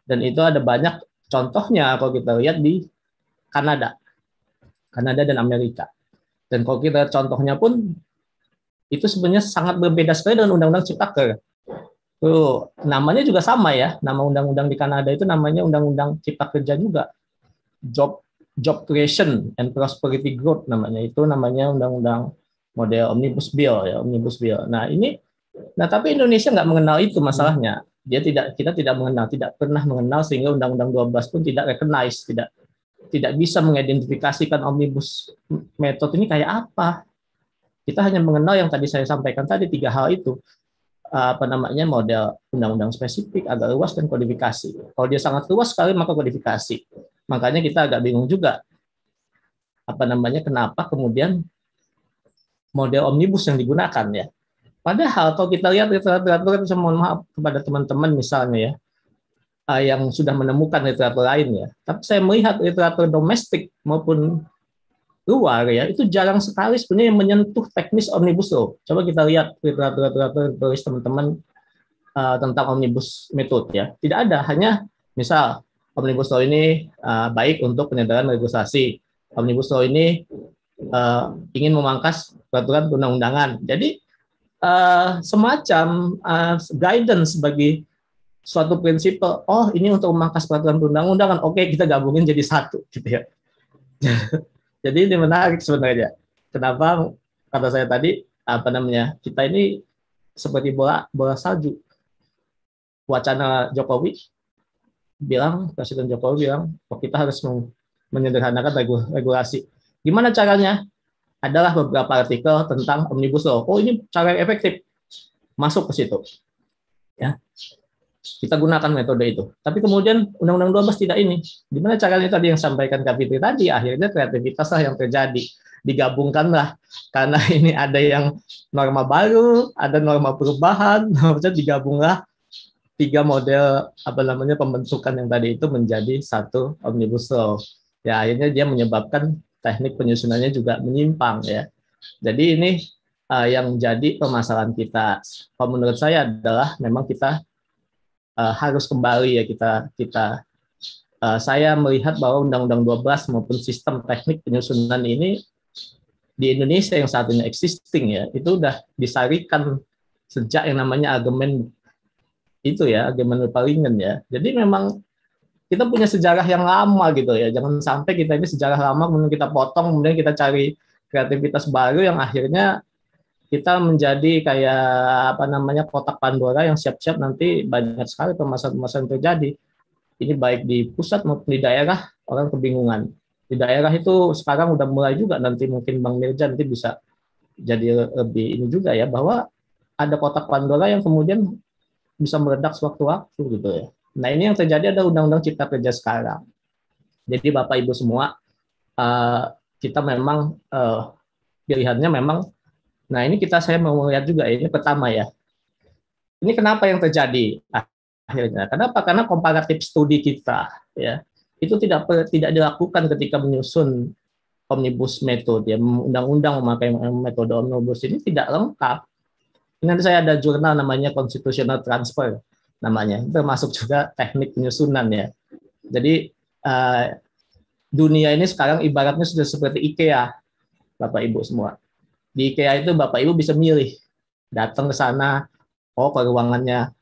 Dan itu ada banyak contohnya kalau kita lihat di Kanada Kanada dan Amerika. Dan kalau kita contohnya pun itu sebenarnya sangat berbeda sekali dengan Undang-Undang Ciptaker. Tuh, namanya juga sama ya. Nama undang-undang di Kanada itu namanya Undang-Undang Cipta Kerja juga. Job Job Creation and Prosperity Growth namanya. Itu namanya undang-undang model Omnibus Bill ya, Omnibus Bill. Nah, ini nah tapi Indonesia nggak mengenal itu masalahnya. Dia tidak kita tidak mengenal, tidak pernah mengenal sehingga Undang-Undang 12 pun tidak recognize, tidak tidak bisa mengidentifikasikan omnibus metode ini kayak apa. Kita hanya mengenal yang tadi saya sampaikan tadi tiga hal itu apa namanya model undang-undang spesifik agak luas dan kodifikasi. Kalau dia sangat luas sekali maka kodifikasi. Makanya kita agak bingung juga apa namanya kenapa kemudian model omnibus yang digunakan ya. Padahal kalau kita lihat literatur, lihat mohon maaf kepada teman-teman misalnya ya, uh, yang sudah menemukan literatur lain ya. Tapi saya melihat literatur domestik maupun luar ya itu jarang sekali sebenarnya yang menyentuh teknis omnibus law. Coba kita lihat literatur literatur tulis teman-teman uh, tentang omnibus metode ya. Tidak ada, hanya misal omnibus law ini uh, baik untuk penyederhanaan legislasi. Omnibus law ini uh, ingin memangkas peraturan undang-undangan. Jadi uh, semacam uh, guidance bagi suatu prinsip oh ini untuk memangkas peraturan perundang-undangan, oke kita gabungin jadi satu [LAUGHS] gitu ya. jadi ini menarik sebenarnya. Kenapa kata saya tadi apa namanya kita ini seperti bola bola salju. Wacana Jokowi bilang Presiden Jokowi bilang oh, kita harus menyederhanakan regulasi. Gimana caranya? Adalah beberapa artikel tentang omnibus law. Oh ini cara yang efektif masuk ke situ. Ya, kita gunakan metode itu. Tapi kemudian Undang-Undang 12 tidak ini. Gimana caranya tadi yang sampaikan Kak Fitri tadi, akhirnya kreativitaslah yang terjadi. Digabungkanlah. Karena [LAUGHS] ini ada yang norma baru, ada norma perubahan, [LAUGHS] maksudnya digabunglah tiga model apa namanya pembentukan yang tadi itu menjadi satu omnibus law. Ya akhirnya dia menyebabkan teknik penyusunannya juga menyimpang ya. Jadi ini uh, yang jadi permasalahan kita. Kalau menurut saya adalah memang kita uh, harus kembali ya kita kita uh, saya melihat bahwa Undang-Undang 12 maupun sistem teknik penyusunan ini di Indonesia yang saat ini existing ya itu udah disarikan sejak yang namanya argumen itu ya argumen palingan ya jadi memang kita punya sejarah yang lama gitu ya jangan sampai kita ini sejarah lama kemudian kita potong kemudian kita cari kreativitas baru yang akhirnya kita menjadi kayak apa namanya kotak Pandora yang siap-siap nanti banyak sekali permasalahan-permasalahan terjadi. Ini baik di pusat maupun di daerah orang kebingungan. Di daerah itu sekarang udah mulai juga nanti mungkin Bang Mirja nanti bisa jadi lebih ini juga ya bahwa ada kotak Pandora yang kemudian bisa meledak sewaktu-waktu gitu ya. Nah ini yang terjadi ada Undang-Undang Cipta Kerja sekarang. Jadi Bapak Ibu semua eh, kita memang uh, pilihannya memang Nah ini kita saya mau lihat juga ini pertama ya. Ini kenapa yang terjadi akhirnya? Kenapa? Karena komparatif studi kita ya itu tidak tidak dilakukan ketika menyusun omnibus metode ya undang-undang memakai metode omnibus ini tidak lengkap. nanti saya ada jurnal namanya constitutional transfer namanya termasuk juga teknik penyusunan ya. Jadi uh, dunia ini sekarang ibaratnya sudah seperti IKEA Bapak Ibu semua di IKEA itu Bapak Ibu bisa milih datang ke sana oh ke ruangannya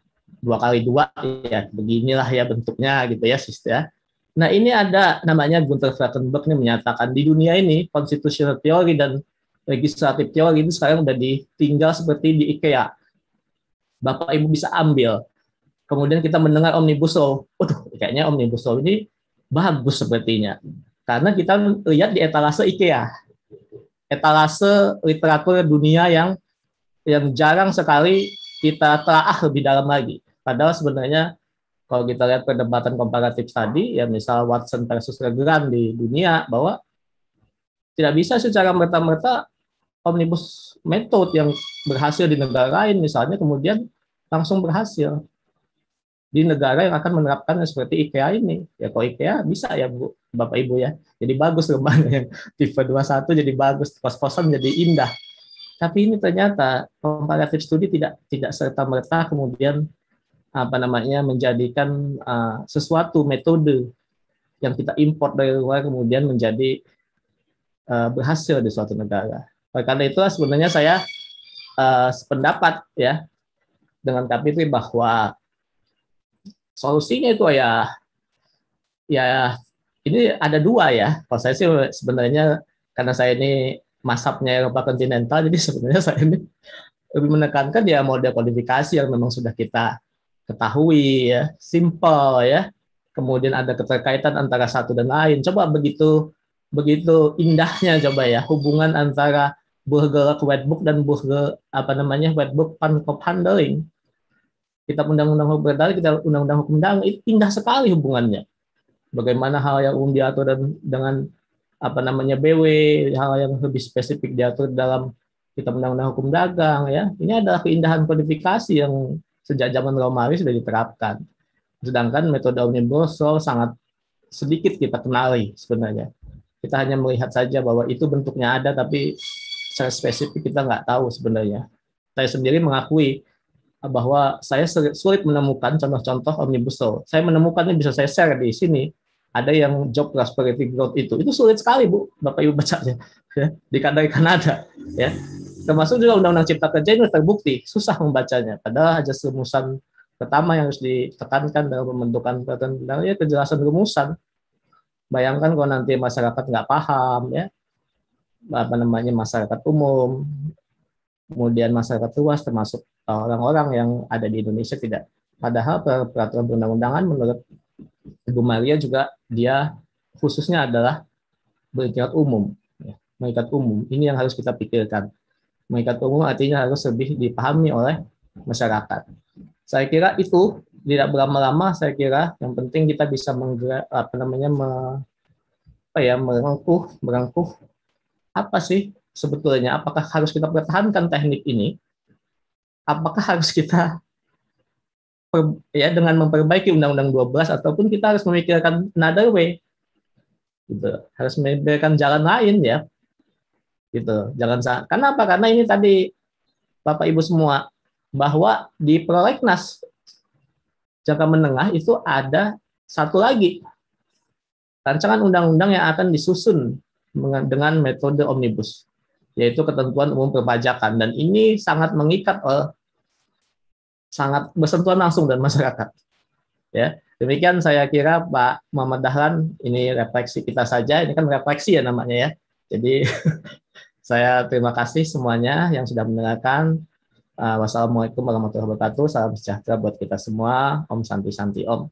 dua kali dua ya beginilah ya bentuknya gitu ya sis ya nah ini ada namanya Gunther Frankenberg ini menyatakan di dunia ini konstitusional theory dan legislatif theory itu sekarang sudah ditinggal seperti di IKEA Bapak Ibu bisa ambil kemudian kita mendengar omnibus law waduh kayaknya omnibus law ini bagus sepertinya karena kita lihat di etalase IKEA etalase literatur dunia yang yang jarang sekali kita telah lebih dalam lagi. Padahal sebenarnya kalau kita lihat perdebatan komparatif tadi, ya misal Watson versus Legrand di dunia, bahwa tidak bisa secara merta-merta omnibus method yang berhasil di negara lain, misalnya kemudian langsung berhasil di negara yang akan menerapkan seperti IKEA ini. Ya kalau IKEA bisa ya Bu, Bapak Ibu ya. Jadi bagus rumahnya yang tipe 21 jadi bagus, kos-kosan jadi indah. Tapi ini ternyata komparatif studi tidak tidak serta merta kemudian apa namanya menjadikan uh, sesuatu metode yang kita import dari luar kemudian menjadi uh, berhasil di suatu negara. karena itulah sebenarnya saya uh, sependapat ya dengan Kapitri bahwa solusinya itu ya ya ini ada dua ya. Kalau saya sih sebenarnya karena saya ini masapnya Eropa kontinental, [LAUGHS] jadi sebenarnya saya ini lebih menekankan ya model kualifikasi yang memang sudah kita ketahui ya, simple ya. Kemudian ada keterkaitan antara satu dan lain. Coba begitu begitu indahnya coba ya hubungan antara burger Wetbook dan burger apa namanya Wetbook pankop handling kita undang-undang hukum perdata, kita undang-undang hukum dagang itu indah sekali hubungannya bagaimana hal yang umum diatur dan dengan apa namanya BW hal yang lebih spesifik diatur dalam kita undang-undang hukum dagang ya ini adalah keindahan kodifikasi yang sejak zaman Romawi sudah diterapkan sedangkan metode omnibus law sangat sedikit kita kenali sebenarnya kita hanya melihat saja bahwa itu bentuknya ada tapi secara spesifik kita nggak tahu sebenarnya saya sendiri mengakui bahwa saya sulit menemukan contoh-contoh omnibus law. Saya menemukannya bisa saya share di sini. Ada yang job prosperity growth itu, itu sulit sekali bu, bapak ibu bacanya [LAUGHS] ya, di Kanada ya. Termasuk juga undang-undang cipta kerja ini terbukti susah membacanya. Padahal aja rumusan pertama yang harus ditekankan dalam pembentukan peraturan undang ya kejelasan rumusan. Bayangkan kalau nanti masyarakat nggak paham ya, apa namanya masyarakat umum kemudian masyarakat luas termasuk eh, orang-orang yang ada di Indonesia tidak. Padahal peraturan perundang-undangan menurut Ibu Maria juga dia khususnya adalah berikat umum, ya, mengikat umum. Ini yang harus kita pikirkan. Mengikat umum artinya harus lebih dipahami oleh masyarakat. Saya kira itu tidak berlama-lama saya kira yang penting kita bisa apa namanya me, apa ya merengkuh merengkuh apa sih sebetulnya apakah harus kita pertahankan teknik ini apakah harus kita per, ya dengan memperbaiki undang-undang 12 ataupun kita harus memikirkan another way gitu harus memikirkan jalan lain ya gitu jalan karena apa karena ini tadi bapak ibu semua bahwa di prolegnas jangka menengah itu ada satu lagi rancangan undang-undang yang akan disusun dengan metode omnibus yaitu ketentuan umum perpajakan dan ini sangat mengikat eh, sangat bersentuhan langsung dengan masyarakat. Ya, demikian saya kira Pak Muhammad Dahlan ini refleksi kita saja. Ini kan refleksi ya namanya ya. Jadi [LAUGHS] saya terima kasih semuanya yang sudah mendengarkan. Uh, wassalamualaikum warahmatullahi wabarakatuh. Salam sejahtera buat kita semua. Om Santi Santi Om.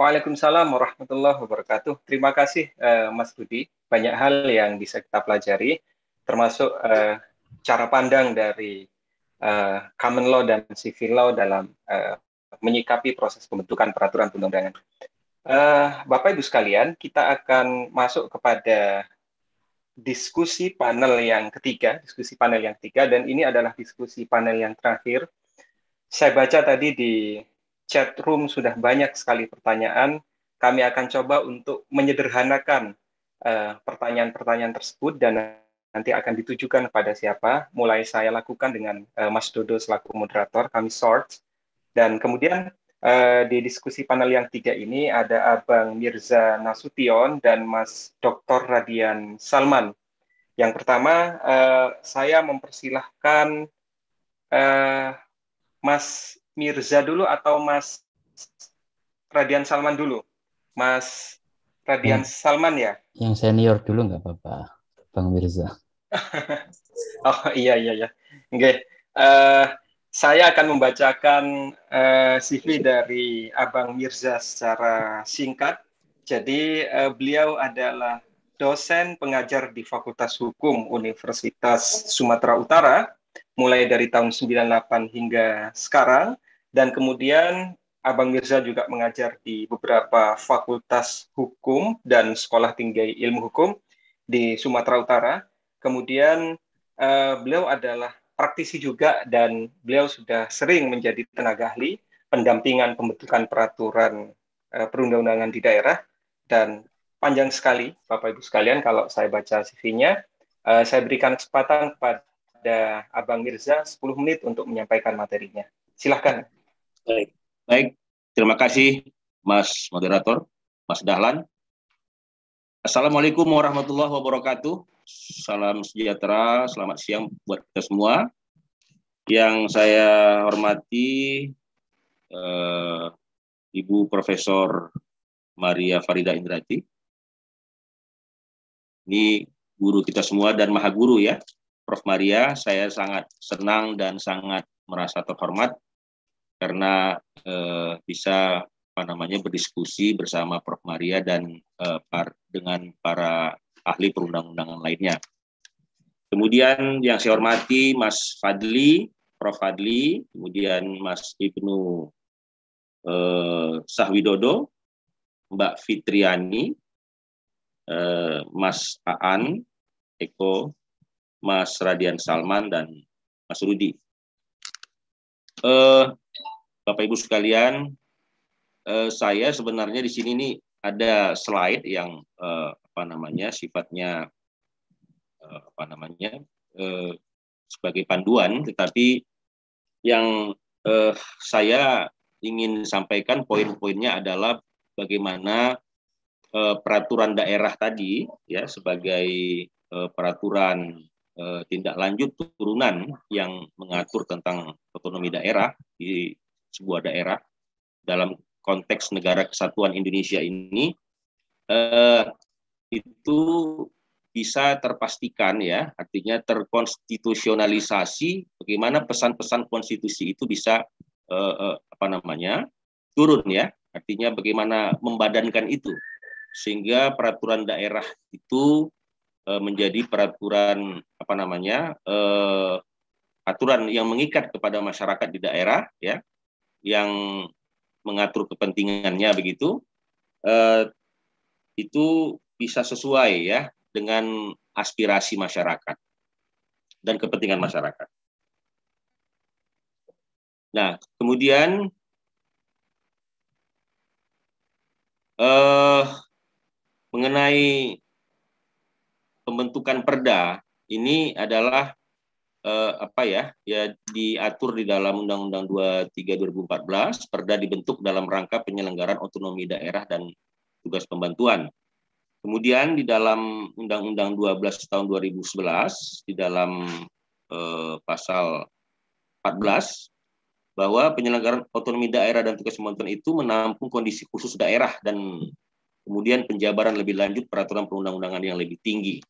Waalaikumsalam warahmatullahi wabarakatuh. Terima kasih uh, Mas Budi banyak hal yang bisa kita pelajari, termasuk uh, cara pandang dari uh, common law dan civil law dalam uh, menyikapi proses pembentukan peraturan undang-undangan. Uh, Bapak Ibu sekalian, kita akan masuk kepada diskusi panel yang ketiga, diskusi panel yang ketiga, dan ini adalah diskusi panel yang terakhir. Saya baca tadi di chat room sudah banyak sekali pertanyaan. Kami akan coba untuk menyederhanakan Eh, pertanyaan-pertanyaan tersebut dan nanti akan ditujukan kepada siapa. Mulai saya lakukan dengan uh, Mas Dodo selaku moderator, kami sort. Dan kemudian uh, di diskusi panel yang tiga ini ada Abang Mirza Nasution dan Mas Dr. Radian Salman. Yang pertama, uh, saya mempersilahkan uh, Mas Mirza dulu atau Mas Radian Salman dulu. Mas Radian hmm. Salman ya? yang senior dulu nggak apa-apa, Bang Mirza. [LAUGHS] oh iya iya iya. Oke. Uh, saya akan membacakan uh, eh, CV dari Abang Mirza secara singkat. Jadi uh, beliau adalah dosen pengajar di Fakultas Hukum Universitas Sumatera Utara mulai dari tahun 98 hingga sekarang dan kemudian Abang Mirza juga mengajar di beberapa fakultas hukum dan sekolah tinggi ilmu hukum di Sumatera Utara. Kemudian uh, beliau adalah praktisi juga dan beliau sudah sering menjadi tenaga ahli pendampingan pembentukan peraturan uh, perundang-undangan di daerah dan panjang sekali Bapak Ibu sekalian kalau saya baca CV-nya. Uh, eh, saya berikan kesempatan kepada Abang Mirza 10 menit untuk menyampaikan materinya. Silahkan. Baik. Baik, terima kasih Mas Moderator, Mas Dahlan. Assalamualaikum warahmatullahi wabarakatuh. Salam sejahtera, selamat siang buat kita semua. Yang saya hormati eh, Ibu Profesor Maria Farida Indrati. Ini guru kita semua dan maha guru ya. Prof Maria, saya sangat senang dan sangat merasa terhormat karena eh, bisa apa namanya berdiskusi bersama Prof Maria dan eh, par, dengan para ahli perundang-undangan lainnya. Kemudian yang saya hormati Mas Fadli, Prof Fadli, kemudian Mas Ibnu eh, Sahwidodo, Mbak Fitriani, eh, Mas Aan, Eko, Mas Radian Salman dan Mas Rudi. Eh, Bapak Ibu sekalian, eh, saya sebenarnya di sini nih ada slide yang eh, apa namanya sifatnya eh, apa namanya eh, sebagai panduan, tetapi yang eh, saya ingin sampaikan poin-poinnya adalah bagaimana eh, peraturan daerah tadi ya sebagai eh, peraturan eh, tindak lanjut turunan yang mengatur tentang otonomi daerah di sebuah daerah dalam konteks negara kesatuan Indonesia ini eh, itu bisa terpastikan ya artinya terkonstitusionalisasi bagaimana pesan-pesan konstitusi itu bisa eh, eh, apa namanya turun ya artinya bagaimana membadankan itu sehingga peraturan daerah itu eh, menjadi peraturan apa namanya eh, aturan yang mengikat kepada masyarakat di daerah ya yang mengatur kepentingannya begitu eh, itu bisa sesuai ya dengan aspirasi masyarakat dan kepentingan masyarakat. Nah, kemudian eh, mengenai pembentukan perda ini adalah eh, apa ya ya diatur di dalam Undang-Undang 23 2014 Perda dibentuk dalam rangka penyelenggaraan otonomi daerah dan tugas pembantuan. Kemudian di dalam Undang-Undang 12 tahun 2011 di dalam eh, pasal 14 bahwa penyelenggaraan otonomi daerah dan tugas pembantuan itu menampung kondisi khusus daerah dan kemudian penjabaran lebih lanjut peraturan perundang-undangan yang lebih tinggi.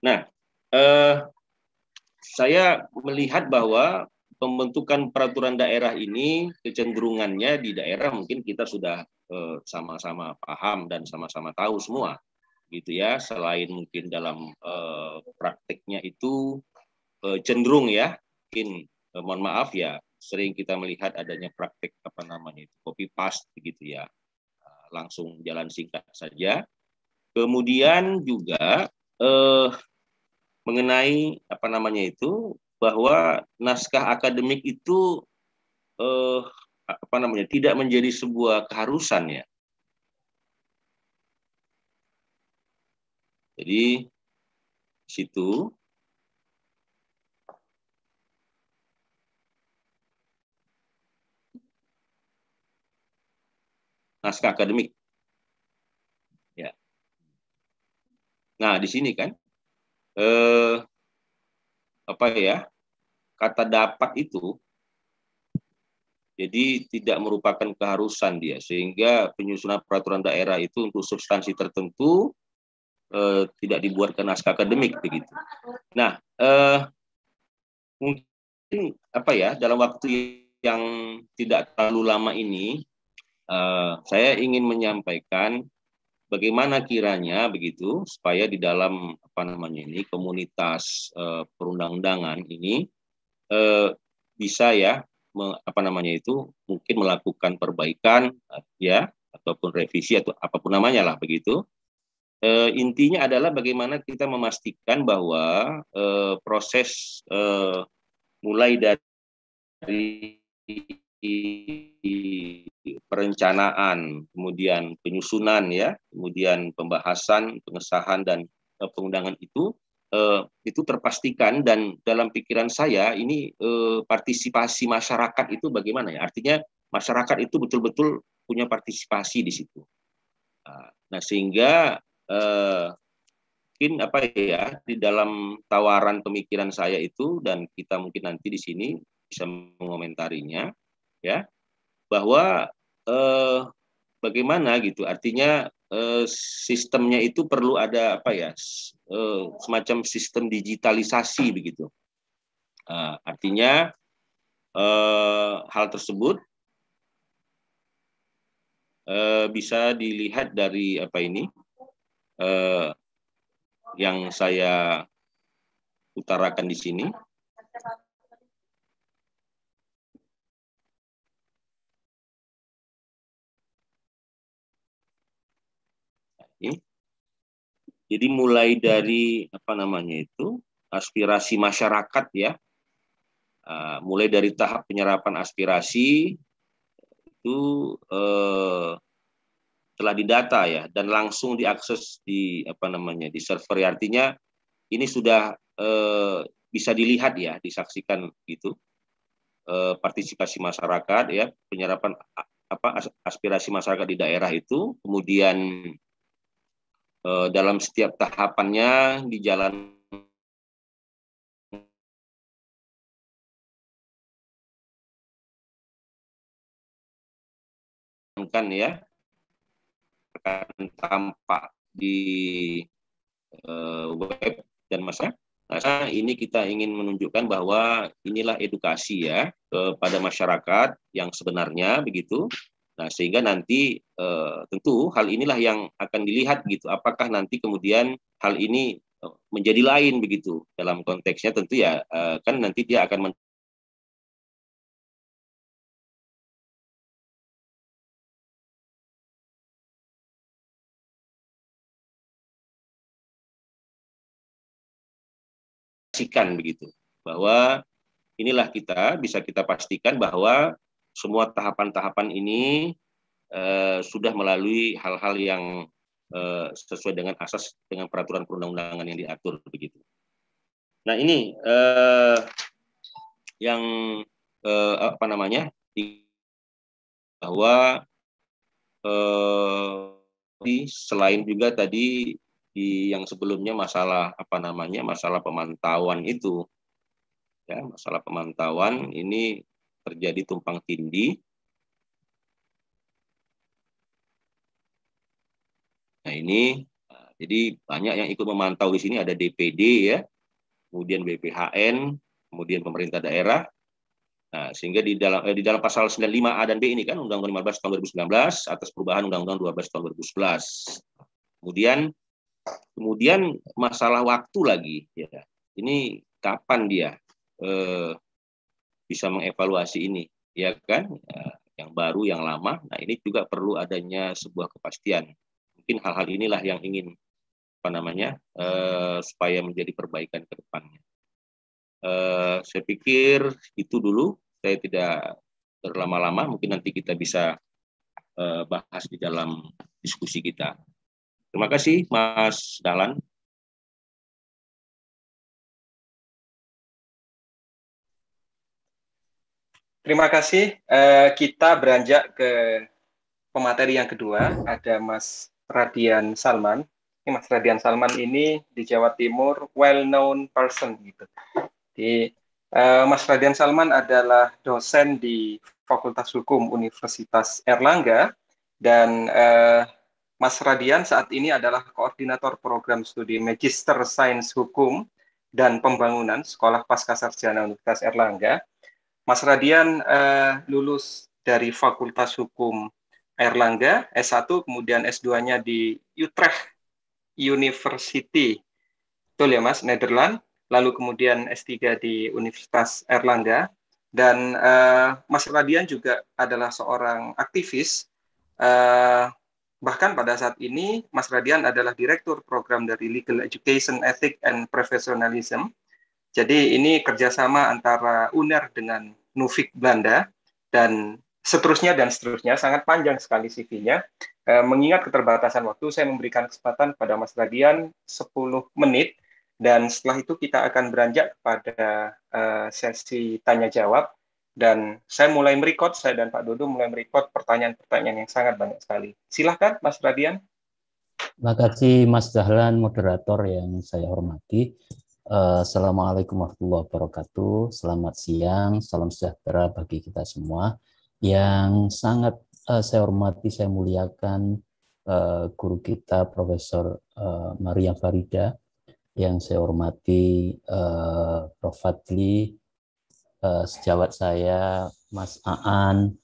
Nah, eh, saya melihat bahwa pembentukan peraturan daerah ini kecenderungannya di daerah mungkin kita sudah eh, sama-sama eh, paham dan sama-sama tahu semua gitu ya selain mungkin dalam eh, prakteknya itu eh, cenderung ya mungkin eh, mohon maaf ya sering kita melihat adanya praktek apa namanya itu copy paste gitu ya eh, langsung jalan singkat saja kemudian juga eh, mengenai apa namanya itu bahwa naskah akademik itu eh, apa namanya tidak menjadi sebuah keharusan ya. Jadi situ naskah akademik. Ya. Nah, di sini kan eh, apa ya kata dapat itu jadi tidak merupakan keharusan dia sehingga penyusunan peraturan daerah itu untuk substansi tertentu eh, tidak dibuatkan naskah akademik begitu. Nah, eh, mungkin apa ya dalam waktu yang tidak terlalu lama ini eh, saya ingin menyampaikan bagaimana kiranya begitu supaya di dalam apa namanya ini komunitas uh, perundang-undangan ini uh, bisa ya me, apa namanya itu mungkin melakukan perbaikan ya ataupun revisi atau apapun namanya lah begitu uh, intinya adalah bagaimana kita memastikan bahwa uh, proses uh, mulai dari perencanaan, kemudian penyusunan ya, kemudian pembahasan, pengesahan dan eh, pengundangan itu uh, itu terpastikan dan dalam pikiran saya ini uh, partisipasi masyarakat itu bagaimana ya? Artinya masyarakat itu betul-betul punya partisipasi di situ. Ah, nah sehingga eh, mungkin apa ya di dalam tawaran pemikiran saya itu dan kita mungkin nanti di sini bisa mengomentarinya ya bahwa eh, bagaimana gitu artinya eh, sistemnya itu perlu ada apa ya eh, semacam sistem digitalisasi begitu eh, artinya eh, hal tersebut eh, bisa dilihat dari apa ini eh, yang saya utarakan di sini Jadi mulai dari apa namanya itu aspirasi masyarakat ya, ah, mulai dari tahap penyerapan aspirasi itu uh, telah didata ya dan langsung diakses di apa namanya di server. Ya, artinya ini sudah uh, bisa dilihat ya, disaksikan itu uh, partisipasi masyarakat ya penyerapan apa aspirasi masyarakat di daerah itu kemudian Eh, dalam setiap tahapannya di jalan kan ya akan tampak di uh, web dan masa Nah, ini kita ingin menunjukkan bahwa inilah edukasi ya kepada masyarakat yang sebenarnya begitu Nah, sehingga nanti e, tentu hal inilah yang akan dilihat gitu. Apakah nanti kemudian hal ini eh, menjadi lain begitu dalam konteksnya tentu ya e, kan nanti dia akan men begitu bahwa inilah kita bisa kita pastikan bahwa semua tahapan-tahapan ini eh, sudah melalui hal-hal yang eh, sesuai dengan asas dengan peraturan perundang-undangan yang diatur begitu. Nah ini eh, yang eh, apa namanya bahwa eh, selain juga tadi di yang sebelumnya masalah apa namanya masalah pemantauan itu ya masalah pemantauan ini terjadi tumpang tindih. Nah ini, eh, jadi banyak yang ikut memantau di sini ada DPD ya, kemudian BPHN, kemudian pemerintah daerah. Nah, sehingga di dalam eh, di dalam pasal 95A dan B ini kan Undang-Undang 15 tahun 2019 atas perubahan Undang-Undang 12 tahun 2011. Kemudian kemudian masalah waktu lagi ya. Ini kapan dia eh, bisa mengevaluasi ini, ya kan? Ya, yang baru, yang lama. Nah, ini juga perlu adanya sebuah kepastian. Mungkin hal-hal inilah yang ingin apa namanya eh, supaya menjadi perbaikan ke depannya. Eh, saya pikir itu dulu. Saya tidak berlama-lama. Mungkin nanti kita bisa eh, bahas di dalam diskusi kita. Terima kasih, Mas Dalan. terima kasih. Uh, kita beranjak ke pemateri yang kedua. Ada Mas Radian Salman. Ini Mas Radian Salman ini di Jawa Timur well-known person gitu. Di uh, Mas Radian Salman adalah dosen di Fakultas Hukum Universitas Erlangga dan uh, Mas Radian saat ini adalah koordinator program studi Magister Sains Hukum dan Pembangunan Sekolah Sarjana Universitas Erlangga Mas Radian uh, lulus dari Fakultas Hukum Erlangga S1 kemudian S2-nya di Utrecht University. Betul ya Mas, Nederland. Lalu kemudian S3 di Universitas Erlangga dan uh, Mas Radian juga adalah seorang aktivis. Uh, bahkan pada saat ini Mas Radian adalah direktur program dari Legal Education Ethic and Professionalism. Jadi ini kerjasama antara UNER dengan Nufik Belanda dan seterusnya dan seterusnya sangat panjang sekali CV-nya. E, eh, mengingat keterbatasan waktu, saya memberikan kesempatan pada Mas Radian 10 menit dan setelah itu kita akan beranjak kepada e, sesi tanya jawab dan saya mulai merekod saya dan Pak Dodo mulai merekod pertanyaan-pertanyaan yang sangat banyak sekali. Silahkan Mas Radian. Terima kasih Mas Dahlan moderator yang saya hormati. Eh, Assalamualaikum warahmatullahi wabarakatuh. Selamat siang, salam sejahtera bagi kita semua. Yang sangat uh, saya hormati, saya muliakan uh, guru kita Profesor uh, Maria Farida, yang saya hormati uh, Prof. Fadli, uh, sejawat saya Mas Aan,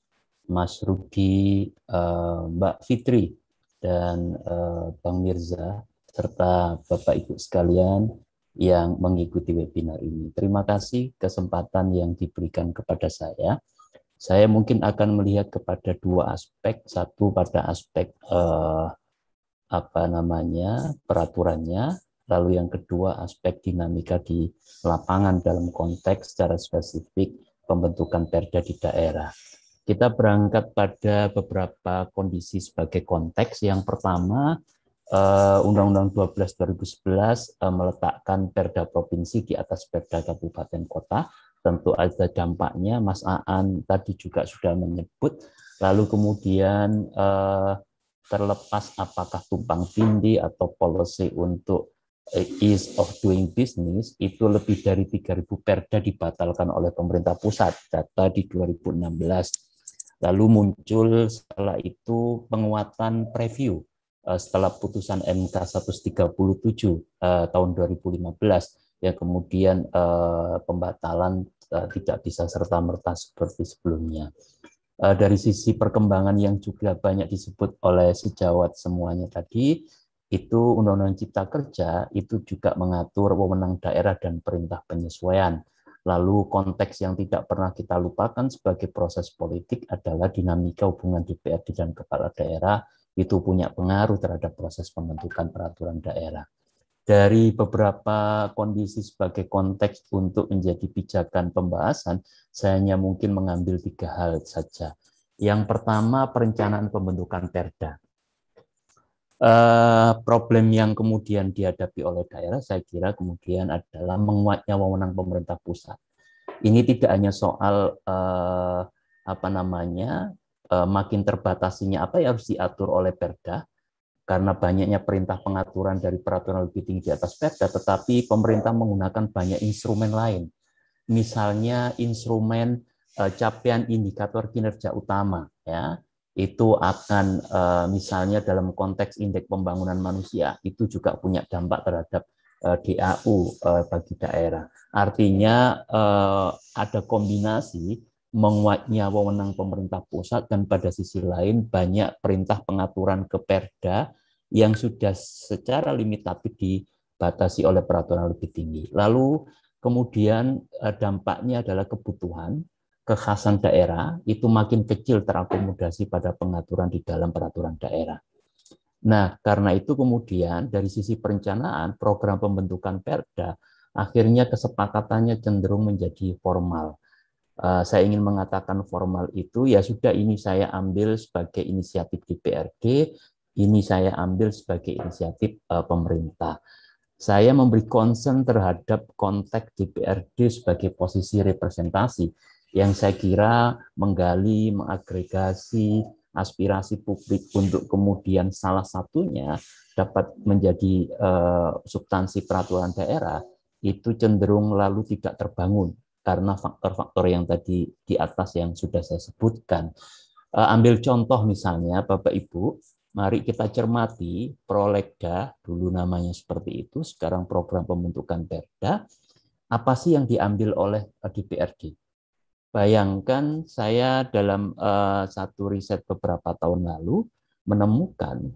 Mas Rudi, uh, Mbak Fitri, dan uh, Bang Mirza, serta Bapak Ibu sekalian yang mengikuti webinar ini. Terima kasih kesempatan yang diberikan kepada saya. Saya mungkin akan melihat kepada dua aspek. Satu pada aspek eh, apa namanya peraturannya, lalu yang kedua aspek dinamika di lapangan dalam konteks secara spesifik pembentukan perda di daerah. Kita berangkat pada beberapa kondisi sebagai konteks. Yang pertama, Eh, Undang-Undang 12 2011 eh, meletakkan perda provinsi di atas perda kabupaten kota. Tentu ada dampaknya, Mas Aan tadi juga sudah menyebut. Lalu kemudian eh, terlepas apakah tumpang tindih atau policy untuk ease of doing business itu lebih dari 3.000 perda dibatalkan oleh pemerintah pusat data di 2016. Lalu muncul setelah itu penguatan preview Eh, setelah putusan MK 137 eh, tahun 2015 yang kemudian eh, pembatalan tidak bisa serta merta seperti sebelumnya. Dari sisi perkembangan yang juga banyak disebut oleh sejawat semuanya tadi, itu Undang-Undang Cipta Kerja itu juga mengatur wewenang daerah dan perintah penyesuaian. Lalu konteks yang tidak pernah kita lupakan sebagai proses politik adalah dinamika hubungan DPRD dan kepala daerah itu punya pengaruh terhadap proses pembentukan peraturan daerah. Dari beberapa kondisi sebagai konteks untuk menjadi pijakan pembahasan, saya hanya mungkin mengambil tiga hal saja. Yang pertama, perencanaan pembentukan perda. Uh, problem yang kemudian dihadapi oleh daerah, saya kira kemudian adalah menguatnya wewenang pemerintah pusat. Ini tidak hanya soal uh, apa namanya Eh, makin terbatasinya apa yang harus diatur oleh Perda karena banyaknya perintah pengaturan dari peraturan lebih tinggi di atas Perda, tetapi pemerintah menggunakan banyak instrumen lain, misalnya instrumen eh, capaian indikator kinerja utama, ya itu akan eh, misalnya dalam konteks indeks pembangunan manusia itu juga punya dampak terhadap DAU bagi daerah. Artinya ada kombinasi menguatnya wewenang pemerintah pusat dan pada sisi lain banyak perintah pengaturan ke Perda yang sudah secara limitatif dibatasi oleh peraturan lebih tinggi. Lalu kemudian eh, dampaknya adalah kebutuhan kekhasan daerah itu makin kecil terakomodasi pada pengaturan di dalam peraturan daerah. Nah, karena itu kemudian dari sisi perencanaan program pembentukan Perda akhirnya kesepakatannya cenderung menjadi formal Eh, saya ingin mengatakan formal itu ya sudah ini saya ambil sebagai inisiatif DPRD, ini saya ambil sebagai inisiatif eh, pemerintah. Saya memberi concern terhadap konteks DPRD sebagai posisi representasi yang saya kira menggali, mengagregasi aspirasi publik untuk kemudian salah satunya dapat menjadi eh, substansi peraturan daerah itu cenderung lalu tidak terbangun karena faktor-faktor yang tadi di atas yang sudah saya sebutkan. Eh, ambil contoh misalnya Bapak Ibu, mari kita cermati prolegda dulu namanya seperti itu, sekarang program pembentukan Perda. Apa sih yang diambil oleh eh, DPRD? Bayangkan saya dalam eh, satu riset beberapa tahun lalu menemukan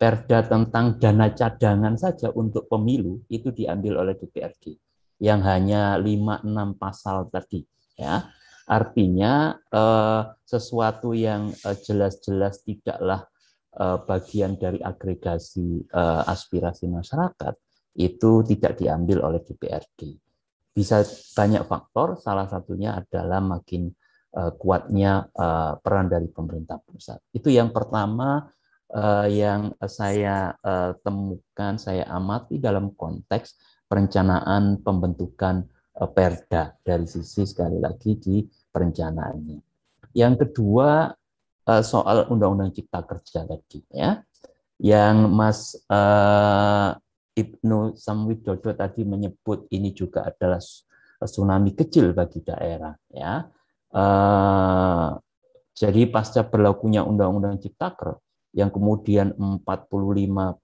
Perda tentang dana cadangan saja untuk pemilu itu diambil oleh DPRD yang hanya 5-6 pasal tadi. ya Artinya eh, sesuatu yang eh, jelas-jelas tidaklah eh, bagian dari agregasi aspirasi masyarakat itu tidak diambil oleh DPRD. Bisa banyak faktor, salah satunya adalah makin kuatnya peran dari pemerintah pusat. Itu yang pertama yang saya temukan, saya amati dalam konteks perencanaan pembentukan eh, perda dari sisi sekali lagi di perencanaannya. Yang kedua eh, soal undang-undang cipta kerja tadi ya. Yang Mas uh, Ibnu Samwidodo tadi menyebut ini juga adalah tsunami kecil bagi daerah ya. Uh, jadi pasca berlakunya undang-undang ciptaker yang kemudian 45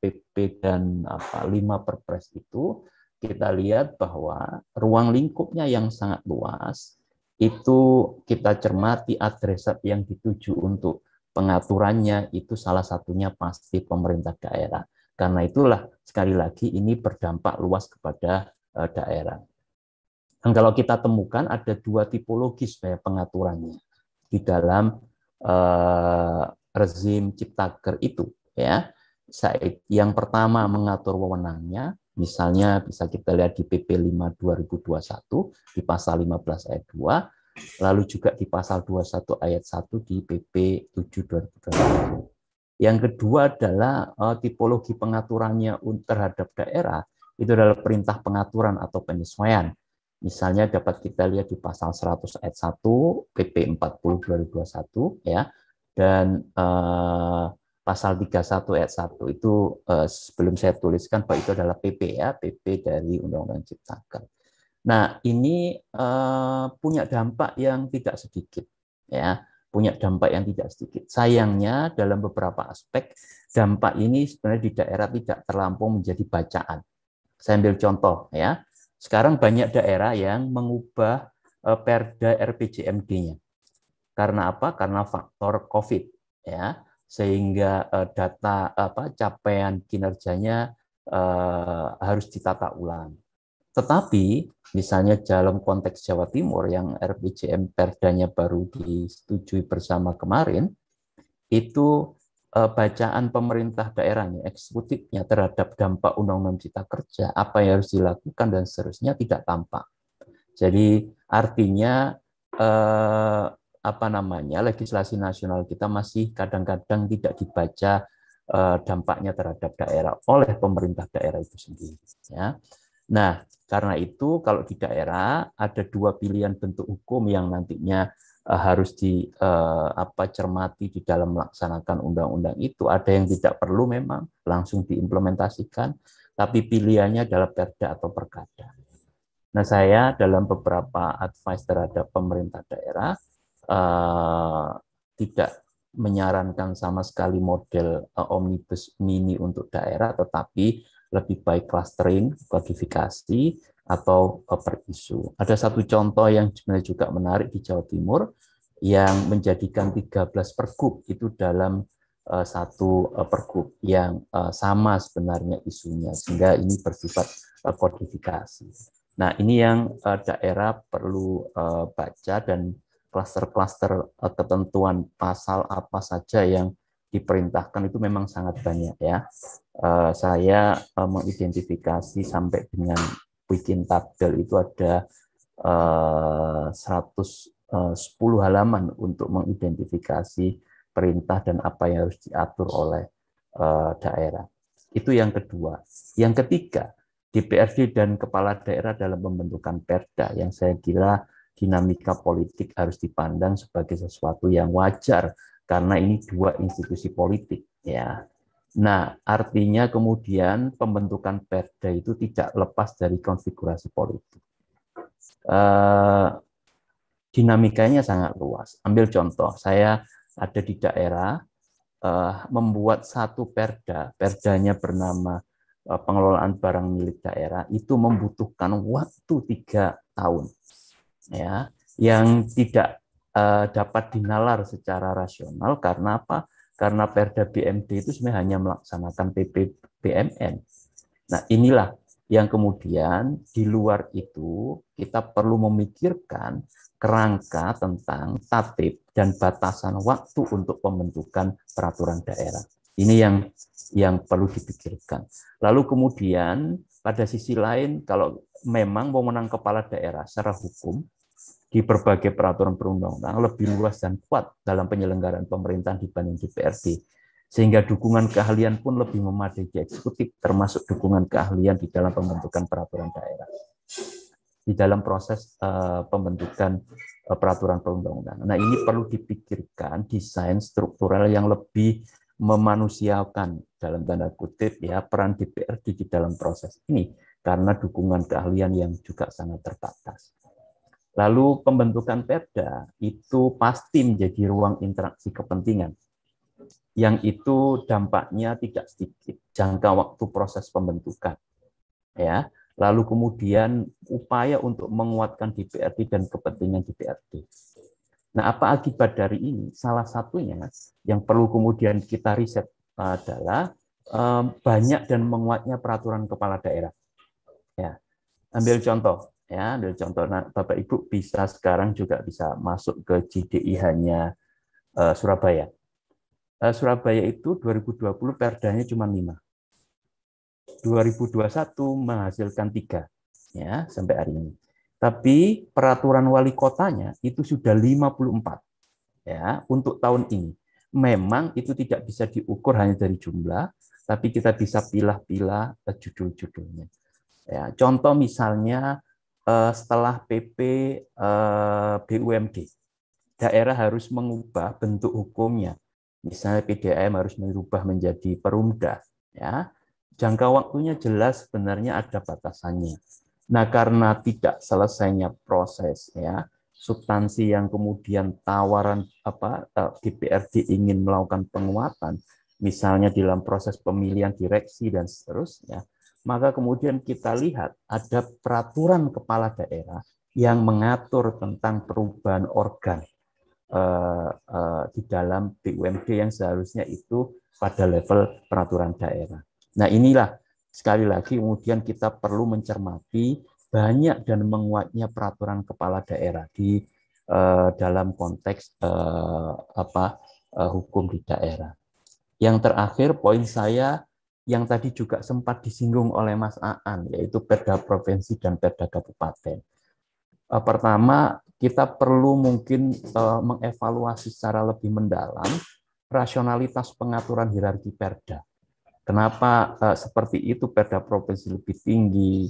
PP dan apa 5 Perpres itu kita lihat bahwa ruang lingkupnya yang sangat luas itu kita cermati adresat yang dituju untuk pengaturannya itu salah satunya pasti pemerintah daerah. Karena itulah sekali lagi ini berdampak luas kepada eh, daerah. Dan kalau kita temukan ada dua tipologi sebenarnya pengaturannya di dalam eh, rezim ciptaker itu ya. Yang pertama mengatur wewenangnya, Misalnya bisa kita lihat di PP 5 2021 di pasal 15 ayat 2, lalu juga di pasal 21 ayat 1 di PP 7 2021. Yang kedua adalah eh, tipologi pengaturannya terhadap daerah itu adalah perintah pengaturan atau penyesuaian. Misalnya dapat kita lihat di pasal 100 ayat 1 PP 40 2021 ya. Dan eh, pasal 31 ayat 1 itu eh, sebelum saya tuliskan bahwa itu adalah PP ya, PP dari Undang-Undang Ciptaker. Nah, ini eh, punya dampak yang tidak sedikit ya, punya dampak yang tidak sedikit. Sayangnya dalam beberapa aspek dampak ini sebenarnya di daerah tidak terlampau menjadi bacaan. Saya ambil contoh ya. Sekarang banyak daerah yang mengubah eh, Perda RPJMD-nya. Karena apa? Karena faktor Covid ya sehingga uh, data apa capaian kinerjanya uh, harus ditata ulang. Tetapi misalnya dalam konteks Jawa Timur yang RPJM Perdanya baru disetujui bersama kemarin itu uh, bacaan pemerintah daerahnya eksekutifnya terhadap dampak Undang-Undang cita Kerja apa yang harus dilakukan dan seterusnya tidak tampak. Jadi artinya uh, apa namanya legislasi nasional kita masih kadang-kadang tidak dibaca eh, dampaknya terhadap daerah oleh pemerintah daerah itu sendiri. Ya. Nah, karena itu kalau di daerah ada dua pilihan bentuk hukum yang nantinya eh, harus di eh, apa cermati di dalam melaksanakan undang-undang itu ada yang tidak perlu memang langsung diimplementasikan tapi pilihannya adalah perda atau perkada. Nah, saya dalam beberapa advice terhadap pemerintah daerah Eh, tidak menyarankan sama sekali model uh, omnibus mini untuk daerah, tetapi lebih baik clustering, kodifikasi, atau uh, per isu. Ada satu contoh yang sebenarnya juga menarik di Jawa Timur yang menjadikan 13 pergub itu dalam uh, satu uh, pergub yang uh, sama sebenarnya isunya, sehingga ini bersifat uh, kodifikasi. Nah, ini yang uh, daerah perlu uh, baca dan kluster-kluster eh, ketentuan pasal apa saja yang diperintahkan itu memang sangat banyak ya. Eh, saya eh, mengidentifikasi sampai dengan bikin tabel itu ada 110 halaman untuk mengidentifikasi perintah dan apa yang harus diatur oleh daerah. Itu yang kedua. Yang ketiga, DPRD dan kepala daerah dalam pembentukan perda yang saya kira dinamika politik harus dipandang sebagai sesuatu yang wajar karena ini dua institusi politik ya. Nah, artinya kemudian pembentukan perda itu tidak lepas dari konfigurasi politik. Eh, dinamikanya sangat luas. Ambil contoh, saya ada di daerah eh, membuat satu perda, perdanya bernama eh, pengelolaan barang milik daerah itu membutuhkan waktu tiga tahun ya yang tidak uh, dapat dinalar secara rasional karena apa? Karena Perda BMD itu sebenarnya hanya melaksanakan PP BMN. Nah, inilah yang kemudian di luar itu kita perlu memikirkan kerangka tentang tatib dan batasan waktu untuk pembentukan peraturan daerah. Ini yang yang perlu dipikirkan. Lalu kemudian pada sisi lain, kalau memang pemenang kepala daerah secara hukum di berbagai peraturan perundang-undangan lebih luas dan kuat dalam penyelenggaraan pemerintahan dibanding DPRD. Sehingga dukungan keahlian pun lebih memadai di eksekutif, termasuk dukungan keahlian di dalam pembentukan peraturan daerah. Di dalam proses eh, pembentukan eh, peraturan perundang-undangan. Nah ini perlu dipikirkan desain struktural yang lebih memanusiakan dalam tanda kutip ya peran DPRD di dalam proses ini karena dukungan keahlian yang juga sangat terbatas. Lalu pembentukan perda itu pasti menjadi ruang interaksi kepentingan yang itu dampaknya tidak sedikit jangka waktu proses pembentukan ya lalu kemudian upaya untuk menguatkan DPRD dan kepentingan DPRD nah apa akibat dari ini salah satunya yang perlu kemudian kita riset adalah eh, banyak dan menguatnya peraturan kepala daerah. Ya, ambil contoh ya, ambil contoh. Nah, Bapak Ibu bisa sekarang juga bisa masuk ke JDIH-nya eh, Surabaya. Eh, Surabaya itu 2020 perdanya cuma 5. 2021 menghasilkan tiga, ya sampai hari ini. Tapi peraturan wali kotanya itu sudah 54 ya untuk tahun ini memang itu tidak bisa diukur hanya dari jumlah, tapi kita bisa pilah-pilah eh, judul-judulnya. Ya, contoh misalnya eh, setelah PP eh, BUMD, daerah harus mengubah bentuk hukumnya. Misalnya PDAM harus merubah menjadi perumda. Ya, jangka waktunya jelas sebenarnya ada batasannya. Nah, karena tidak selesainya proses ya, substansi yang kemudian tawaran apa DPRD eh, ingin melakukan penguatan, misalnya dalam proses pemilihan direksi dan seterusnya, maka kemudian kita lihat ada peraturan kepala daerah yang mengatur tentang perubahan organ eh, eh, di dalam BUMD yang seharusnya itu pada level peraturan daerah. Nah inilah sekali lagi kemudian kita perlu mencermati banyak dan menguatnya peraturan kepala daerah di uh, dalam konteks uh, apa uh, hukum di daerah. Yang terakhir poin saya yang tadi juga sempat disinggung oleh Mas Aan yaitu perda provinsi dan perda kabupaten. Pertama, kita perlu mungkin mengevaluasi secara lebih mendalam rasionalitas pengaturan hierarki perda. Kenapa seperti itu perda provinsi lebih tinggi,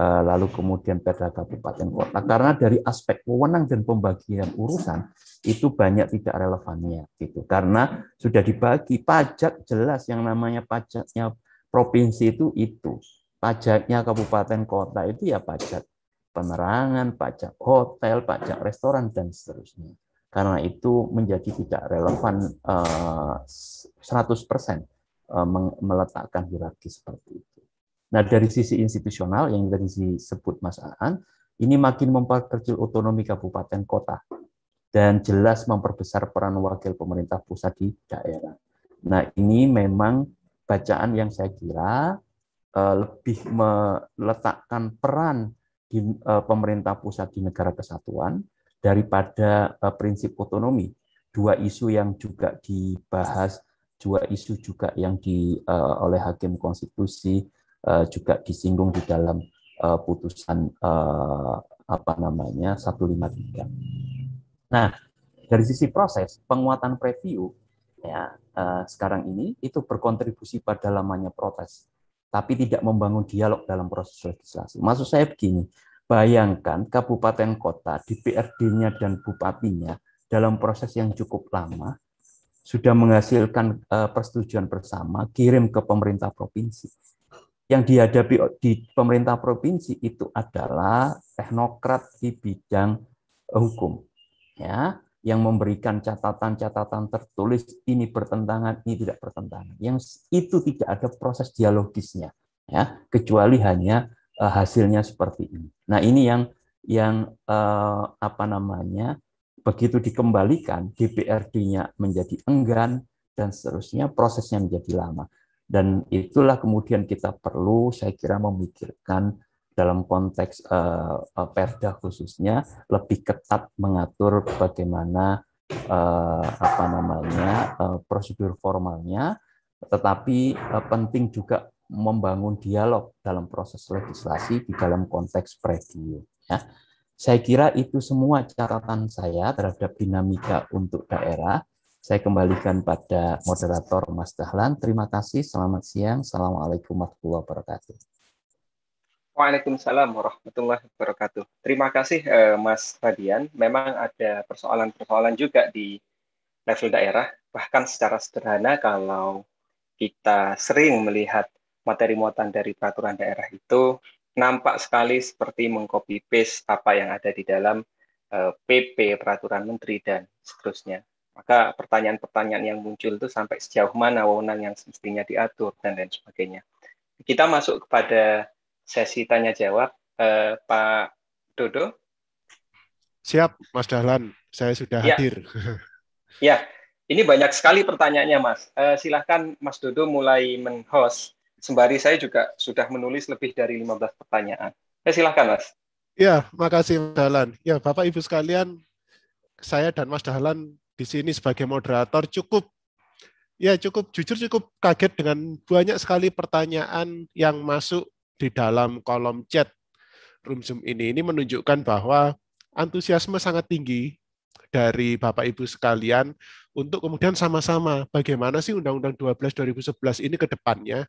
Eh, lalu kemudian Perda Kabupaten Kota. Nah, karena dari aspek wewenang dan pembagian urusan itu banyak tidak relevannya gitu. Karena sudah dibagi pajak jelas yang namanya pajaknya provinsi itu itu. Pajaknya kabupaten kota itu ya pajak penerangan, pajak hotel, pajak restoran dan seterusnya. Karena itu menjadi tidak relevan 100% eh, eh, meletakkan hierarki seperti itu. Nah, dari sisi institusional yang tadi disebut Mas Aan, ini makin memperkecil otonomi kabupaten kota dan jelas memperbesar peran wakil pemerintah pusat di daerah. Nah, ini memang bacaan yang saya kira eh, lebih meletakkan peran di eh, pemerintah pusat di negara kesatuan daripada eh, prinsip otonomi. Dua isu yang juga dibahas, dua isu juga yang di uh, oleh hakim konstitusi uh, juga disinggung di dalam uh, putusan uh, apa namanya 153. Nah, dari sisi proses penguatan preview ya uh, sekarang ini itu berkontribusi pada lamanya protes tapi tidak membangun dialog dalam proses legislasi. Maksud saya begini, bayangkan kabupaten kota, DPRD-nya dan bupatinya dalam proses yang cukup lama sudah menghasilkan persetujuan bersama kirim ke pemerintah provinsi yang dihadapi di pemerintah provinsi itu adalah teknokrat di bidang hukum ya yang memberikan catatan-catatan tertulis ini bertentangan ini tidak bertentangan yang itu tidak ada proses dialogisnya ya kecuali hanya e, hasilnya seperti ini nah ini yang yang eh, apa namanya begitu dikembalikan DPRD-nya menjadi enggan dan seterusnya prosesnya menjadi lama. Dan itulah kemudian kita perlu, saya kira, memikirkan dalam konteks uh, Perda khususnya lebih ketat mengatur bagaimana uh, apa namanya uh, prosedur formalnya, tetapi uh, penting juga membangun dialog dalam proses legislasi di dalam konteks preview. Ya. Saya kira itu semua catatan saya terhadap dinamika untuk daerah. Saya kembalikan pada moderator Mas Dahlan. Terima kasih. Selamat siang. Assalamualaikum warahmatullahi wabarakatuh. Waalaikumsalam warahmatullahi wabarakatuh. Terima kasih eh, Mas Fadian. Memang ada persoalan-persoalan juga di level daerah. Bahkan secara sederhana kalau kita sering melihat materi muatan dari peraturan daerah itu nampak sekali seperti mengcopy paste apa yang ada di dalam PP eh, peraturan menteri dan seterusnya. Maka pertanyaan-pertanyaan yang muncul itu sampai sejauh mana wewenang yang semestinya diatur dan lain sebagainya. Kita masuk kepada sesi tanya jawab, eh, Pak Dodo. Siap, Mas Dahlan, saya sudah ya. hadir. [LAUGHS] Ya, ini banyak sekali pertanyaannya, Mas. Eh, silahkan Mas Dodo mulai menhost sembari saya juga sudah menulis lebih dari 15 pertanyaan. Ya, silahkan, Mas. Ya, makasih Mas Dahlan. Ya, Bapak Ibu sekalian, saya dan Mas Dahlan di sini sebagai moderator cukup ya cukup jujur cukup kaget dengan banyak sekali pertanyaan yang masuk di dalam kolom chat room Zoom ini. Ini menunjukkan bahwa antusiasme sangat tinggi dari Bapak Ibu sekalian untuk kemudian sama-sama bagaimana sih Undang-Undang 12 2011 ini ke depannya.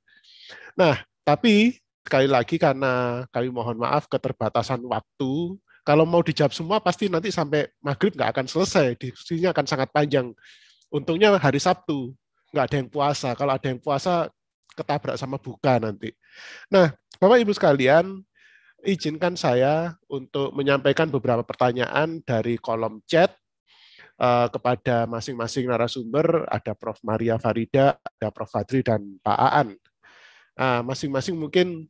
Nah, tapi sekali lagi karena kami mohon maaf keterbatasan waktu kalau mau dijawab semua pasti nanti sampai maghrib nggak akan selesai, diskusinya akan sangat panjang. Untungnya hari Sabtu nggak ada yang puasa. Kalau ada yang puasa ketabrak sama buka nanti. Nah, Bapak Ibu sekalian, izinkan saya untuk menyampaikan beberapa pertanyaan dari kolom chat eh, kepada masing-masing narasumber. Ada Prof. Maria Farida, ada Prof. Fadri, dan Pak Aan. Nah, masing-masing nah, mungkin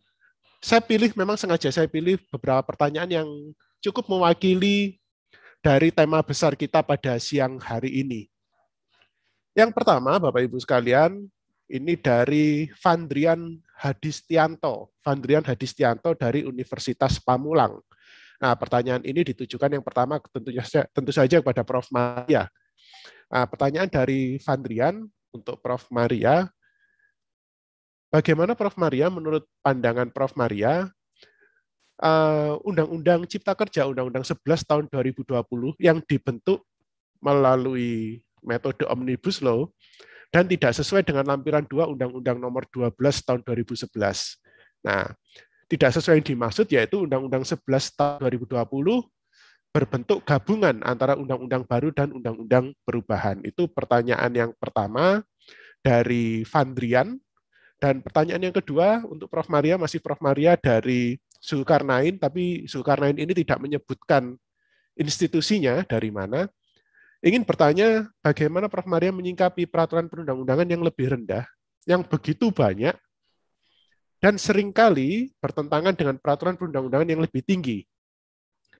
saya pilih memang sengaja saya pilih beberapa pertanyaan yang cukup mewakili dari tema besar kita pada siang hari ini. Yang pertama, Bapak Ibu sekalian, ini dari Vandrian Hadistianto. Vandrian Hadistianto dari Universitas Pamulang. Nah, pertanyaan ini ditujukan yang pertama tentunya tentu saja kepada Prof. Maria. Nah, pertanyaan dari Vandrian untuk Prof. Maria. Bagaimana Prof. Maria menurut pandangan Prof. Maria Eh, Undang-Undang Cipta Kerja Undang-Undang 11 tahun 2020 yang dibentuk melalui metode Omnibus Law dan tidak sesuai dengan lampiran 2 Undang-Undang nomor 12 tahun 2011. Nah, tidak sesuai yang dimaksud yaitu Undang-Undang 11 tahun 2020 berbentuk gabungan antara undang-undang baru dan undang-undang perubahan. Itu pertanyaan yang pertama dari Vandrian dan pertanyaan yang kedua untuk Prof Maria masih Prof Maria dari Zulkarnain, tapi Zulkarnain ini tidak menyebutkan institusinya dari mana, ingin bertanya bagaimana Prof. Maria menyingkapi peraturan perundang-undangan yang lebih rendah, yang begitu banyak, dan seringkali bertentangan dengan peraturan perundang-undangan yang lebih tinggi,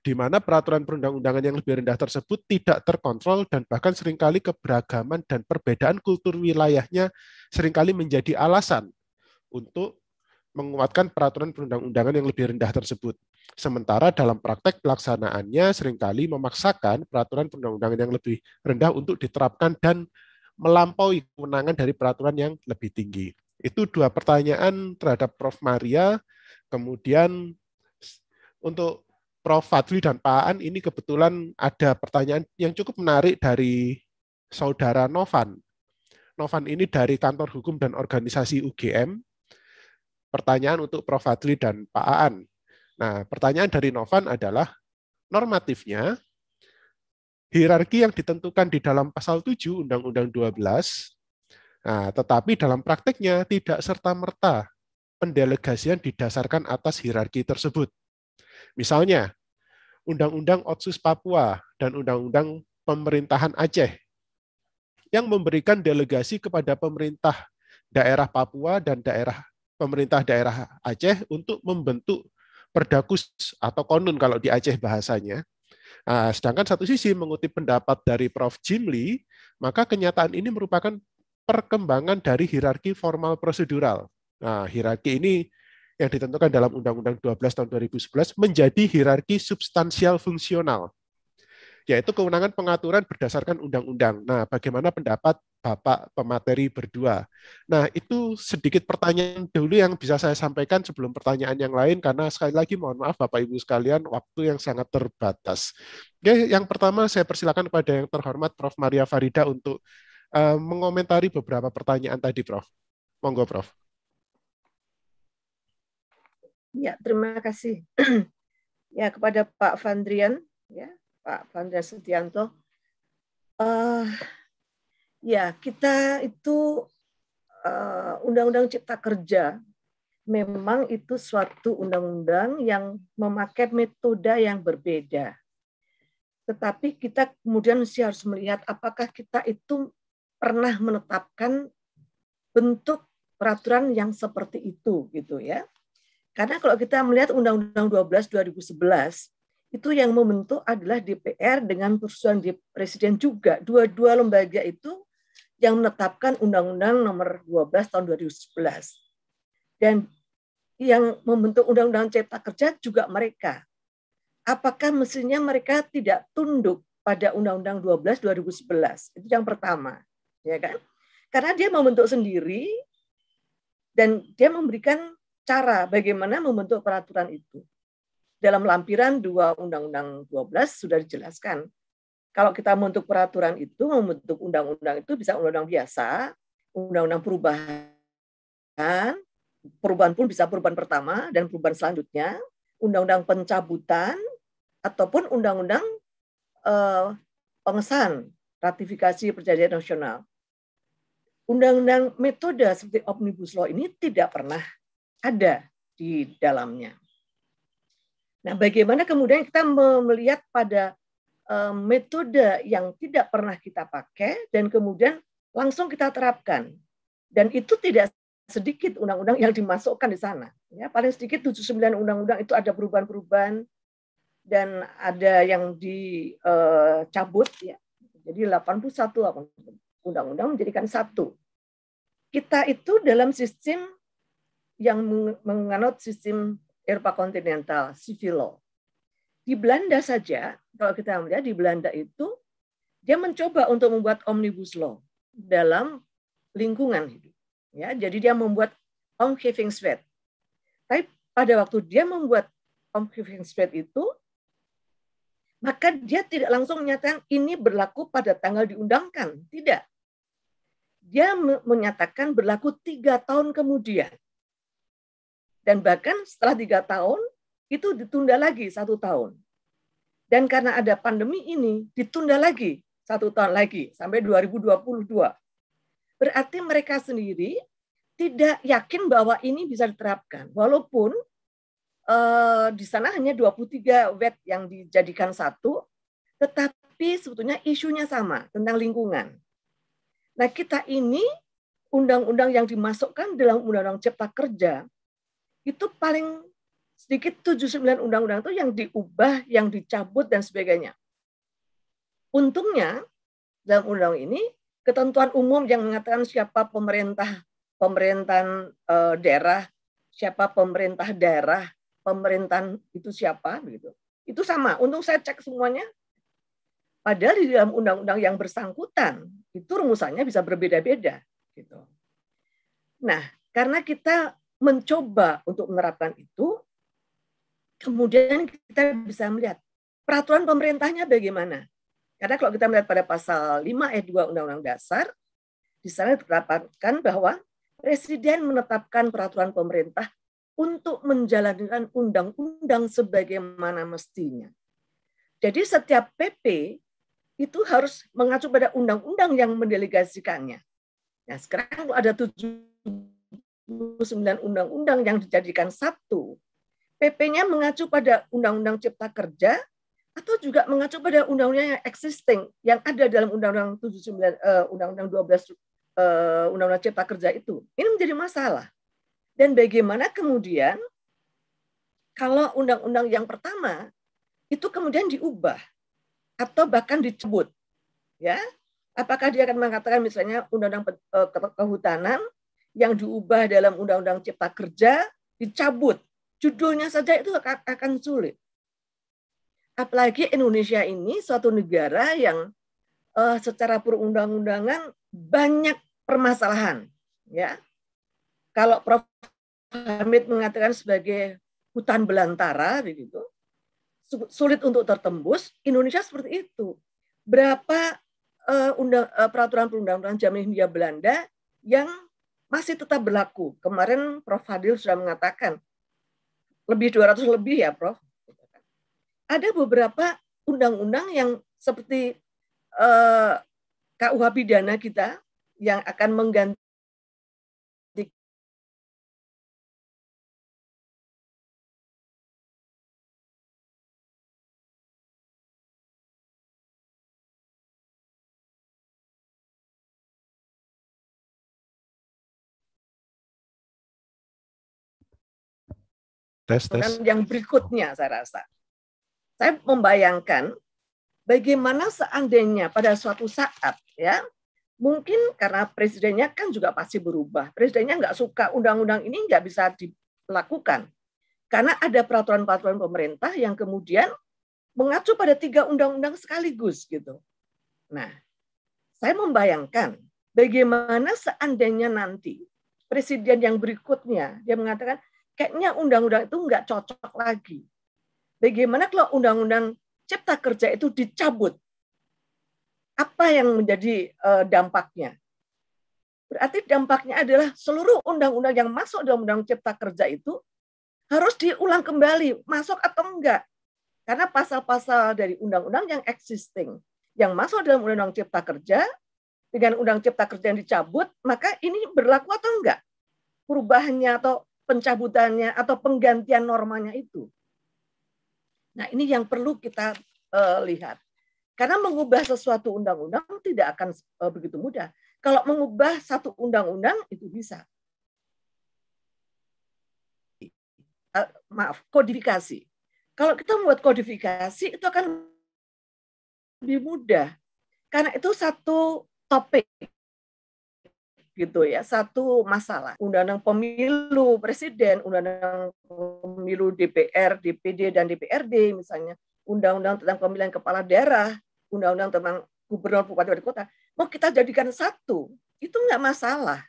di mana peraturan perundang-undangan yang lebih rendah tersebut tidak terkontrol dan bahkan seringkali keberagaman dan perbedaan kultur wilayahnya seringkali menjadi alasan untuk menguatkan peraturan perundang-undangan yang lebih rendah tersebut. Sementara dalam praktek pelaksanaannya seringkali memaksakan peraturan perundang-undangan yang lebih rendah untuk diterapkan dan melampaui kewenangan dari peraturan yang lebih tinggi. Itu dua pertanyaan terhadap Prof. Maria. Kemudian untuk Prof. Fadli dan Pak Aan ini kebetulan ada pertanyaan yang cukup menarik dari saudara Novan. Novan ini dari kantor hukum dan organisasi UGM pertanyaan untuk Prof. Fadli dan Pak Aan. Nah, pertanyaan dari Novan adalah normatifnya hierarki yang ditentukan di dalam pasal 7 Undang-Undang 12 nah, tetapi dalam prakteknya tidak serta-merta pendelegasian didasarkan atas hierarki tersebut. Misalnya, Undang-Undang Otsus Papua dan Undang-Undang Pemerintahan Aceh yang memberikan delegasi kepada pemerintah daerah Papua dan daerah pemerintah daerah Aceh untuk membentuk perdakus atau konun kalau di Aceh bahasanya. Nah, sedangkan satu sisi mengutip pendapat dari Prof. Jimli, maka kenyataan ini merupakan perkembangan dari hierarki formal prosedural. Nah, hierarki ini yang ditentukan dalam Undang-Undang 12 tahun 2011 menjadi hierarki substansial fungsional yaitu kewenangan pengaturan berdasarkan undang-undang. Nah, bagaimana pendapat Bapak pemateri berdua? Nah, itu sedikit pertanyaan dulu yang bisa saya sampaikan sebelum pertanyaan yang lain, karena sekali lagi mohon maaf Bapak Ibu sekalian, waktu yang sangat terbatas. Oke, yang pertama saya persilakan kepada yang terhormat Prof. Maria Farida untuk uh, mengomentari beberapa pertanyaan tadi, Prof. Monggo, Prof. Ya, terima kasih. [CLEARS THROAT] ya, kepada Pak Vandrian, ya, Pak Bandra Setianto, Uh, ya, kita itu eh, Undang-Undang uh, Cipta Kerja memang itu suatu undang-undang yang memakai metode yang berbeda. Tetapi kita kemudian mesti harus melihat apakah kita itu pernah menetapkan bentuk peraturan yang seperti itu gitu ya. Karena kalau kita melihat Undang-Undang 12 2011 itu yang membentuk adalah DPR dengan persetujuan Presiden juga. Dua-dua lembaga itu yang menetapkan Undang-Undang nomor 12 tahun 2011. Dan yang membentuk Undang-Undang Cipta Kerja juga mereka. Apakah mestinya mereka tidak tunduk pada Undang-Undang 12 2011? Itu yang pertama, ya kan? Karena dia membentuk sendiri dan dia memberikan cara bagaimana membentuk peraturan itu dalam lampiran dua Undang-Undang 12 sudah dijelaskan. Kalau kita membentuk peraturan itu, membentuk undang-undang itu bisa undang-undang biasa, undang-undang perubahan, perubahan pun bisa perubahan pertama dan perubahan selanjutnya, undang-undang pencabutan, ataupun undang-undang eh, pengesahan ratifikasi perjanjian nasional. Undang-undang metode seperti Omnibus Law ini tidak pernah ada di dalamnya. Nah, bagaimana kemudian kita melihat pada eh, metode yang tidak pernah kita pakai dan kemudian langsung kita terapkan. Dan itu tidak sedikit undang-undang yang dimasukkan di sana. Ya, paling sedikit 79 undang-undang itu ada perubahan-perubahan dan ada yang dicabut eh, uh, ya. Jadi 81 undang-undang menjadikan satu. Kita itu dalam sistem yang menganut sistem Eropa kontinental, civil law. Di Belanda saja, kalau kita melihat di Belanda itu, dia mencoba untuk membuat omnibus law dalam lingkungan hidup. Ya, jadi dia membuat omgevingswet. Tapi pada waktu dia membuat omgevingswet itu, maka dia tidak langsung menyatakan ini berlaku pada tanggal diundangkan. Tidak. Dia menyatakan berlaku tiga tahun kemudian. Dan bahkan setelah tiga tahun, itu ditunda lagi satu tahun. Dan karena ada pandemi ini, ditunda lagi satu tahun lagi, sampai 2022. Berarti mereka sendiri tidak yakin bahwa ini bisa diterapkan. Walaupun eh, di sana hanya 23 wet yang dijadikan satu, tetapi sebetulnya isunya sama, tentang lingkungan. Nah kita ini undang-undang yang dimasukkan dalam undang-undang cipta kerja itu paling sedikit 79 undang-undang itu yang diubah, yang dicabut dan sebagainya. Untungnya dalam undang ini ketentuan umum yang mengatakan siapa pemerintah pemerintahan e, daerah, siapa pemerintah daerah, pemerintahan itu siapa begitu. Itu sama. Untung saya cek semuanya. Padahal di dalam undang-undang yang bersangkutan itu rumusannya bisa berbeda-beda gitu. Nah, karena kita mencoba untuk menerapkan itu, kemudian kita bisa melihat peraturan pemerintahnya bagaimana. Karena kalau kita melihat pada pasal 5 e 2 Undang-Undang Dasar, di sana ditetapkan bahwa Presiden menetapkan peraturan pemerintah untuk menjalankan undang-undang sebagaimana mestinya. Jadi setiap PP itu harus mengacu pada undang-undang yang mendelegasikannya. Nah, sekarang ada tujuh 29 undang-undang yang dijadikan satu, PP-nya mengacu pada Undang-Undang Cipta Kerja atau juga mengacu pada undang-undang yang existing yang ada dalam Undang-Undang 79 undang eh, Undang-Undang 12 undang eh, Undang-Undang Cipta Kerja itu. Ini menjadi masalah. Dan bagaimana kemudian kalau undang-undang yang pertama itu kemudian diubah atau bahkan dicabut ya apakah dia akan mengatakan misalnya undang-undang eh, kehutanan yang diubah dalam Undang-Undang Cipta Kerja dicabut. Judulnya saja itu akan sulit. Apalagi Indonesia ini suatu negara yang uh, secara perundang-undangan banyak permasalahan. Ya, kalau Prof. Hamid mengatakan sebagai hutan belantara begitu, sulit untuk tertembus. Indonesia seperti itu. Berapa uh, undang, uh, peraturan perundang-undangan zaman Hindia Belanda yang masih tetap berlaku. Kemarin Prof. Fadil sudah mengatakan lebih 200 lebih ya Prof. Ada beberapa undang-undang yang seperti eh, KUH pidana kita yang akan mengganti tes, tes. yang berikutnya saya rasa. Saya membayangkan bagaimana seandainya pada suatu saat ya mungkin karena presidennya kan juga pasti berubah. Presidennya nggak suka undang-undang ini nggak bisa dilakukan. Karena ada peraturan-peraturan pemerintah yang kemudian mengacu pada tiga undang-undang sekaligus gitu. Nah, saya membayangkan bagaimana seandainya nanti presiden yang berikutnya dia mengatakan kayaknya undang-undang itu nggak cocok lagi. Bagaimana kalau undang-undang cipta kerja itu dicabut? Apa yang menjadi eh, dampaknya? Berarti dampaknya adalah seluruh undang-undang yang masuk dalam undang cipta kerja itu harus diulang kembali, masuk atau enggak. Karena pasal-pasal dari undang-undang yang existing, yang masuk dalam undang-undang cipta kerja, dengan undang cipta kerja yang dicabut, maka ini berlaku atau enggak? Perubahannya atau pencabutannya atau penggantian normanya itu. Nah, ini yang perlu kita uh, lihat. Karena mengubah sesuatu undang-undang tidak akan uh, begitu mudah. Kalau mengubah satu undang-undang itu bisa. Uh, maaf, kodifikasi. Kalau kita membuat kodifikasi itu akan lebih mudah. Karena itu satu topik gitu ya satu masalah undang-undang pemilu presiden undang-undang pemilu DPR DPD dan DPRD misalnya undang-undang tentang pemilihan kepala daerah undang-undang tentang gubernur bupati wali kota mau kita jadikan satu itu nggak masalah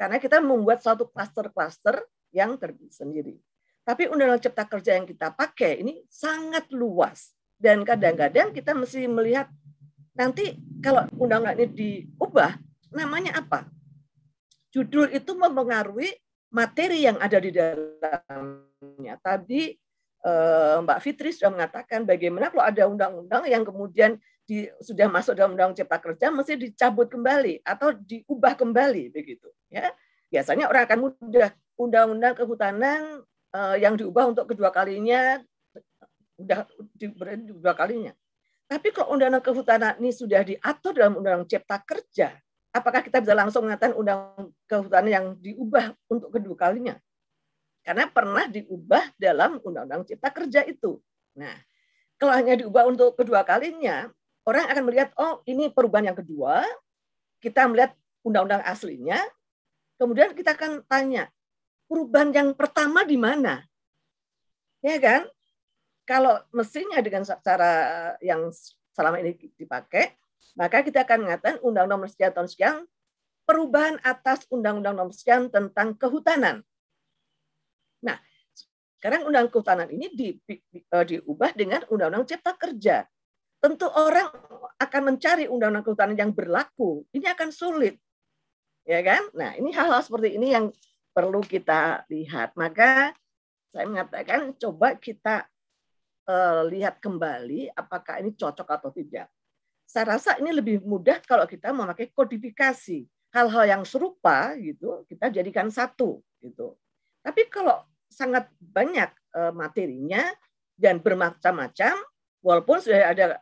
karena kita membuat suatu klaster-klaster yang sendiri tapi undang-undang cipta kerja yang kita pakai ini sangat luas dan kadang-kadang kita mesti melihat nanti kalau undang-undang ini diubah namanya apa judul itu mempengaruhi materi yang ada di dalamnya. Tadi eh, Mbak Fitri sudah mengatakan bagaimana kalau ada undang-undang yang kemudian di, sudah masuk dalam undang-undang cipta kerja mesti dicabut kembali atau diubah kembali begitu ya biasanya orang akan mudah undang-undang kehutanan eh, yang diubah untuk kedua kalinya sudah di, dua kalinya tapi kalau undang-undang kehutanan ini sudah diatur dalam undang-undang cipta kerja apakah kita bisa langsung mengatakan undang kehutanan yang diubah untuk kedua kalinya? Karena pernah diubah dalam undang-undang cipta kerja itu. Nah, kalau hanya diubah untuk kedua kalinya, orang akan melihat, oh ini perubahan yang kedua, kita melihat undang-undang aslinya, kemudian kita akan tanya, perubahan yang pertama di mana? Ya kan? Kalau mesinnya dengan cara yang selama ini dipakai, maka kita akan mengatakan Undang-Undang Nomor Sekian tahun sekian perubahan atas Undang-Undang Nomor Sekian tentang Kehutanan. Nah, sekarang Undang Kehutanan ini di, di, e, diubah dengan Undang-Undang Cipta Kerja. Tentu orang akan mencari Undang-Undang Kehutanan yang berlaku. Ini akan sulit, ya kan? Nah, ini hal-hal seperti ini yang perlu kita lihat. Maka saya mengatakan coba kita uh, lihat kembali apakah ini cocok atau tidak saya rasa ini lebih mudah kalau kita memakai kodifikasi hal-hal yang serupa gitu kita jadikan satu gitu. Tapi kalau sangat banyak eh, materinya dan bermacam-macam, walaupun sudah ada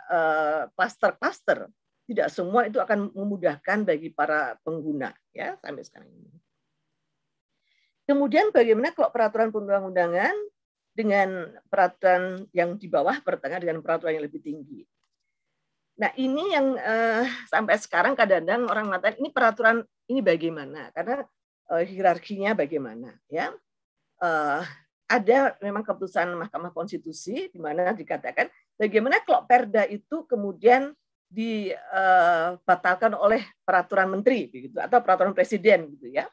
cluster-cluster, eh, tidak semua itu akan memudahkan bagi para pengguna ya sampai sekarang ini. Kemudian bagaimana kalau peraturan perundang-undangan dengan peraturan yang di bawah bertengah dengan peraturan yang lebih tinggi? Nah ini yang uh, sampai sekarang kadang-kadang orang mengatakan ini peraturan ini bagaimana karena uh, hierarkinya bagaimana ya. Uh, ada memang keputusan Mahkamah Konstitusi di mana dikatakan bagaimana kalau Perda itu kemudian dibatalkan oleh peraturan menteri begitu atau peraturan presiden gitu ya.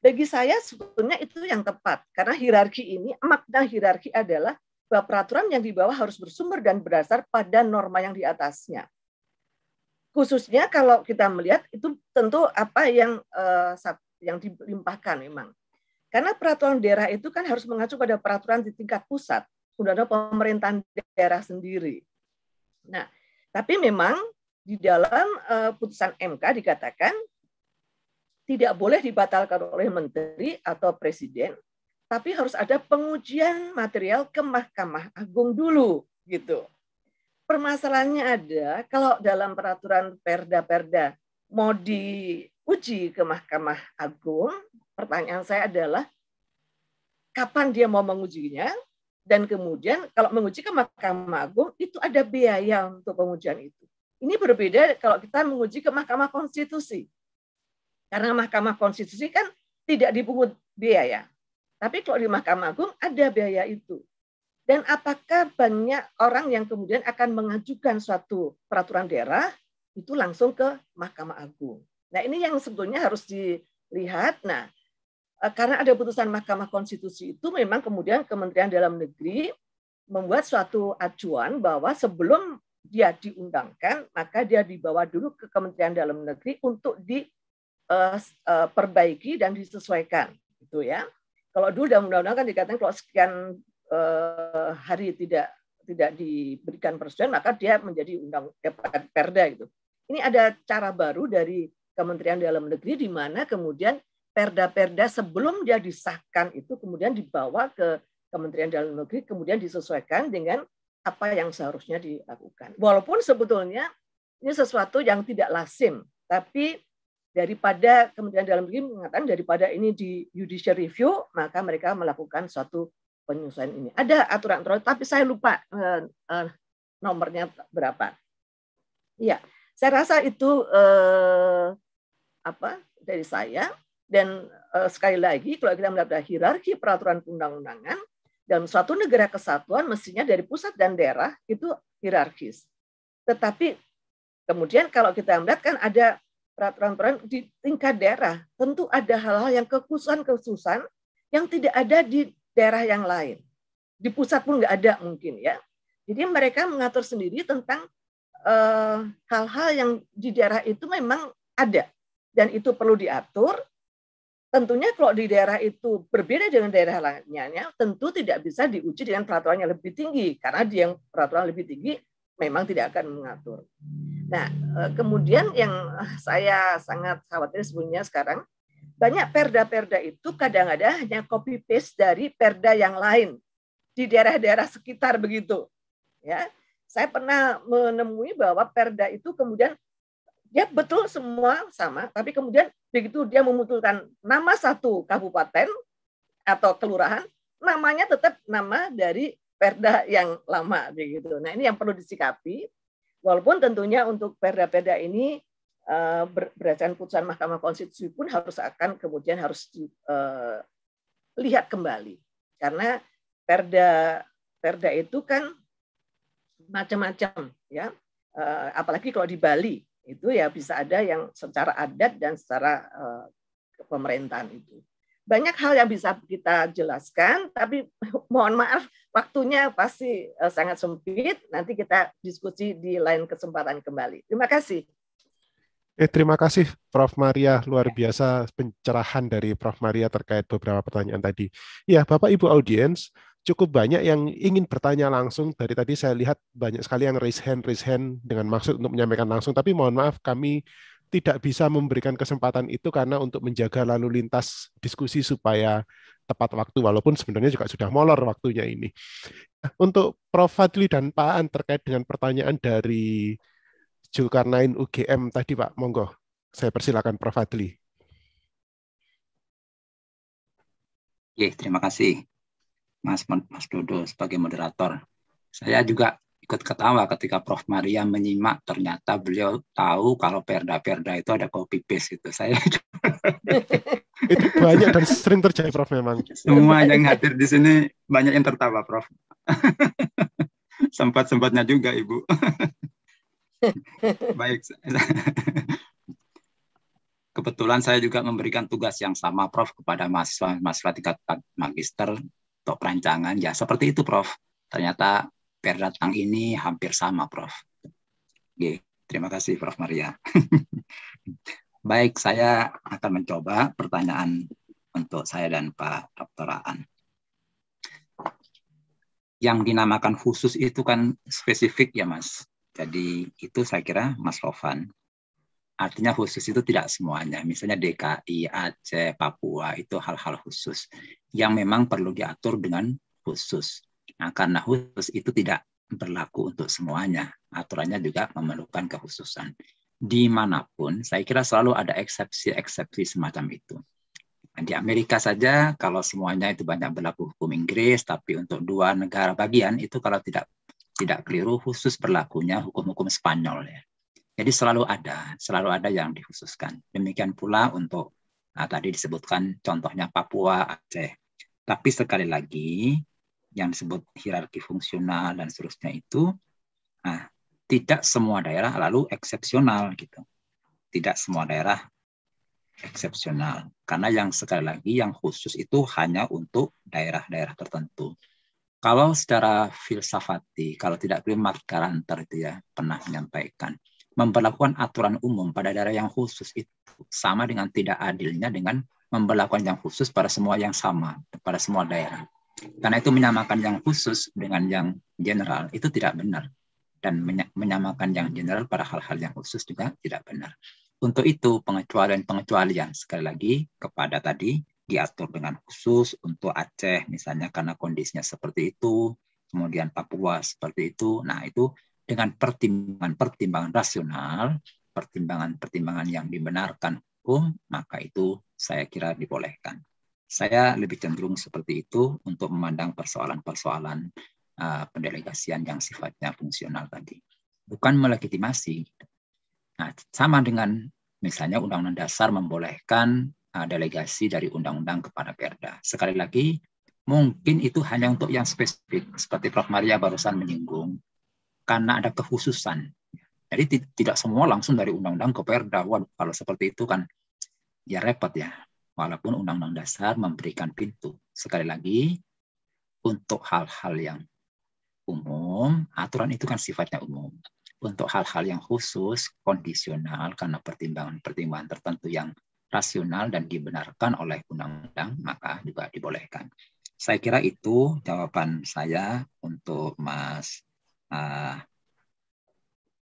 Bagi saya sebetulnya itu yang tepat karena hierarki ini makna hierarki adalah bahwa peraturan yang di bawah harus bersumber dan berdasar pada norma yang di atasnya khususnya kalau kita melihat itu tentu apa yang uh, yang dilimpahkan memang. Karena peraturan daerah itu kan harus mengacu pada peraturan di tingkat pusat, sudah ada pemerintahan daerah sendiri. Nah, tapi memang di dalam uh, putusan MK dikatakan tidak boleh dibatalkan oleh menteri atau presiden, tapi harus ada pengujian material ke Mahkamah Agung dulu gitu permasalahannya ada kalau dalam peraturan perda-perda mau diuji ke Mahkamah Agung, pertanyaan saya adalah kapan dia mau mengujinya dan kemudian kalau menguji ke Mahkamah Agung itu ada biaya untuk pengujian itu. Ini berbeda kalau kita menguji ke Mahkamah Konstitusi. Karena Mahkamah Konstitusi kan tidak dipungut biaya. Tapi kalau di Mahkamah Agung ada biaya itu. Dan apakah banyak orang yang kemudian akan mengajukan suatu peraturan daerah itu langsung ke Mahkamah Agung. Nah ini yang sebetulnya harus dilihat. Nah eh, karena ada putusan Mahkamah Konstitusi itu memang kemudian Kementerian Dalam Negeri membuat suatu acuan bahwa sebelum dia diundangkan maka dia dibawa dulu ke Kementerian Dalam Negeri untuk diperbaiki eh, eh, dan disesuaikan gitu ya. Kalau dulu dalam undang-undang kan dikatakan kalau sekian eh, hari tidak tidak diberikan persetujuan maka dia menjadi undang eh, perda gitu. Ini ada cara baru dari Kementerian Dalam Negeri di mana kemudian perda-perda sebelum dia disahkan itu kemudian dibawa ke Kementerian Dalam Negeri kemudian disesuaikan dengan apa yang seharusnya dilakukan. Walaupun sebetulnya ini sesuatu yang tidak lazim, tapi daripada Kementerian Dalam Negeri mengatakan daripada ini di judicial review, maka mereka melakukan suatu penyesuaian ini. Ada aturan aturan tapi saya lupa uh, uh, nomornya berapa. Iya, saya rasa itu uh, apa dari saya. Dan uh, sekali lagi, kalau kita melihat hierarki peraturan undang undangan dalam suatu negara kesatuan mestinya dari pusat dan daerah itu hierarkis. Tetapi kemudian kalau kita melihat kan ada peraturan-peraturan di tingkat daerah, tentu ada hal-hal yang kekhususan-kekhususan yang tidak ada di daerah yang lain. Di pusat pun nggak ada mungkin ya. Jadi mereka mengatur sendiri tentang eh, hal-hal uh, yang di daerah itu memang ada dan itu perlu diatur. Tentunya kalau di daerah itu berbeda dengan daerah lainnya, tentu tidak bisa diuji dengan peraturan yang lebih tinggi karena dia yang peraturan lebih tinggi memang tidak akan mengatur. Nah, eh, kemudian yang saya sangat khawatir sebelumnya sekarang banyak perda-perda itu kadang-kadang hanya copy paste dari perda yang lain di daerah-daerah sekitar begitu. Ya, saya pernah menemui bahwa perda itu kemudian dia ya betul semua sama, tapi kemudian begitu dia memunculkan nama satu kabupaten atau kelurahan, namanya tetap nama dari perda yang lama begitu. Nah ini yang perlu disikapi, walaupun tentunya untuk perda-perda ini Eh, berdasarkan putusan Mahkamah Konstitusi pun harus akan kemudian harus dilihat eh, kembali karena perda perda itu kan macam-macam ya eh, apalagi kalau di Bali itu ya bisa ada yang secara adat dan secara pemerintahan itu banyak hal yang bisa kita jelaskan tapi [LAUGHS] mohon maaf waktunya pasti sangat sempit nanti kita diskusi di lain kesempatan kembali terima kasih Eh, terima kasih Prof. Maria, luar ya. biasa pencerahan dari Prof. Maria terkait beberapa pertanyaan tadi. Ya, Bapak Ibu audiens, cukup banyak yang ingin bertanya langsung. Dari tadi saya lihat banyak sekali yang raise hand, raise hand dengan maksud untuk menyampaikan langsung. Tapi mohon maaf kami tidak bisa memberikan kesempatan itu karena untuk menjaga lalu lintas diskusi supaya tepat waktu, walaupun sebenarnya juga sudah molor waktunya ini. Untuk Prof. Fadli dan Pak An terkait dengan pertanyaan dari Julkarnain UGM tadi Pak, monggo. Saya persilakan Prof. Adli. Oke, terima kasih Mas, Mas Dodo sebagai moderator. Saya juga ikut ketawa ketika Prof. Maria menyimak, ternyata beliau tahu kalau perda-perda itu ada copy paste itu. Saya [LAUGHS] itu banyak dan sering terjadi Prof memang. Semua yang hadir di sini banyak yang tertawa Prof. [LAUGHS] Sempat-sempatnya juga Ibu. [LAUGHS] Baik. Kebetulan saya juga memberikan tugas yang sama, Prof, kepada mahasiswa mahasiswa tingkat magister untuk perancangan. Ya, seperti itu, Prof. Ternyata per datang ini hampir sama, Prof. Oke, terima kasih, Prof. Maria. [LAUGHS] Baik, saya akan mencoba pertanyaan untuk saya dan Pak Dr. Aan. Yang dinamakan khusus itu kan spesifik ya, Mas. Jadi itu saya kira Mas Rovan. Artinya khusus itu tidak semuanya. Misalnya DKI, Aceh, Papua itu hal-hal khusus yang memang perlu diatur dengan khusus. Nah, karena khusus itu tidak berlaku untuk semuanya. Aturannya juga memerlukan kekhususan. Dimanapun, saya kira selalu ada eksepsi-eksepsi semacam itu. Nah, di Amerika saja, kalau semuanya itu banyak berlaku hukum Inggris, tapi untuk dua negara bagian itu kalau tidak tidak keliru khusus berlakunya hukum-hukum Spanyol ya. Jadi selalu ada, selalu ada yang dikhususkan. Demikian pula untuk nah, tadi disebutkan contohnya Papua, Aceh. Tapi sekali lagi yang disebut hierarki fungsional dan seterusnya itu nah, tidak semua daerah lalu eksepsional gitu. Tidak semua daerah eksepsional karena yang sekali lagi yang khusus itu hanya untuk daerah-daerah tertentu. Kalau secara filsafati, kalau tidak keliru Mark Karanter itu ya pernah menyampaikan, memperlakukan aturan umum pada daerah yang khusus itu sama dengan tidak adilnya dengan memperlakukan yang khusus pada semua yang sama, pada semua daerah. Karena itu menyamakan yang khusus dengan yang general itu tidak benar. Dan menyamakan yang general pada hal-hal yang khusus juga tidak benar. Untuk itu pengecualian-pengecualian sekali lagi kepada tadi diatur dengan khusus untuk Aceh misalnya karena kondisinya seperti itu, kemudian Papua seperti itu. Nah, itu dengan pertimbangan-pertimbangan rasional, pertimbangan-pertimbangan yang dibenarkan hukum, maka itu saya kira dibolehkan. Saya lebih cenderung seperti itu untuk memandang persoalan-persoalan uh, pendelegasian yang sifatnya fungsional tadi. Bukan melegitimasi. Nah, sama dengan misalnya Undang-Undang Dasar membolehkan Eh, delegasi dari undang-undang kepada Perda. Sekali lagi, mungkin itu hanya untuk yang spesifik, seperti Prof. Maria barusan menyinggung, karena ada kekhususan. Jadi tidak semua langsung dari undang-undang ke Perda. Waduh, kalau seperti itu kan ya repot ya. Walaupun undang-undang dasar memberikan pintu. Sekali lagi, untuk hal-hal yang umum, aturan itu kan sifatnya umum. Untuk hal-hal yang khusus, kondisional, karena pertimbangan-pertimbangan tertentu yang rasional dan dibenarkan oleh undang-undang, maka juga dibolehkan. Saya kira itu jawaban saya untuk Mas uh,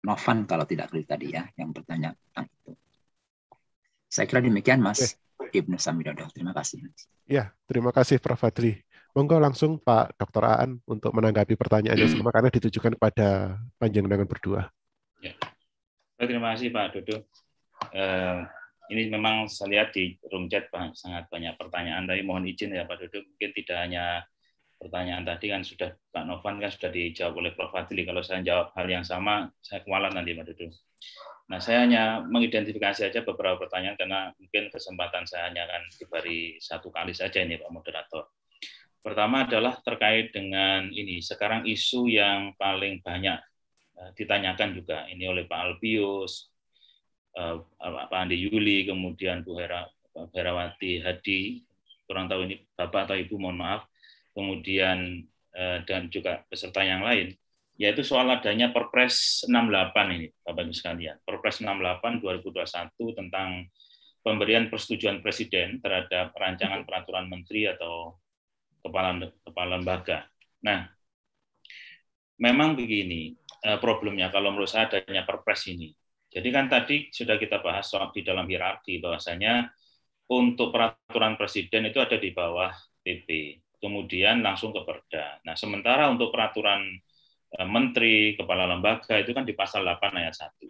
Novan kalau tidak keliru tadi ya, yang bertanya tentang itu. Saya kira demikian Mas okay. Ibnu Samidodo. Terima kasih. Ya, terima kasih Prof. Fadli. Monggo langsung Pak Dr. Aan untuk menanggapi pertanyaannya [CLEARS THROAT] semua karena ditujukan kepada panjenengan berdua. Ya. Terima kasih Pak Dodo. Uh ini memang saya lihat di room chat sangat banyak pertanyaan tadi mohon izin ya Pak Dodo mungkin tidak hanya pertanyaan tadi kan sudah Pak Novan kan sudah dijawab oleh Prof Fadli kalau saya jawab hal yang sama saya kewalahan nanti Pak Dodo. Nah saya hanya mengidentifikasi aja beberapa pertanyaan karena mungkin kesempatan saya hanya akan diberi satu kali saja ini Pak Moderator. Pertama adalah terkait dengan ini sekarang isu yang paling banyak eh, ditanyakan juga ini oleh Pak Albius, Eh, Pak Andi Yuli, kemudian Bu Hera, Herawati Hadi, kurang tahu ini Bapak atau Ibu, mohon maaf, kemudian eh, dan juga peserta yang lain, yaitu soal adanya Perpres 68 ini, Bapak Ibu sekalian. Perpres 68 2021 tentang pemberian persetujuan Presiden terhadap rancangan peraturan menteri atau kepala kepala lembaga. Nah, memang begini eh, problemnya kalau menurut saya adanya Perpres ini. Jadi kan tadi sudah kita bahas soal di dalam hierarki bahwasanya untuk peraturan presiden itu ada di bawah PP, kemudian langsung ke Perda. Nah, sementara untuk peraturan eh, menteri, kepala lembaga itu kan di pasal 8 ayat 1.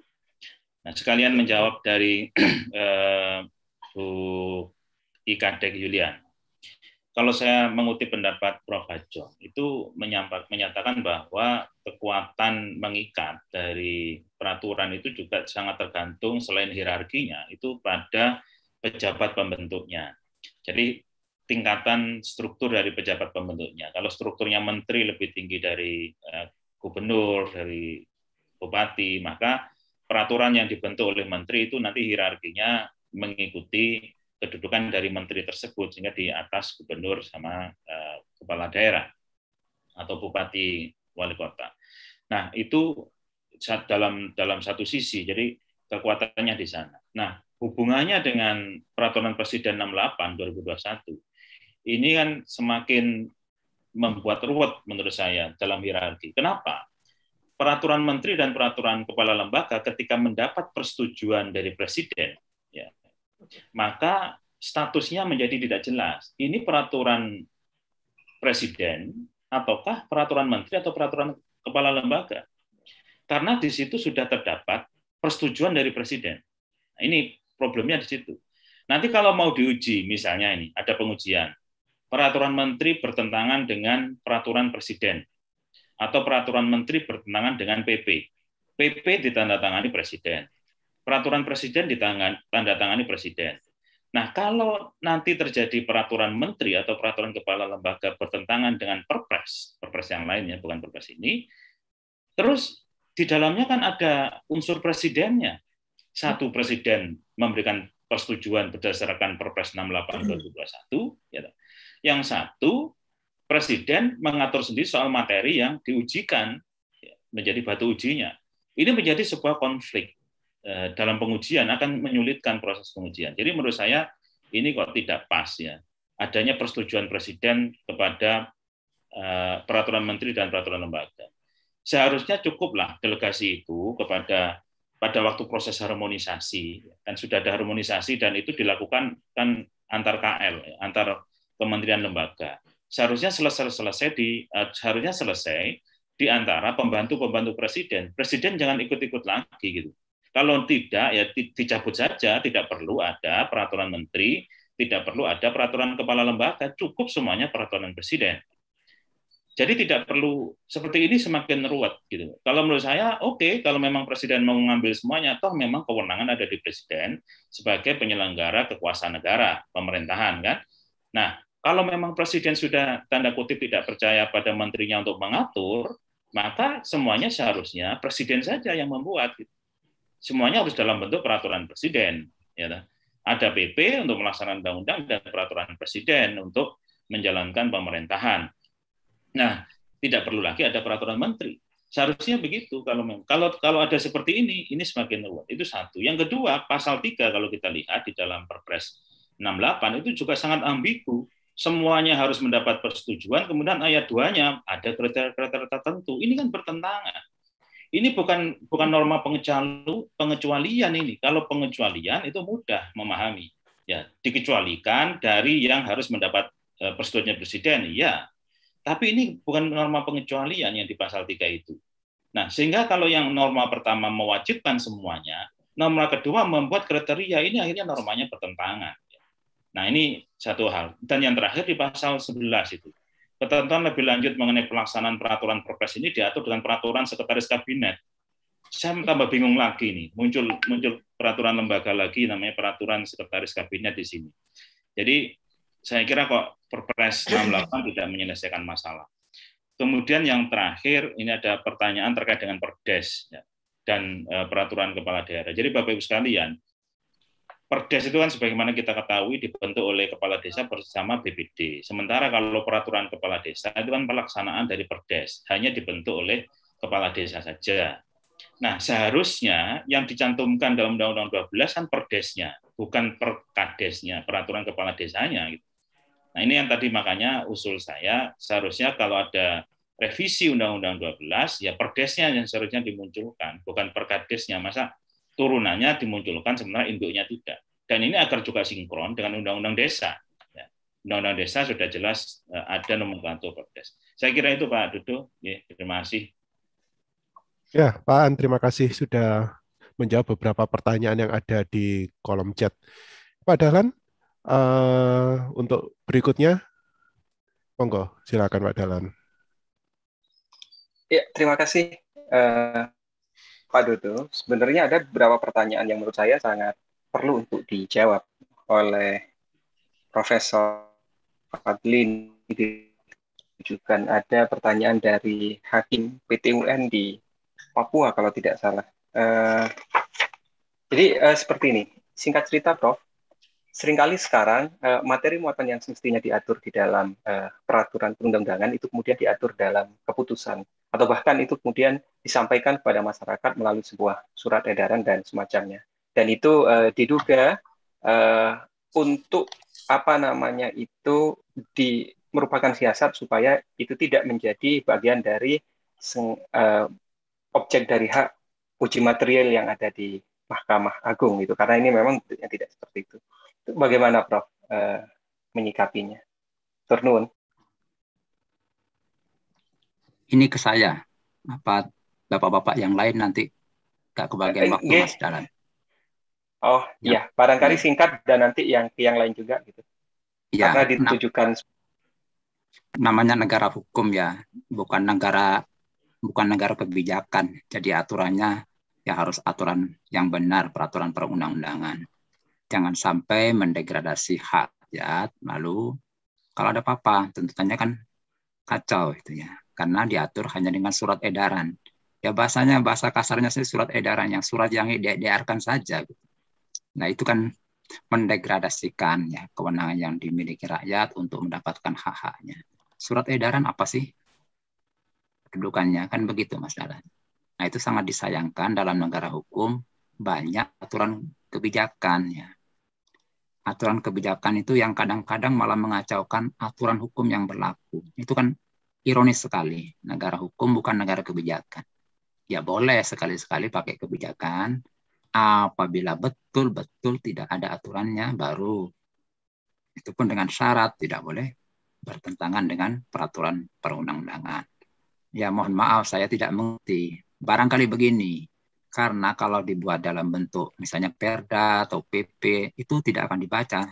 Nah, sekalian menjawab dari [CLEARS THROAT] eh, Bu Ikadek Yulian kalau saya mengutip pendapat Prof. Hajo, itu menyatakan bahwa kekuatan mengikat dari peraturan itu juga sangat tergantung selain hierarkinya, itu pada pejabat pembentuknya. Jadi tingkatan struktur dari pejabat pembentuknya. Kalau strukturnya menteri lebih tinggi dari eh, gubernur, dari bupati, maka peraturan yang dibentuk oleh menteri itu nanti hierarkinya mengikuti kedudukan dari menteri tersebut sehingga di atas gubernur sama eh, kepala daerah atau bupati wali kota. Nah itu dalam dalam satu sisi jadi kekuatannya di sana. Nah hubungannya dengan peraturan presiden 68 2021 ini kan semakin membuat ruwet menurut saya dalam hierarki. Kenapa? Peraturan menteri dan peraturan kepala lembaga ketika mendapat persetujuan dari presiden, ya, maka statusnya menjadi tidak jelas. Ini peraturan presiden ataukah peraturan menteri atau peraturan kepala lembaga? Karena di situ sudah terdapat persetujuan dari presiden. Nah, ini problemnya di situ. Nanti kalau mau diuji, misalnya ini ada pengujian, peraturan menteri bertentangan dengan peraturan presiden atau peraturan menteri bertentangan dengan PP. PP ditandatangani presiden peraturan presiden tangani presiden. Nah, kalau nanti terjadi peraturan menteri atau peraturan kepala lembaga bertentangan dengan perpres, perpres yang lainnya bukan perpres ini, terus di dalamnya kan ada unsur presidennya. Satu presiden memberikan persetujuan berdasarkan perpres 68 2021, ya. Yang satu presiden mengatur sendiri soal materi yang diujikan ya, menjadi batu ujinya. Ini menjadi sebuah konflik. Eh, dalam pengujian akan menyulitkan proses pengujian. Jadi menurut saya ini kok tidak pas ya. Adanya persetujuan presiden kepada eh, peraturan menteri dan peraturan lembaga. Seharusnya cukuplah delegasi itu kepada pada waktu proses harmonisasi kan sudah ada harmonisasi dan itu dilakukan kan antar KL antar kementerian lembaga seharusnya selesai selesai di eh, seharusnya selesai di antara pembantu pembantu presiden presiden jangan ikut-ikut lagi gitu kalau tidak ya dicabut saja, tidak perlu ada peraturan menteri, tidak perlu ada peraturan kepala lembaga, cukup semuanya peraturan presiden. Jadi tidak perlu seperti ini semakin ruwet gitu. Kalau menurut saya oke okay, kalau memang presiden mau mengambil semuanya toh memang kewenangan ada di presiden sebagai penyelenggara kekuasaan negara, pemerintahan kan. Nah, kalau memang presiden sudah tanda kutip tidak percaya pada menterinya untuk mengatur, maka semuanya seharusnya presiden saja yang membuat gitu semuanya harus dalam bentuk peraturan presiden. Ya, ada PP untuk melaksanakan undang-undang dan peraturan presiden untuk menjalankan pemerintahan. Nah, tidak perlu lagi ada peraturan menteri. Seharusnya begitu kalau kalau kalau ada seperti ini, ini semakin ruwet. Itu satu. Yang kedua, pasal tiga kalau kita lihat di dalam Perpres 68 itu juga sangat ambigu. Semuanya harus mendapat persetujuan, kemudian ayat 2-nya ada kriteria-kriteria tertentu. Ini kan bertentangan. Ini bukan bukan norma pengecualian, ini. Kalau pengecualian itu mudah memahami. Ya, dikecualikan dari yang harus mendapat e, persetujuan presiden, Ya, Tapi ini bukan norma pengecualian yang di pasal 3 itu. Nah, sehingga kalau yang norma pertama mewajibkan semuanya, norma kedua membuat kriteria ini akhirnya normanya bertentangan. Nah, ini satu hal. Dan yang terakhir di pasal 11 itu. Ketentuan lebih lanjut mengenai pelaksanaan peraturan perpres ini diatur dengan peraturan sekretaris kabinet. Saya tambah bingung lagi nih, muncul muncul peraturan lembaga lagi namanya peraturan sekretaris kabinet di sini. Jadi saya kira kok Perpres 68 tidak menyelesaikan masalah. Kemudian yang terakhir ini ada pertanyaan terkait dengan Perdes ya, dan eh, peraturan kepala daerah. Jadi Bapak Ibu sekalian, Perdes itu kan sebagaimana kita ketahui dibentuk oleh kepala desa bersama BPD. Sementara kalau peraturan kepala desa itu kan pelaksanaan dari perdes, hanya dibentuk oleh kepala desa saja. Nah, seharusnya yang dicantumkan dalam Undang-Undang 12 kan perdesnya, bukan perkadesnya, peraturan kepala desanya. Gitu. Nah, ini yang tadi makanya usul saya, seharusnya kalau ada revisi Undang-Undang 12, ya perdesnya yang seharusnya dimunculkan, bukan perkadesnya. Masa turunannya dimunculkan sebenarnya induknya tidak. Dan ini agar juga sinkron dengan undang-undang desa. Ya, undang-undang desa sudah jelas e, ada nomenklatur perdes. Saya kira itu Pak Dudu. Ya, terima kasih. Ya, Pak An, terima kasih sudah menjawab beberapa pertanyaan yang ada di kolom chat. Pak Dahlan, uh, untuk berikutnya, monggo silakan Pak Dahlan. Ya, terima kasih. Uh, Pak Dodo, sebenarnya ada beberapa pertanyaan yang menurut saya sangat perlu untuk dijawab oleh Profesor Fadlin ditujukan ada pertanyaan dari Hakim PTUN di Papua kalau tidak salah. Eh, jadi eh, seperti ini, singkat cerita Prof, seringkali sekarang eh, materi muatan yang semestinya diatur di dalam peraturan perundang-undangan itu kemudian diatur dalam keputusan atau bahkan itu kemudian disampaikan kepada masyarakat melalui sebuah surat edaran dan semacamnya. Dan itu uh, diduga uh, untuk apa namanya itu di merupakan siasat supaya itu tidak menjadi bagian dari seng, uh, objek dari hak uji material yang ada di Mahkamah Agung gitu karena ini memang bentuknya tidak seperti itu. itu bagaimana Prof uh, menyikapinya? ternun Ini ke saya apa bapak-bapak yang lain nanti gak kebagian eh, waktu eh, Mas Dalan. Oh iya, ya, barangkali singkat dan nanti yang yang lain juga gitu. Ya, Karena ditujukan namanya negara hukum ya, bukan negara bukan negara kebijakan. Jadi aturannya ya harus aturan yang benar, peraturan perundang-undangan. Jangan sampai mendegradasi hak ya. Lalu kalau ada apa-apa, tuntutannya kan kacau itu ya. Karena diatur hanya dengan surat edaran ya bahasanya bahasa kasarnya sih surat edaran yang surat yang diedarkan saja gitu. nah itu kan mendegradasikan ya kewenangan yang dimiliki rakyat untuk mendapatkan hak-haknya surat edaran apa sih kedudukannya kan begitu mas Dalan nah itu sangat disayangkan dalam negara hukum banyak aturan kebijakan ya aturan kebijakan itu yang kadang-kadang malah mengacaukan aturan hukum yang berlaku itu kan ironis sekali negara hukum bukan negara kebijakan ya boleh sekali-sekali pakai kebijakan. Apabila betul-betul tidak ada aturannya, baru itu pun dengan syarat tidak boleh bertentangan dengan peraturan perundang-undangan. Ya mohon maaf saya tidak mengerti. Barangkali begini, karena kalau dibuat dalam bentuk misalnya perda atau PP itu tidak akan dibaca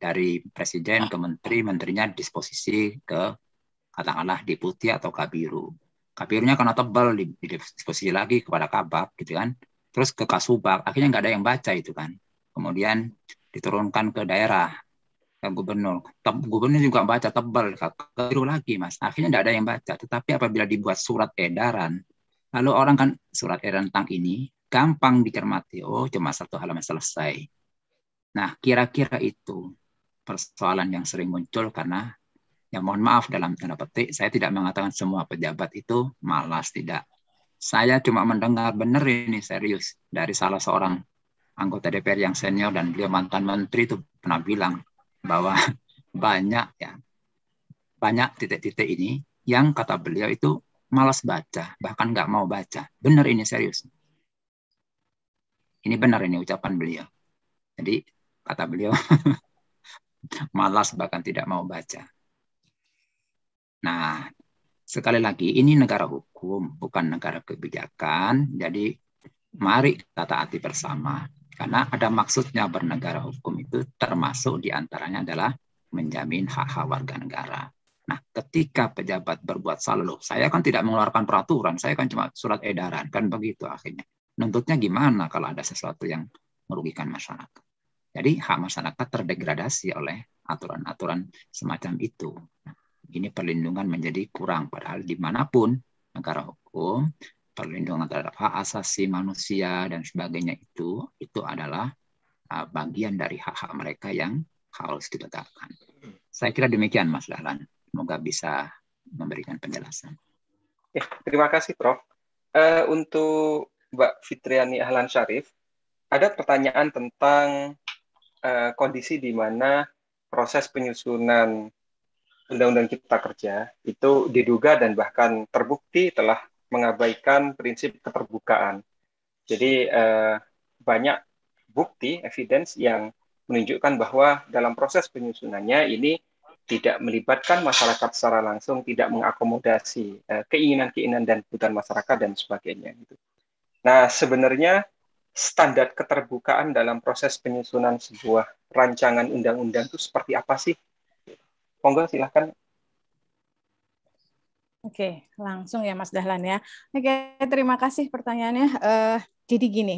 dari presiden ke menteri, menterinya disposisi ke katakanlah deputi atau kabiru. Kapirnya karena tebal di, diskusi lagi kepada kabak gitu kan. Terus ke kasubak, akhirnya nggak ada yang baca itu kan. Kemudian diturunkan ke daerah ke gubernur. Tep, gubernur juga baca tebal, keliru lagi mas. Akhirnya nggak ada yang baca. Tetapi apabila dibuat surat edaran, lalu orang kan surat edaran tentang ini gampang dicermati. Oh, cuma satu halaman selesai. Nah, kira-kira itu persoalan yang sering muncul karena Ya mohon maaf dalam tanda petik, saya tidak mengatakan semua pejabat itu malas, tidak. Saya cuma mendengar benar ini serius dari salah seorang anggota DPR yang senior dan beliau mantan menteri itu pernah bilang bahwa [LAUGHS] banyak ya banyak titik-titik ini yang kata beliau itu malas baca bahkan nggak mau baca benar ini serius ini benar ini ucapan beliau jadi kata beliau [LAUGHS] malas bahkan tidak mau baca Nah, sekali lagi ini negara hukum, bukan negara kebijakan. Jadi mari kita taati bersama. Karena ada maksudnya bernegara hukum itu termasuk diantaranya adalah menjamin hak-hak warga negara. Nah, ketika pejabat berbuat salah, loh, saya kan tidak mengeluarkan peraturan, saya kan cuma surat edaran, kan begitu akhirnya. Nuntutnya gimana kalau ada sesuatu yang merugikan masyarakat? Jadi hak masyarakat terdegradasi oleh aturan-aturan semacam itu. Nah, ini perlindungan menjadi kurang. Padahal dimanapun negara hukum, perlindungan terhadap hak asasi manusia dan sebagainya itu, itu adalah ah, bagian dari hak-hak mereka yang harus ditegakkan. Saya kira demikian Mas Dahlan. Semoga bisa memberikan penjelasan. Ya, terima kasih Prof. Uh, untuk Mbak Fitriani Ahlan Syarif, ada pertanyaan tentang uh, kondisi di mana proses penyusunan Undang-Undang Cipta Kerja itu diduga dan bahkan terbukti telah mengabaikan prinsip keterbukaan. Jadi eh, banyak bukti, evidence yang menunjukkan bahwa dalam proses penyusunannya ini tidak melibatkan masyarakat secara langsung, tidak mengakomodasi eh, keinginan-keinginan eh, dan kebutuhan masyarakat dan sebagainya. Gitu. Nah, sebenarnya standar keterbukaan dalam proses penyusunan sebuah rancangan undang-undang itu seperti apa sih? Monggo silahkan. Oke, langsung ya Mas Dahlan ya. Oke, terima kasih pertanyaannya. Uh, jadi gini,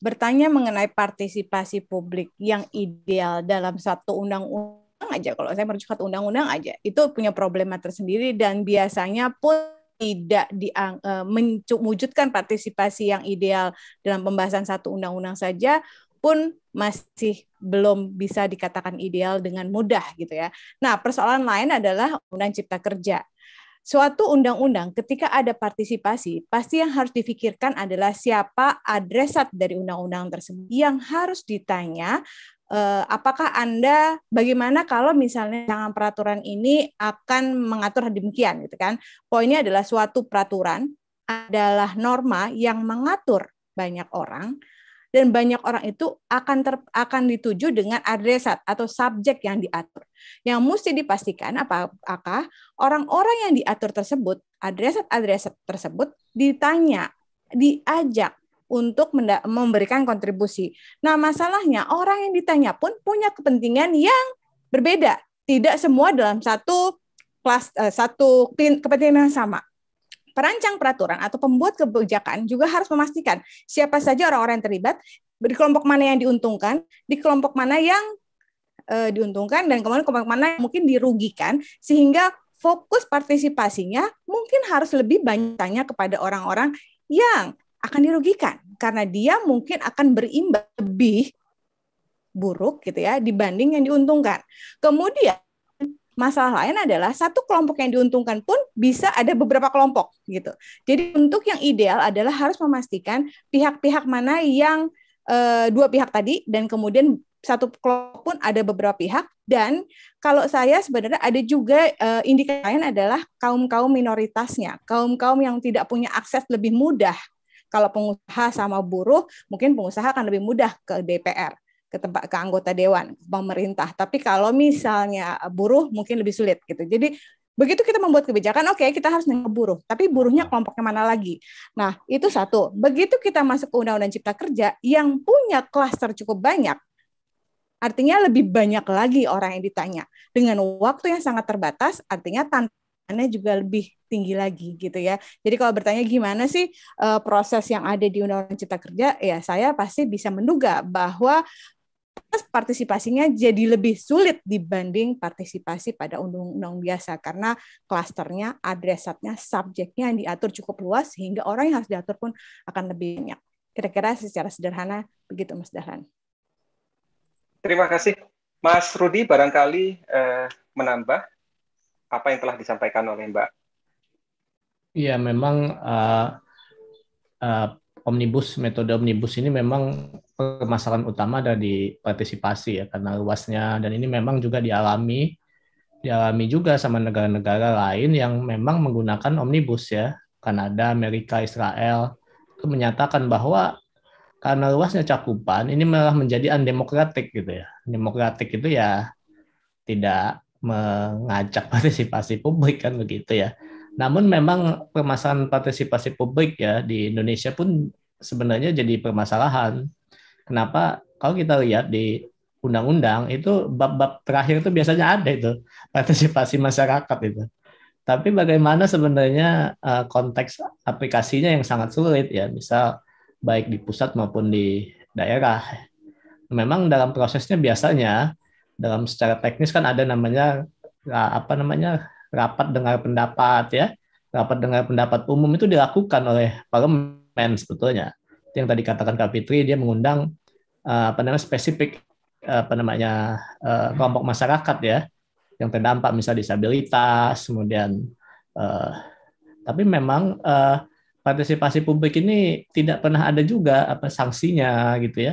bertanya mengenai partisipasi publik yang ideal dalam satu undang-undang aja, kalau saya merujuk satu undang-undang aja, itu punya problema tersendiri dan biasanya pun tidak diang, uh, mewujudkan partisipasi yang ideal dalam pembahasan satu undang-undang saja pun masih belum bisa dikatakan ideal dengan mudah gitu ya. Nah, persoalan lain adalah undang Cipta Kerja. Suatu undang-undang ketika ada partisipasi, pasti yang harus difikirkan adalah siapa adresat dari undang-undang tersebut yang harus ditanya eh, apakah Anda bagaimana kalau misalnya jangan peraturan ini akan mengatur demikian gitu kan. Poinnya adalah suatu peraturan adalah norma yang mengatur banyak orang dan banyak orang itu akan ter, akan dituju dengan adresat atau subjek yang diatur. Yang mesti dipastikan apakah orang-orang yang diatur tersebut, adresat-adresat tersebut ditanya, diajak untuk memberikan kontribusi. Nah, masalahnya orang yang ditanya pun punya kepentingan yang berbeda. Tidak semua dalam satu kelas eh, satu kepentingan yang sama. Perancang peraturan atau pembuat kebijakan juga harus memastikan siapa saja orang-orang yang terlibat, di kelompok mana yang diuntungkan, di kelompok mana yang e, diuntungkan dan kemudian kelompok mana yang mungkin dirugikan sehingga fokus partisipasinya mungkin harus lebih banyak tanya kepada orang-orang yang akan dirugikan karena dia mungkin akan berimbang lebih buruk gitu ya dibanding yang diuntungkan. Kemudian masalah lain adalah satu kelompok yang diuntungkan pun bisa ada beberapa kelompok gitu. Jadi untuk yang ideal adalah harus memastikan pihak-pihak mana yang e, dua pihak tadi dan kemudian satu kelompok pun ada beberapa pihak dan kalau saya sebenarnya ada juga e, eh, indikasi lain adalah kaum-kaum minoritasnya, kaum-kaum yang tidak punya akses lebih mudah kalau pengusaha sama buruh, mungkin pengusaha akan lebih mudah ke DPR ke tempat ke anggota dewan pemerintah. Tapi kalau misalnya buruh mungkin lebih sulit gitu. Jadi begitu kita membuat kebijakan, oke okay, kita harus nengok buruh. Tapi buruhnya iya. kelompoknya mana lagi? Nah itu satu. Begitu kita masuk ke undang-undang cipta kerja yang punya klaster cukup banyak, artinya lebih banyak lagi orang yang ditanya dengan waktu yang sangat terbatas. Artinya tantangannya juga lebih tinggi lagi gitu ya. Jadi kalau bertanya gimana sih uh, proses yang ada di Undang-Undang Cipta Kerja, ya saya pasti bisa menduga bahwa partisipasinya jadi lebih sulit dibanding partisipasi pada undang-undang biasa karena klasternya, adresatnya, subjeknya yang diatur cukup luas sehingga orang yang harus diatur pun akan lebih banyak. Kira-kira secara sederhana begitu Mas Dahlan. Terima kasih. Mas Rudi barangkali eh, menambah apa yang telah disampaikan oleh Mbak. Iya, memang uh, uh, omnibus metode omnibus ini memang permasalahan utama ada di partisipasi ya karena luasnya dan ini memang juga dialami dialami juga sama negara-negara lain yang memang menggunakan omnibus ya Kanada, Amerika, Israel itu menyatakan bahwa karena luasnya cakupan ini malah menjadi undemokratik gitu ya. Demokratik itu ya tidak mengajak [LAUGHS] partisipasi publik kan begitu ya. Namun memang permasalahan partisipasi publik ya di Indonesia pun sebenarnya jadi permasalahan. Kenapa? Kalau kita lihat di undang-undang itu bab-bab terakhir itu biasanya ada itu [LAUGHS] partisipasi masyarakat itu. Tapi bagaimana sebenarnya eh, konteks aplikasinya yang sangat sulit ya, misal baik di pusat maupun di daerah. Memang dalam prosesnya biasanya dalam secara teknis kan ada namanya eh, apa namanya rapat dengar pendapat ya rapat dengar pendapat umum itu dilakukan oleh parlemen sebetulnya yang tadi katakan Kak Fitri dia mengundang uh, apa namanya spesifik uh, apa namanya uh, kelompok masyarakat ya yang terdampak misal disabilitas kemudian uh, tapi memang uh, partisipasi publik ini tidak pernah ada juga apa sanksinya gitu ya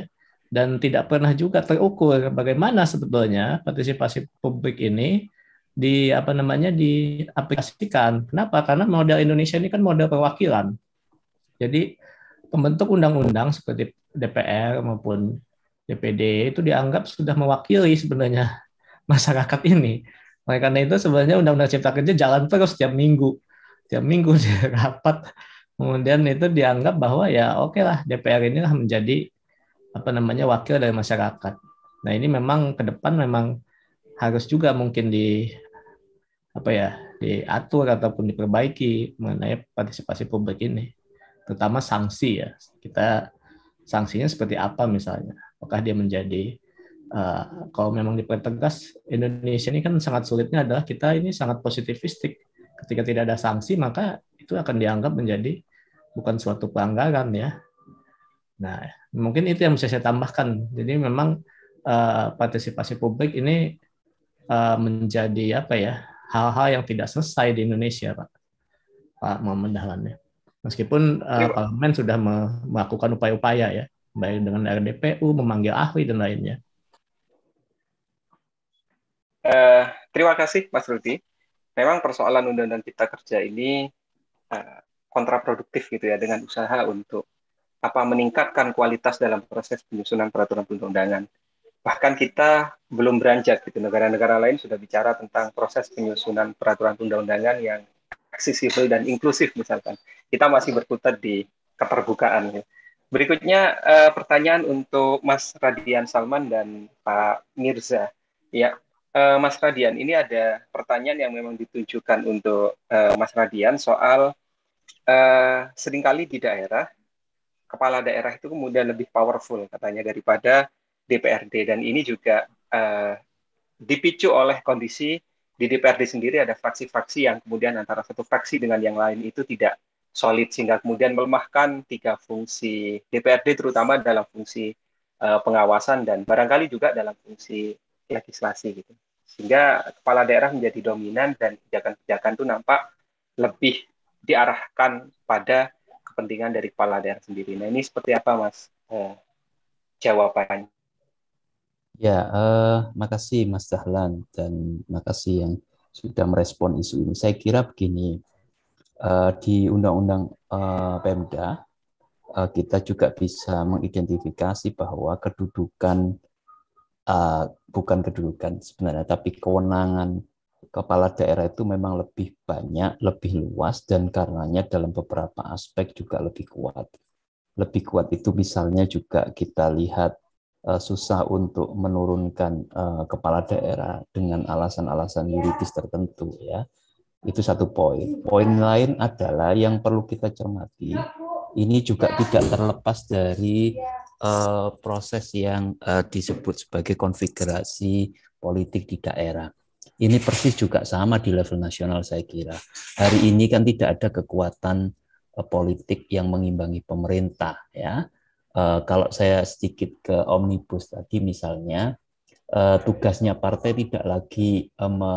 dan tidak pernah juga terukur bagaimana sebetulnya partisipasi publik ini di apa namanya diaplikasikan. Kenapa? Karena model Indonesia ini kan model perwakilan. Jadi pembentuk undang-undang seperti DPR maupun DPD itu dianggap sudah mewakili sebenarnya [LAUGHS] masyarakat ini. Oleh karena itu sebenarnya Undang-Undang Cipta Kerja jalan terus tiap minggu. Tiap minggu [LAUGHS] dia rapat. Kemudian itu dianggap bahwa ya oke lah DPR inilah menjadi apa namanya wakil dari masyarakat. Nah ini memang ke depan memang harus juga mungkin di apa ya diatur ataupun diperbaiki mengenai partisipasi publik ini terutama sanksi ya kita sanksinya seperti apa misalnya apakah dia menjadi uh, kalau memang dipertegas Indonesia ini kan sangat sulitnya adalah kita ini sangat positivistik ketika tidak ada sanksi maka itu akan dianggap menjadi bukan suatu pelanggaran ya nah mungkin itu yang bisa saya tambahkan jadi memang uh, partisipasi publik ini uh, menjadi apa ya hal-hal yang tidak selesai di Indonesia, Pak. Pak Dahlan Dahlannya. Meskipun uh, parlemen sudah me melakukan upaya-upaya ya, baik dengan RDPU, memanggil ahli dan lainnya. Uh, terima kasih, Mas Rudi. Memang persoalan Undang-Undang Cipta Kerja ini uh, kontraproduktif gitu ya dengan usaha untuk apa meningkatkan kualitas dalam proses penyusunan peraturan perundang-undangan bahkan kita belum beranjak gitu. Negara-negara lain sudah bicara tentang proses penyusunan peraturan undang-undangan yang aksesibel dan inklusif misalkan. Kita masih berputar di keterbukaan. Berikutnya eh, pertanyaan untuk Mas Radian Salman dan Pak Mirza. Ya, eh, Mas Radian, ini ada pertanyaan yang memang ditujukan untuk eh, Mas Radian soal eh, seringkali di daerah kepala daerah itu kemudian lebih powerful katanya daripada DPRD dan ini juga uh, dipicu oleh kondisi di DPRD sendiri ada fraksi-fraksi yang kemudian antara satu fraksi dengan yang lain itu tidak solid sehingga kemudian melemahkan tiga fungsi DPRD terutama dalam fungsi uh, pengawasan dan barangkali juga dalam fungsi legislasi gitu sehingga kepala daerah menjadi dominan dan kebijakan-kebijakan itu nampak lebih diarahkan pada kepentingan dari kepala daerah sendiri. Nah ini seperti apa mas eh, jawabannya? Ya, uh, makasih Mas Dahlan dan makasih yang sudah merespon isu ini. Saya kira begini, uh, di Undang-Undang uh, Pemda uh, kita juga bisa mengidentifikasi bahwa kedudukan uh, bukan kedudukan sebenarnya, tapi kewenangan kepala daerah itu memang lebih banyak, lebih luas dan karenanya dalam beberapa aspek juga lebih kuat. Lebih kuat itu misalnya juga kita lihat uh, susah untuk menurunkan uh, kepala daerah dengan alasan-alasan ya. yuridis tertentu ya. Itu satu poin. Poin lain adalah yang perlu kita cermati, ya, ini juga ya. tidak terlepas dari uh, proses yang uh, disebut sebagai konfigurasi politik di daerah. Ini persis juga sama di level nasional saya kira. Hari ini kan tidak ada kekuatan politik yang mengimbangi pemerintah ya uh, kalau saya sedikit ke omnibus tadi misalnya uh, tugasnya partai tidak lagi uh, me,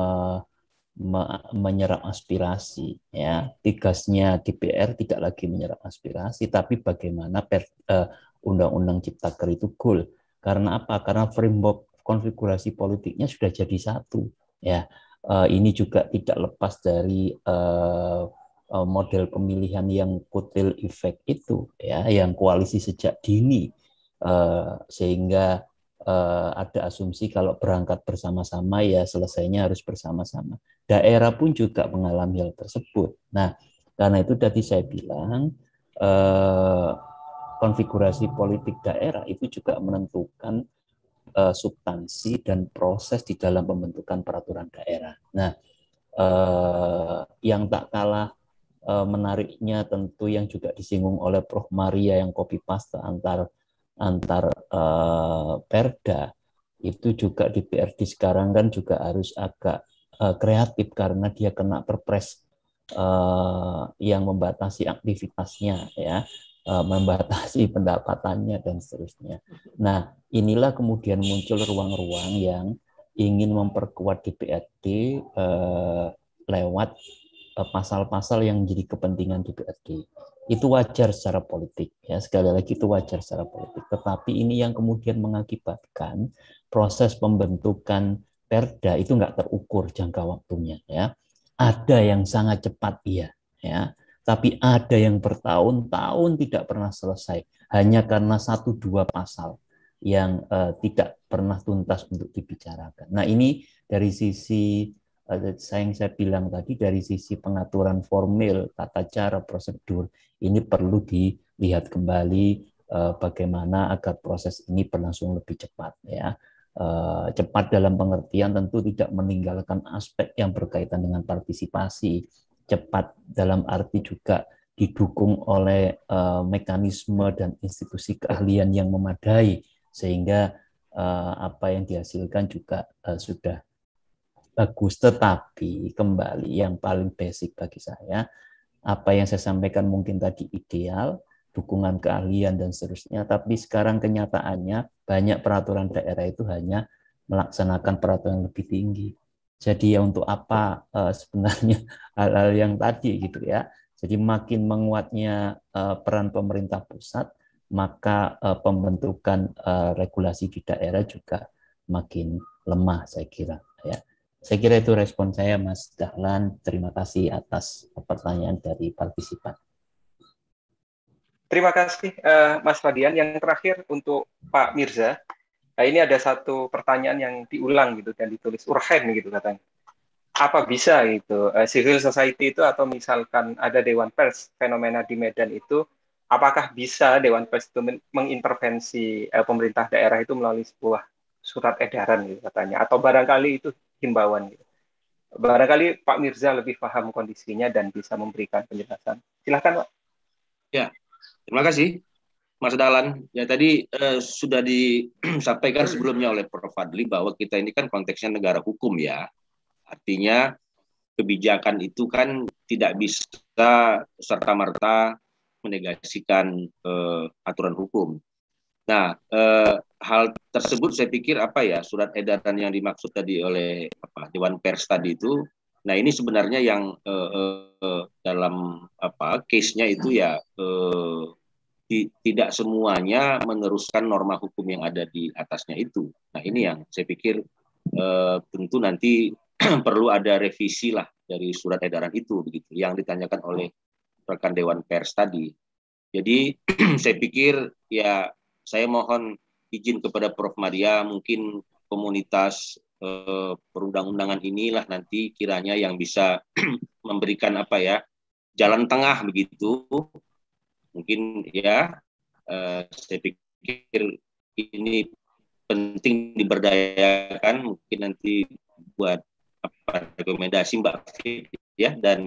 me, menyerap aspirasi ya tugasnya DPR tidak lagi menyerap aspirasi tapi bagaimana per, uh, undang-undang ciptaker itu goal karena apa karena framework konfigurasi politiknya sudah jadi satu ya uh, ini juga tidak lepas dari uh, Eh, model pemilihan yang kutil efek itu ya yang koalisi sejak dini eh, sehingga eh, ada asumsi kalau berangkat bersama-sama ya selesainya harus bersama-sama daerah pun juga mengalami hal tersebut nah karena itu tadi saya bilang konfigurasi politik daerah itu juga menentukan substansi dan proses di dalam pembentukan peraturan daerah nah yang tak kalah Eh, menariknya tentu yang juga disinggung oleh Prof Maria yang copy paste antar antar uh, perda itu juga di PRD sekarang kan juga harus agak uh, kreatif karena dia kena perpres uh, yang membatasi aktivitasnya ya membatasi [LAUGHS] pendapatannya dan seterusnya. Nah, inilah kemudian muncul ruang-ruang yang ingin memperkuat DPRD lewat Eh, pasal-pasal yang menjadi kepentingan DPRD. Itu wajar secara politik, ya sekali lagi itu wajar secara politik. Tetapi ini yang kemudian mengakibatkan proses pembentukan Perda itu nggak terukur jangka waktunya, ya. Ada yang sangat cepat, iya, ya. Tapi ada yang bertahun-tahun tidak pernah selesai hanya karena satu dua pasal yang uh, tidak pernah tuntas untuk dibicarakan. Nah ini dari sisi Eh, yang saya bilang tadi dari sisi pengaturan formil, tata cara, prosedur, ini perlu dilihat kembali eh, bagaimana agar proses ini berlangsung lebih cepat ya. Eh, cepat dalam pengertian tentu tidak meninggalkan aspek yang berkaitan dengan partisipasi. Cepat dalam arti juga didukung oleh mekanisme dan institusi keahlian yang memadai sehingga apa yang dihasilkan juga sudah bagus. Tetapi kembali yang paling basic bagi saya, apa yang saya sampaikan mungkin tadi ideal, dukungan keahlian dan seterusnya. Tapi sekarang kenyataannya banyak peraturan daerah itu hanya melaksanakan peraturan yang lebih tinggi. Jadi ya untuk apa eh, sebenarnya [LAUGHS] hal-hal yang tadi gitu ya. Jadi makin menguatnya eh, peran pemerintah pusat, maka eh, pembentukan regulasi di daerah juga makin lemah saya kira ya. Saya kira itu respon saya, Mas Dahlan. Terima kasih atas pertanyaan dari partisipan. Terima kasih, uh, Mas Fadian. Yang terakhir untuk Pak Mirza. Nah, ini ada satu pertanyaan yang diulang gitu dan ditulis urgen gitu katanya. Apa bisa gitu uh, civil society itu atau misalkan ada dewan pers fenomena di Medan itu apakah bisa dewan pers itu mengintervensi pemerintah daerah itu melalui sebuah surat edaran gitu katanya atau barangkali itu himbauan gitu. Barangkali Pak Mirza lebih paham kondisinya dan bisa memberikan penjelasan. Silahkan Pak. Ya, terima kasih Mas Dalan. Ya tadi eh, sudah disampaikan sebelumnya oleh Prof. Fadli bahwa kita ini kan konteksnya negara hukum ya. Artinya kebijakan itu kan tidak bisa serta-merta menegasikan eh, aturan hukum. Nah, eh, hal tersebut saya pikir apa ya surat edaran yang dimaksud tadi oleh apa dewan pers tadi itu nah ini sebenarnya yang eh, eh, dalam apa case-nya itu ya eh, di, tidak semuanya meneruskan norma hukum yang ada di atasnya itu nah ini yang saya pikir eh, tentu nanti [CLEARS THROAT] perlu ada revisi lah dari surat edaran itu begitu yang ditanyakan oleh rekan dewan pers tadi jadi [CLEARS THROAT] saya pikir ya saya mohon izin kepada Prof. Maria, mungkin komunitas eh, perundang-undangan inilah nanti kiranya yang bisa [CLEARS THROAT] memberikan apa ya jalan tengah begitu. Mungkin ya eh, saya pikir ini penting diberdayakan. Mungkin nanti buat apa rekomendasi Mbak Fit ya dan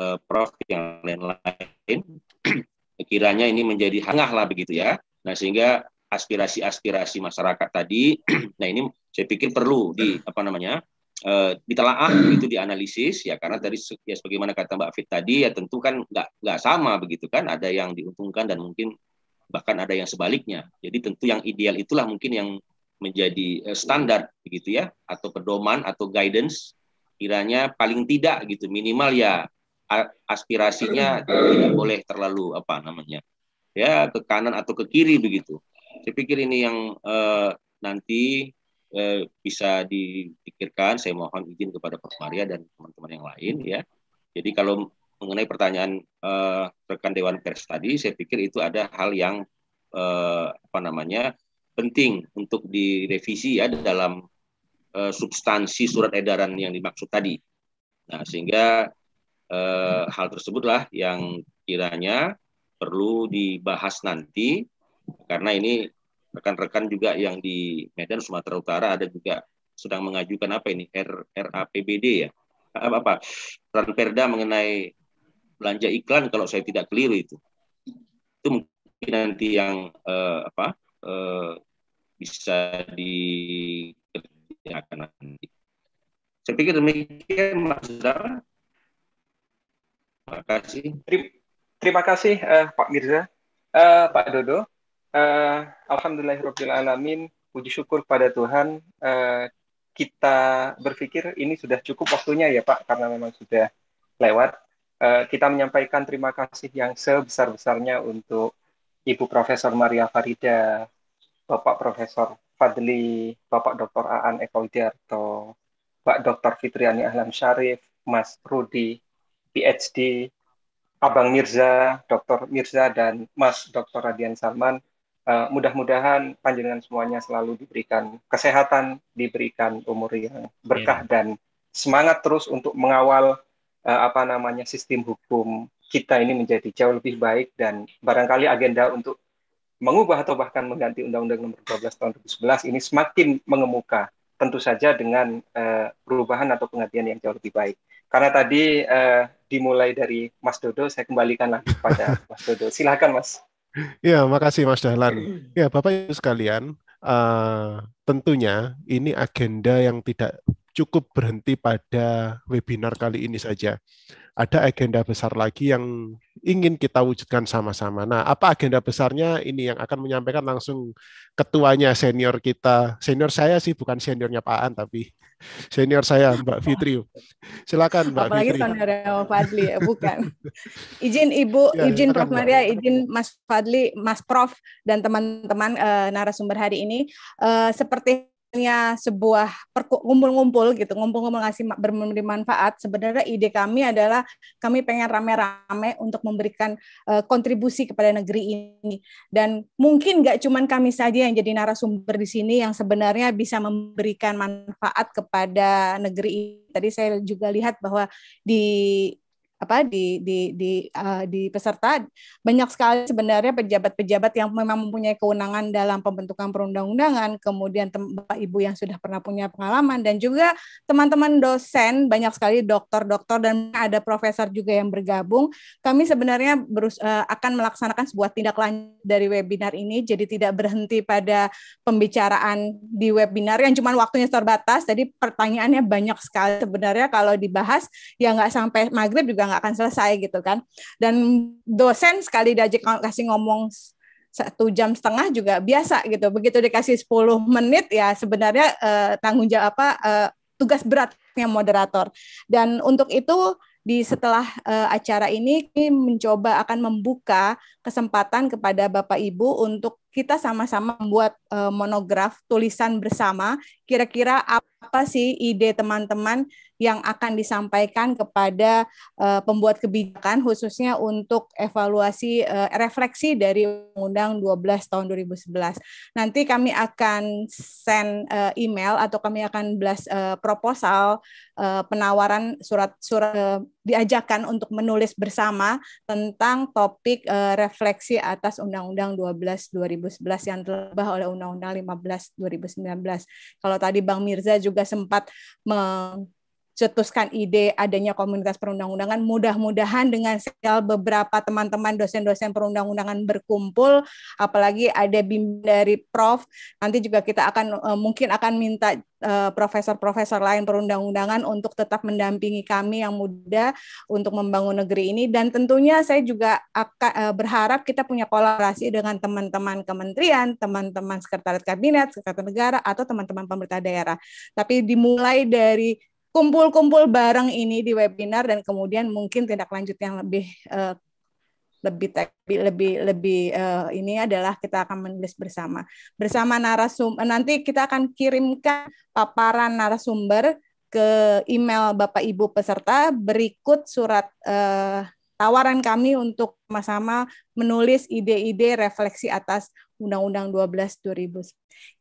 eh, Prof yang lain-lain. [CLEARS THROAT] Kiranya ini menjadi hangah lah begitu ya. Nah sehingga aspirasi-aspirasi masyarakat tadi. [CLEARS THROAT] nah ini saya pikir perlu di apa namanya eh, ditelaah itu dianalisis ya karena tadi ya sebagaimana kata Mbak Fit tadi ya tentu kan nggak nggak sama begitu kan ada yang diuntungkan dan mungkin bahkan ada yang sebaliknya. Jadi tentu yang ideal itulah mungkin yang menjadi eh, standar begitu ya atau pedoman atau guidance kiranya paling tidak gitu minimal ya aspirasinya tidak boleh terlalu apa namanya ya ke kanan atau ke kiri begitu saya pikir ini yang uh, nanti uh, bisa dipikirkan. Saya mohon izin kepada Prof. Maria dan teman-teman yang lain ya. Jadi kalau mengenai pertanyaan uh, rekan Dewan Pers tadi, saya pikir itu ada hal yang uh, apa namanya penting untuk direvisi ya dalam uh, substansi surat edaran yang dimaksud tadi. Nah sehingga uh, hal tersebutlah yang kiranya perlu dibahas nanti karena ini rekan-rekan juga yang di Medan Sumatera Utara ada juga sedang mengajukan apa ini R, RAPBD ya apa, apa Perda mengenai belanja iklan kalau saya tidak keliru itu itu mungkin nanti yang eh, apa eh, bisa dikerjakan nanti saya pikir demikian Mas Zara terima kasih terima kasih eh, Pak Mirza eh, Pak Dodo uh, eh, alhamdulillahirrahmanirrahim puji syukur pada Tuhan uh, kita berpikir ini sudah cukup waktunya ya Pak karena memang sudah lewat uh, kita menyampaikan terima kasih yang sebesar-besarnya untuk Ibu Profesor Maria Farida Bapak Profesor Fadli Bapak Dr. Aan Eko Widiarto Pak Dr. Fitriani Ahlam Syarif Mas Rudi PhD Abang Mirza, Dr. Mirza, dan Mas Dr. Radian Salman, uh, mudah-mudahan panjenengan semuanya selalu diberikan kesehatan, diberikan umur yang berkah yeah. dan semangat terus untuk mengawal uh, apa namanya sistem hukum kita ini menjadi jauh lebih baik dan barangkali agenda untuk mengubah atau bahkan mengganti Undang-Undang Nomor 12 Tahun 2011 ini semakin mengemuka tentu saja dengan uh, perubahan atau penggantian yang jauh lebih baik. Karena tadi uh, dimulai dari Mas Dodo, saya kembalikan lagi kepada [LAUGHS] Mas Dodo. silahkan Mas. Ya, makasih Mas Dahlan. [CLEARS THROAT] Ya, Bapak Ibu sekalian, uh, tentunya ini agenda yang tidak cukup berhenti pada webinar kali ini saja. Ada agenda besar lagi yang ingin kita wujudkan sama-sama. Nah, apa agenda besarnya ini yang akan menyampaikan langsung ketuanya senior kita. Senior saya sih bukan seniornya Pak An tapi senior saya Mbak Fitri. Silakan Mbak Apalagi Fitri. Apalagi Mbak Fadli ya, bukan. [LAUGHS] izin Ibu, ya, ya izin Prof Mbak. Maria, izin Mas Fadli, Mas Prof dan teman-teman uh, narasumber hari ini uh, seperti misalnya sebuah ngumpul-ngumpul gitu, ngumpul-ngumpul ngasih memberi manfaat, sebenarnya ide kami adalah kami pengen rame-rame untuk memberikan uh, kontribusi kepada negeri ini. Dan mungkin nggak cuma kami saja yang jadi narasumber di sini yang sebenarnya bisa memberikan manfaat kepada negeri ini. Tadi saya juga lihat bahwa di apa di di di uh, di peserta banyak sekali sebenarnya pejabat-pejabat yang memang mempunyai kewenangan dalam pembentukan perundang-undangan, kemudian Bapak Ibu yang sudah pernah punya pengalaman dan juga teman-teman dosen banyak sekali dokter-dokter dan ada profesor juga yang bergabung. Kami sebenarnya berus uh, akan melaksanakan sebuah tindak lanjut dari webinar ini jadi tidak berhenti pada pembicaraan di webinar yang cuma waktunya terbatas. Jadi pertanyaannya banyak sekali sebenarnya kalau dibahas ya nggak sampai maghrib juga nggak akan selesai gitu kan dan dosen sekali kasih ngomong satu jam setengah juga biasa gitu begitu dikasih 10 menit ya sebenarnya eh, tanggung jawab apa eh, tugas beratnya moderator dan untuk itu di setelah uh, acara ini kami mencoba akan membuka kesempatan kepada Bapak Ibu untuk kita sama-sama membuat uh, monograf tulisan bersama. Kira-kira apa sih ide teman-teman yang akan disampaikan kepada uh, pembuat kebijakan khususnya untuk evaluasi uh, refleksi dari Undang 12 tahun 2011. Nanti kami akan send uh, email atau kami akan blast uh, proposal uh, penawaran surat-surat uh, diajakan untuk menulis bersama tentang topik uh, refleksi atas Undang-Undang 12 2011 yang telah oleh Undang Undang-Undang 15 2019. Kalau tadi Bang Mirza juga sempat meng cetuskan ide adanya komunitas perundang-undangan. Mudah-mudahan dengan sel beberapa teman-teman dosen-dosen perundang-undangan berkumpul, apalagi ada bim dari Prof, nanti juga kita akan eh, mungkin akan minta eh, profesor-profesor lain perundang-undangan untuk tetap mendampingi kami yang muda untuk membangun negeri ini dan tentunya saya juga akan eh, berharap kita punya kolaborasi dengan teman-teman kementerian, teman-teman sekretariat kabinet, sekretariat negara atau teman-teman pemerintah daerah. Tapi dimulai dari kumpul-kumpul bareng ini di webinar dan kemudian mungkin tindak lanjut yang lebih uh, lebih lebih lebih, lebih uh, ini adalah kita akan menulis bersama bersama narasum eh, nanti kita akan kirimkan paparan narasumber ke email Bapak Ibu peserta berikut surat uh, tawaran kami untuk sama-sama menulis ide-ide refleksi atas Undang-Undang 12 2000.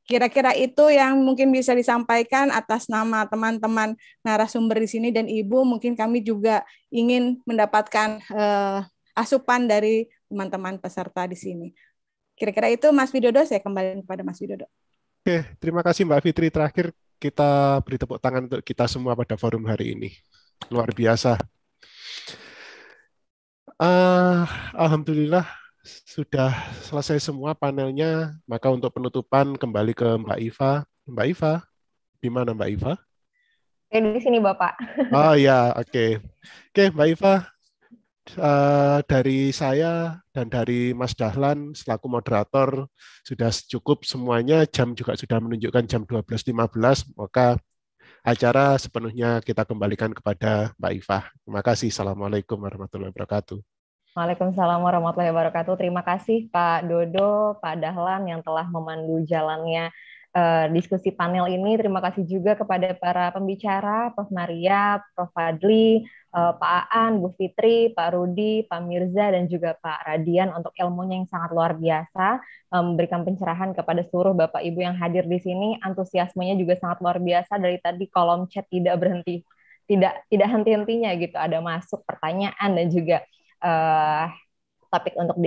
Kira-kira itu yang mungkin bisa disampaikan atas nama teman-teman narasumber di sini dan Ibu mungkin kami juga ingin mendapatkan uh, asupan dari teman-teman peserta di sini. Kira-kira itu Mas Widodo saya kembali kepada Mas Widodo. Oke, terima kasih Mbak Fitri. Terakhir kita beri tepuk tangan untuk kita semua pada forum hari ini. Luar biasa. Uh, Alhamdulillah sudah selesai semua panelnya, maka untuk penutupan kembali ke Mbak Iva. Mbak Iva, di mana Mbak Iva? Eh, di sini Bapak. [LAUGHS] Oh ya, oke. Okay. Oke, okay, Mbak Iva, uh, dari saya dan dari Mas Dahlan selaku moderator sudah cukup semuanya, jam juga sudah menunjukkan jam 12.15, maka acara sepenuhnya kita kembalikan kepada Mbak Iva. Terima kasih. Assalamualaikum warahmatullahi wabarakatuh. Waalaikumsalam warahmatullahi wabarakatuh. Terima kasih Pak Dodo, Pak Dahlan yang telah memandu jalannya uh, diskusi panel ini. Terima kasih juga kepada para pembicara, Prof. Maria, Prof. Fadli, uh, Pak Aan, Bu Fitri, Pak Rudi, Pak Mirza, dan juga Pak Radian untuk ilmunya yang sangat luar biasa, um, pencerahan kepada seluruh Bapak Ibu yang hadir di sini. Antusiasmenya juga sangat luar biasa dari tadi kolom chat tidak berhenti tidak tidak henti-hentinya gitu ada masuk pertanyaan dan juga uh, topik untuk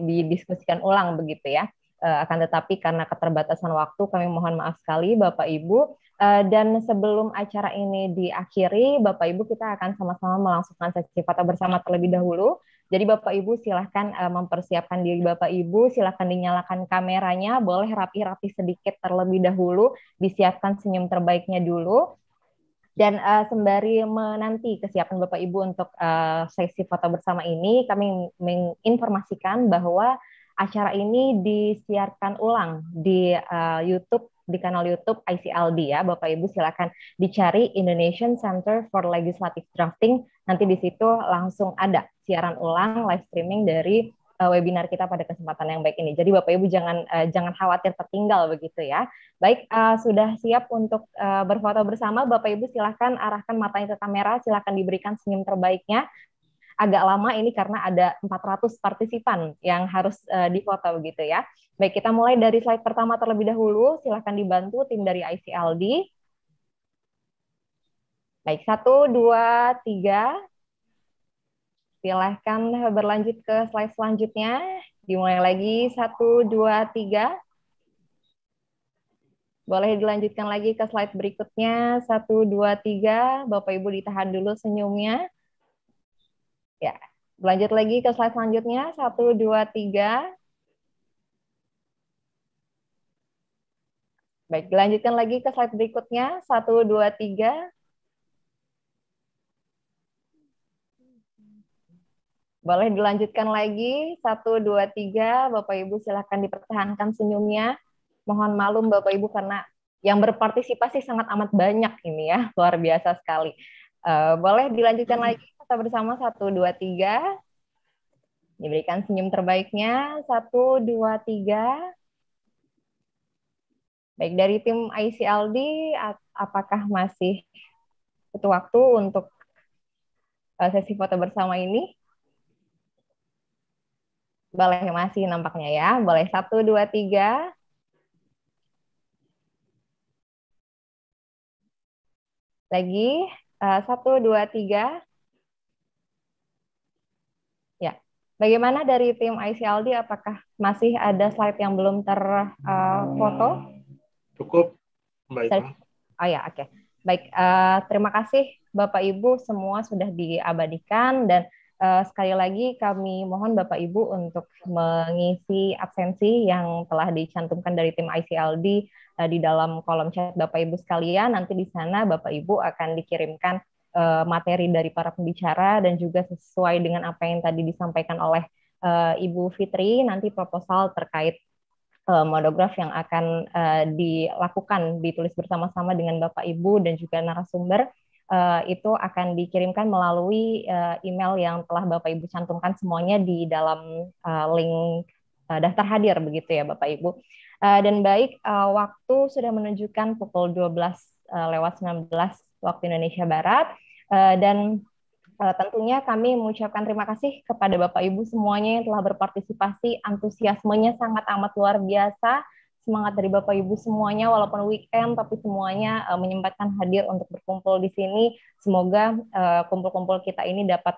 didiskusikan ulang begitu ya. Uh, akan tetapi karena keterbatasan waktu kami mohon maaf sekali Bapak Ibu uh, dan sebelum acara ini diakhiri Bapak Ibu kita akan sama-sama melangsungkan sesi foto bersama terlebih dahulu. Jadi Bapak Ibu silahkan uh, mempersiapkan diri Bapak Ibu, silahkan dinyalakan kameranya, boleh rapi-rapi sedikit terlebih dahulu, disiapkan senyum terbaiknya dulu. Dan uh, sembari menanti kesiapan Bapak Ibu untuk uh, sesi foto bersama ini, kami menginformasikan bahwa acara ini disiarkan ulang di uh, YouTube di kanal YouTube ICLD ya, Bapak Ibu silakan dicari Indonesian Center for Legislative Drafting. Nanti di situ langsung ada siaran ulang live streaming dari Eh, webinar kita pada kesempatan yang baik ini. Jadi Bapak Ibu jangan uh, jangan khawatir tertinggal begitu ya. Baik, uh, sudah siap untuk uh, berfoto bersama Bapak Ibu silahkan arahkan matanya ke kamera, silahkan diberikan senyum terbaiknya. Agak lama ini karena ada 400 partisipan yang harus uh, difoto begitu ya. Baik, kita mulai dari slide pertama terlebih dahulu. Silahkan dibantu tim dari ICLD. Baik, satu, dua, tiga. Silahkan berlanjut ke slide selanjutnya. Dimulai lagi, satu, dua, tiga. Boleh dilanjutkan lagi ke slide berikutnya, satu, dua, tiga. Bapak-Ibu ditahan dulu senyumnya. Ya, Lanjut lagi ke slide selanjutnya. Satu, dua, tiga. Baik, dilanjutkan lagi ke slide berikutnya. Satu, dua, tiga. Boleh dilanjutkan lagi. Satu, dua, tiga. Bapak Ibu silahkan dipertahankan senyumnya. Mohon malum Bapak Ibu karena yang berpartisipasi sangat amat banyak ini ya. [LAUGHS] Luar biasa sekali. Uh, boleh dilanjutkan hmm. lagi. Kita bersama satu, dua, tiga. Diberikan senyum terbaiknya. Satu, dua, tiga. Baik, dari tim ICLD, apakah masih butuh waktu untuk eh, sesi foto bersama ini? Boleh masih nampaknya ya. Boleh satu, dua, tiga. Lagi. Eh, satu, dua, tiga. Ya. Bagaimana dari tim ICLD? Apakah masih ada slide yang belum terfoto? Eh, hmm. Uh, Cukup, baik. Oh ya, oke. Okay. Baik, uh, terima kasih Bapak Ibu semua sudah diabadikan dan Eh, sekali lagi kami mohon Bapak Ibu untuk mengisi absensi yang telah dicantumkan dari tim ICLD eh, di dalam kolom chat Bapak Ibu sekalian. Nanti di sana Bapak Ibu akan dikirimkan eh, materi dari para pembicara dan juga sesuai dengan apa yang tadi disampaikan oleh Ibu Fitri nanti proposal terkait monograf yang akan dilakukan ditulis bersama-sama dengan Bapak Ibu dan juga narasumber uh, itu akan dikirimkan melalui uh, email yang telah Bapak Ibu cantumkan semuanya di dalam uh, link uh, daftar hadir begitu ya Bapak Ibu. Uh, dan baik uh, waktu sudah menunjukkan pukul 12 uh, lewat 19 waktu Indonesia Barat uh, dan tentunya kami mengucapkan terima kasih kepada Bapak Ibu semuanya yang telah berpartisipasi, antusiasmenya sangat amat luar biasa semangat dari Bapak Ibu semuanya walaupun weekend tapi semuanya uh, menyempatkan hadir untuk berkumpul di sini. Semoga eh, kumpul-kumpul uh, kita ini dapat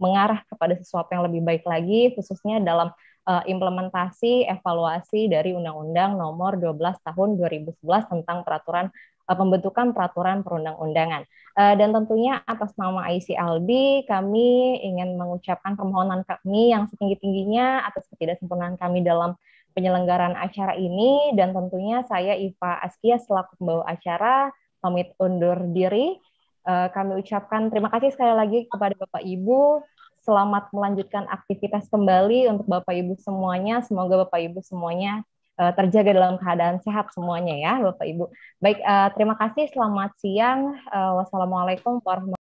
mengarah kepada sesuatu yang lebih baik lagi khususnya dalam uh, implementasi evaluasi dari Undang-Undang Nomor 12 Tahun 2011 tentang peraturan uh, pembentukan peraturan perundang-undangan. Uh, dan tentunya atas nama ICLB kami ingin mengucapkan permohonan kami yang setinggi-tingginya atas ketidaksempurnaan kami dalam penyelenggaraan acara ini dan tentunya saya Iva Askia selaku pembawa acara pamit undur diri. Eh, kami ucapkan terima kasih sekali lagi kepada Bapak Ibu. Selamat melanjutkan aktivitas kembali untuk Bapak Ibu semuanya. Semoga Bapak Ibu semuanya eh, terjaga dalam keadaan sehat semuanya ya Bapak Ibu. Baik, eh, terima kasih. Selamat siang. Wassalamualaikum warahmatullahi